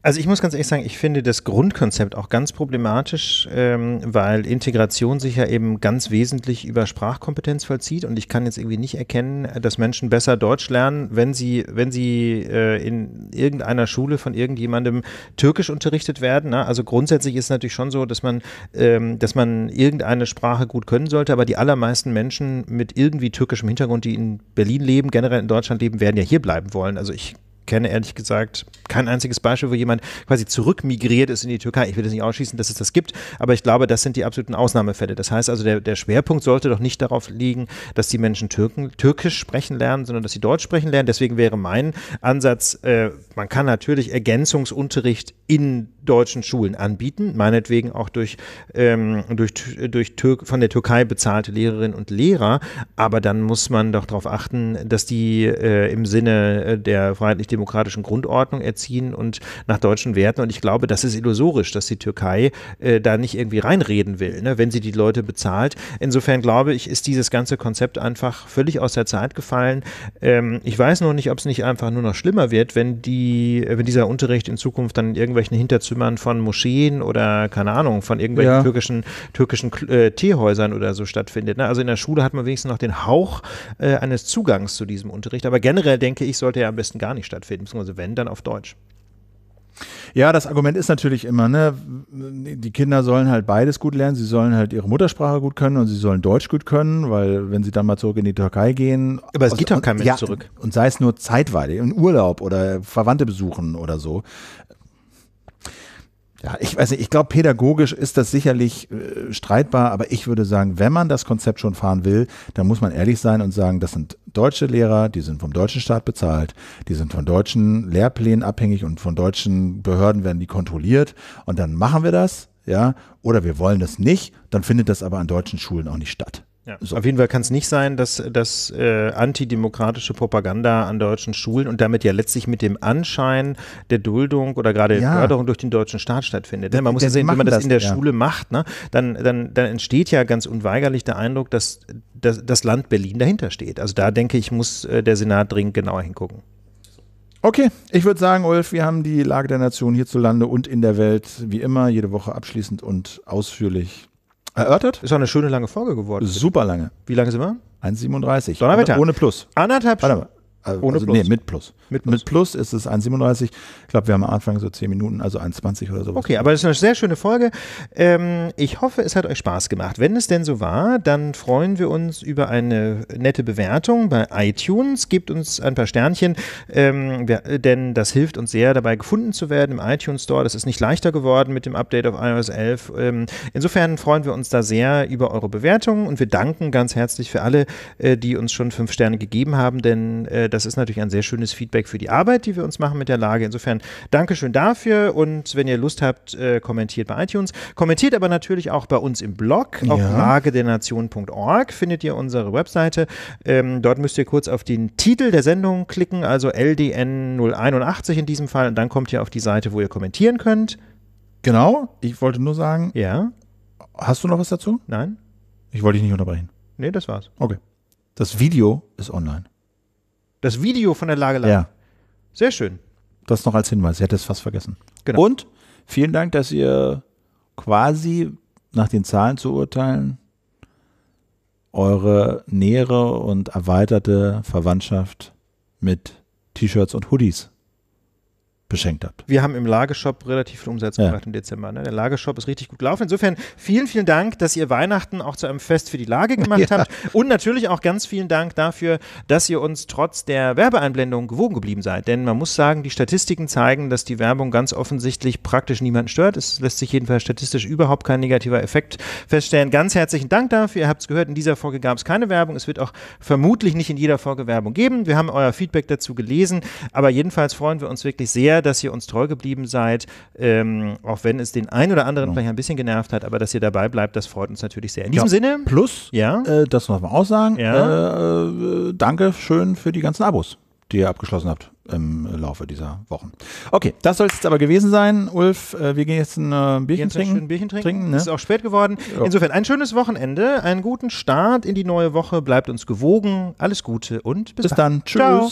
Also ich muss ganz ehrlich sagen, ich finde das Grundkonzept auch ganz problematisch, ähm, weil Integration sich ja eben ganz wesentlich über Sprachkompetenz vollzieht und ich kann jetzt irgendwie nicht erkennen, dass Menschen besser Deutsch lernen, wenn sie, wenn sie äh, in irgendeiner Schule von irgendjemandem Türkisch unterrichtet werden. Ne? Also grundsätzlich ist es natürlich schon so, dass man, ähm, dass man irgendeine Sprache gut können sollte, aber die allermeisten Menschen mit irgendwie türkischem Hintergrund, die in Berlin leben, generell in Deutschland leben, werden ja hier bleiben wollen. Also ich kenne ehrlich gesagt kein einziges Beispiel, wo jemand quasi zurückmigriert ist in die Türkei. Ich will das nicht ausschließen, dass es das gibt, aber ich glaube, das sind die absoluten Ausnahmefälle. Das heißt also, der, der Schwerpunkt sollte doch nicht darauf liegen, dass die Menschen Türken, Türkisch sprechen lernen, sondern dass sie Deutsch sprechen lernen. Deswegen wäre mein Ansatz, äh, man kann natürlich Ergänzungsunterricht in deutschen Schulen anbieten, meinetwegen auch durch, ähm, durch, durch Tür von der Türkei bezahlte Lehrerinnen und Lehrer. Aber dann muss man doch darauf achten, dass die äh, im Sinne äh, der freiheitlich-demokratischen Grundordnung erziehen und nach deutschen Werten. Und ich glaube, das ist illusorisch, dass die Türkei äh, da nicht irgendwie reinreden will, ne, wenn sie die Leute bezahlt. Insofern glaube ich, ist dieses ganze Konzept einfach völlig aus der Zeit gefallen. Ähm, ich weiß nur nicht, ob es nicht einfach nur noch schlimmer wird, wenn die, wenn dieser Unterricht in Zukunft dann in irgendwelchen Hinterzügen Eigentümern von Moscheen oder, keine Ahnung, von irgendwelchen ja. türkischen, türkischen äh, Teehäusern oder so stattfindet. Ne? Also in der Schule hat man wenigstens noch den Hauch äh, eines Zugangs zu diesem Unterricht. Aber generell denke ich, sollte er am besten gar nicht stattfinden, beziehungsweise wenn, dann auf Deutsch. Ja, das Argument ist natürlich immer, ne, die Kinder sollen halt beides gut lernen. Sie sollen halt ihre Muttersprache gut können und sie sollen Deutsch gut können, weil wenn sie dann mal zurück in die Türkei gehen. Aber es aus, geht doch kein Mensch ja, zurück. Und sei es nur zeitweilig, in Urlaub oder Verwandte besuchen oder so ja, ich weiß nicht, ich glaube, pädagogisch ist das sicherlich äh, streitbar, aber ich würde sagen, wenn man das Konzept schon fahren will, dann muss man ehrlich sein und sagen, das sind deutsche Lehrer, die sind vom deutschen Staat bezahlt, die sind von deutschen Lehrplänen abhängig und von deutschen Behörden werden die kontrolliert und dann machen wir das, ja, oder wir wollen das nicht, dann findet das aber an deutschen Schulen auch nicht statt. So. Auf jeden Fall kann es nicht sein, dass, dass äh, antidemokratische Propaganda an deutschen Schulen und damit ja letztlich mit dem Anschein der Duldung oder gerade ja. Förderung durch den deutschen Staat stattfindet. Ne? Man muss ja sehen, wenn man das, das in der ja. Schule macht, ne? dann, dann, dann entsteht ja ganz unweigerlich der Eindruck, dass, dass das Land Berlin dahinter steht. Also da denke ich, muss äh, der Senat dringend genauer hingucken. Okay, ich würde sagen, Ulf, wir haben die Lage der Nation hierzulande und in der Welt wie immer jede Woche abschließend und ausführlich erörtert. Ist auch eine schöne lange Folge geworden. Super lange. Wie lange sind wir? 1,37. Donnerwetter. Ohne Plus. Anderthalb Stunden. Also, Ohne Plus? Also, nee, mit Plus. Mit Plus, mit Plus ist es 1,37. Ich glaube, wir haben am Anfang so 10 Minuten, also 1,20 oder so. Okay, aber das ist eine sehr schöne Folge. Ähm, ich hoffe, es hat euch Spaß gemacht. Wenn es denn so war, dann freuen wir uns über eine nette Bewertung bei iTunes. Gebt uns ein paar Sternchen, ähm, denn das hilft uns sehr dabei, gefunden zu werden im iTunes Store. Das ist nicht leichter geworden mit dem Update auf iOS 11. Ähm, insofern freuen wir uns da sehr über eure Bewertungen und wir danken ganz herzlich für alle, äh, die uns schon fünf Sterne gegeben haben, denn äh, das das ist natürlich ein sehr schönes Feedback für die Arbeit, die wir uns machen mit der Lage. Insofern Dankeschön dafür und wenn ihr Lust habt, äh, kommentiert bei iTunes. Kommentiert aber natürlich auch bei uns im Blog auf ja. lagedernation.org findet ihr unsere Webseite. Ähm, dort müsst ihr kurz auf den Titel der Sendung klicken, also LDN 081 in diesem Fall und dann kommt ihr auf die Seite, wo ihr kommentieren könnt. Genau, ich wollte nur sagen. Ja. Hast du noch was dazu? Nein. Ich wollte dich nicht unterbrechen. Nee, das war's. Okay. Das Video ist online. Das Video von der Lage Land. Ja. Sehr schön. Das noch als Hinweis. Ich hätte es fast vergessen. Genau. Und vielen Dank, dass ihr quasi nach den Zahlen zu urteilen eure nähere und erweiterte Verwandtschaft mit T-Shirts und Hoodies beschenkt habt. Wir haben im Lageshop relativ viel Umsatz gemacht ja. im Dezember. Ne? Der Lageshop ist richtig gut gelaufen. Insofern vielen, vielen Dank, dass ihr Weihnachten auch zu einem Fest für die Lage gemacht ja. habt. Und natürlich auch ganz vielen Dank dafür, dass ihr uns trotz der Werbeeinblendung gewogen geblieben seid. Denn man muss sagen, die Statistiken zeigen, dass die Werbung ganz offensichtlich praktisch niemanden stört. Es lässt sich jedenfalls statistisch überhaupt kein negativer Effekt feststellen. Ganz herzlichen Dank dafür. Ihr habt es gehört, in dieser Folge gab es keine Werbung. Es wird auch vermutlich nicht in jeder Folge Werbung geben. Wir haben euer Feedback dazu gelesen. Aber jedenfalls freuen wir uns wirklich sehr, dass ihr uns treu geblieben seid, ähm, auch wenn es den einen oder anderen ja. vielleicht ein bisschen genervt hat, aber dass ihr dabei bleibt, das freut uns natürlich sehr. In diesem ja. Sinne. Plus, ja? Äh, das muss man auch sagen, ja. Äh, äh, danke schön für die ganzen Abos, die ihr abgeschlossen habt im Laufe dieser Wochen. Okay, das soll es jetzt aber gewesen sein. Ulf, äh, wir gehen jetzt ein äh, Bierchen, trinken. Ein Bierchen trinken. trinken ne? Es ist auch spät geworden. Ja. Insofern ein schönes Wochenende, einen guten Start in die neue Woche. Bleibt uns gewogen. Alles Gute und bis, bis dann. dann. Tschüss. Ciao.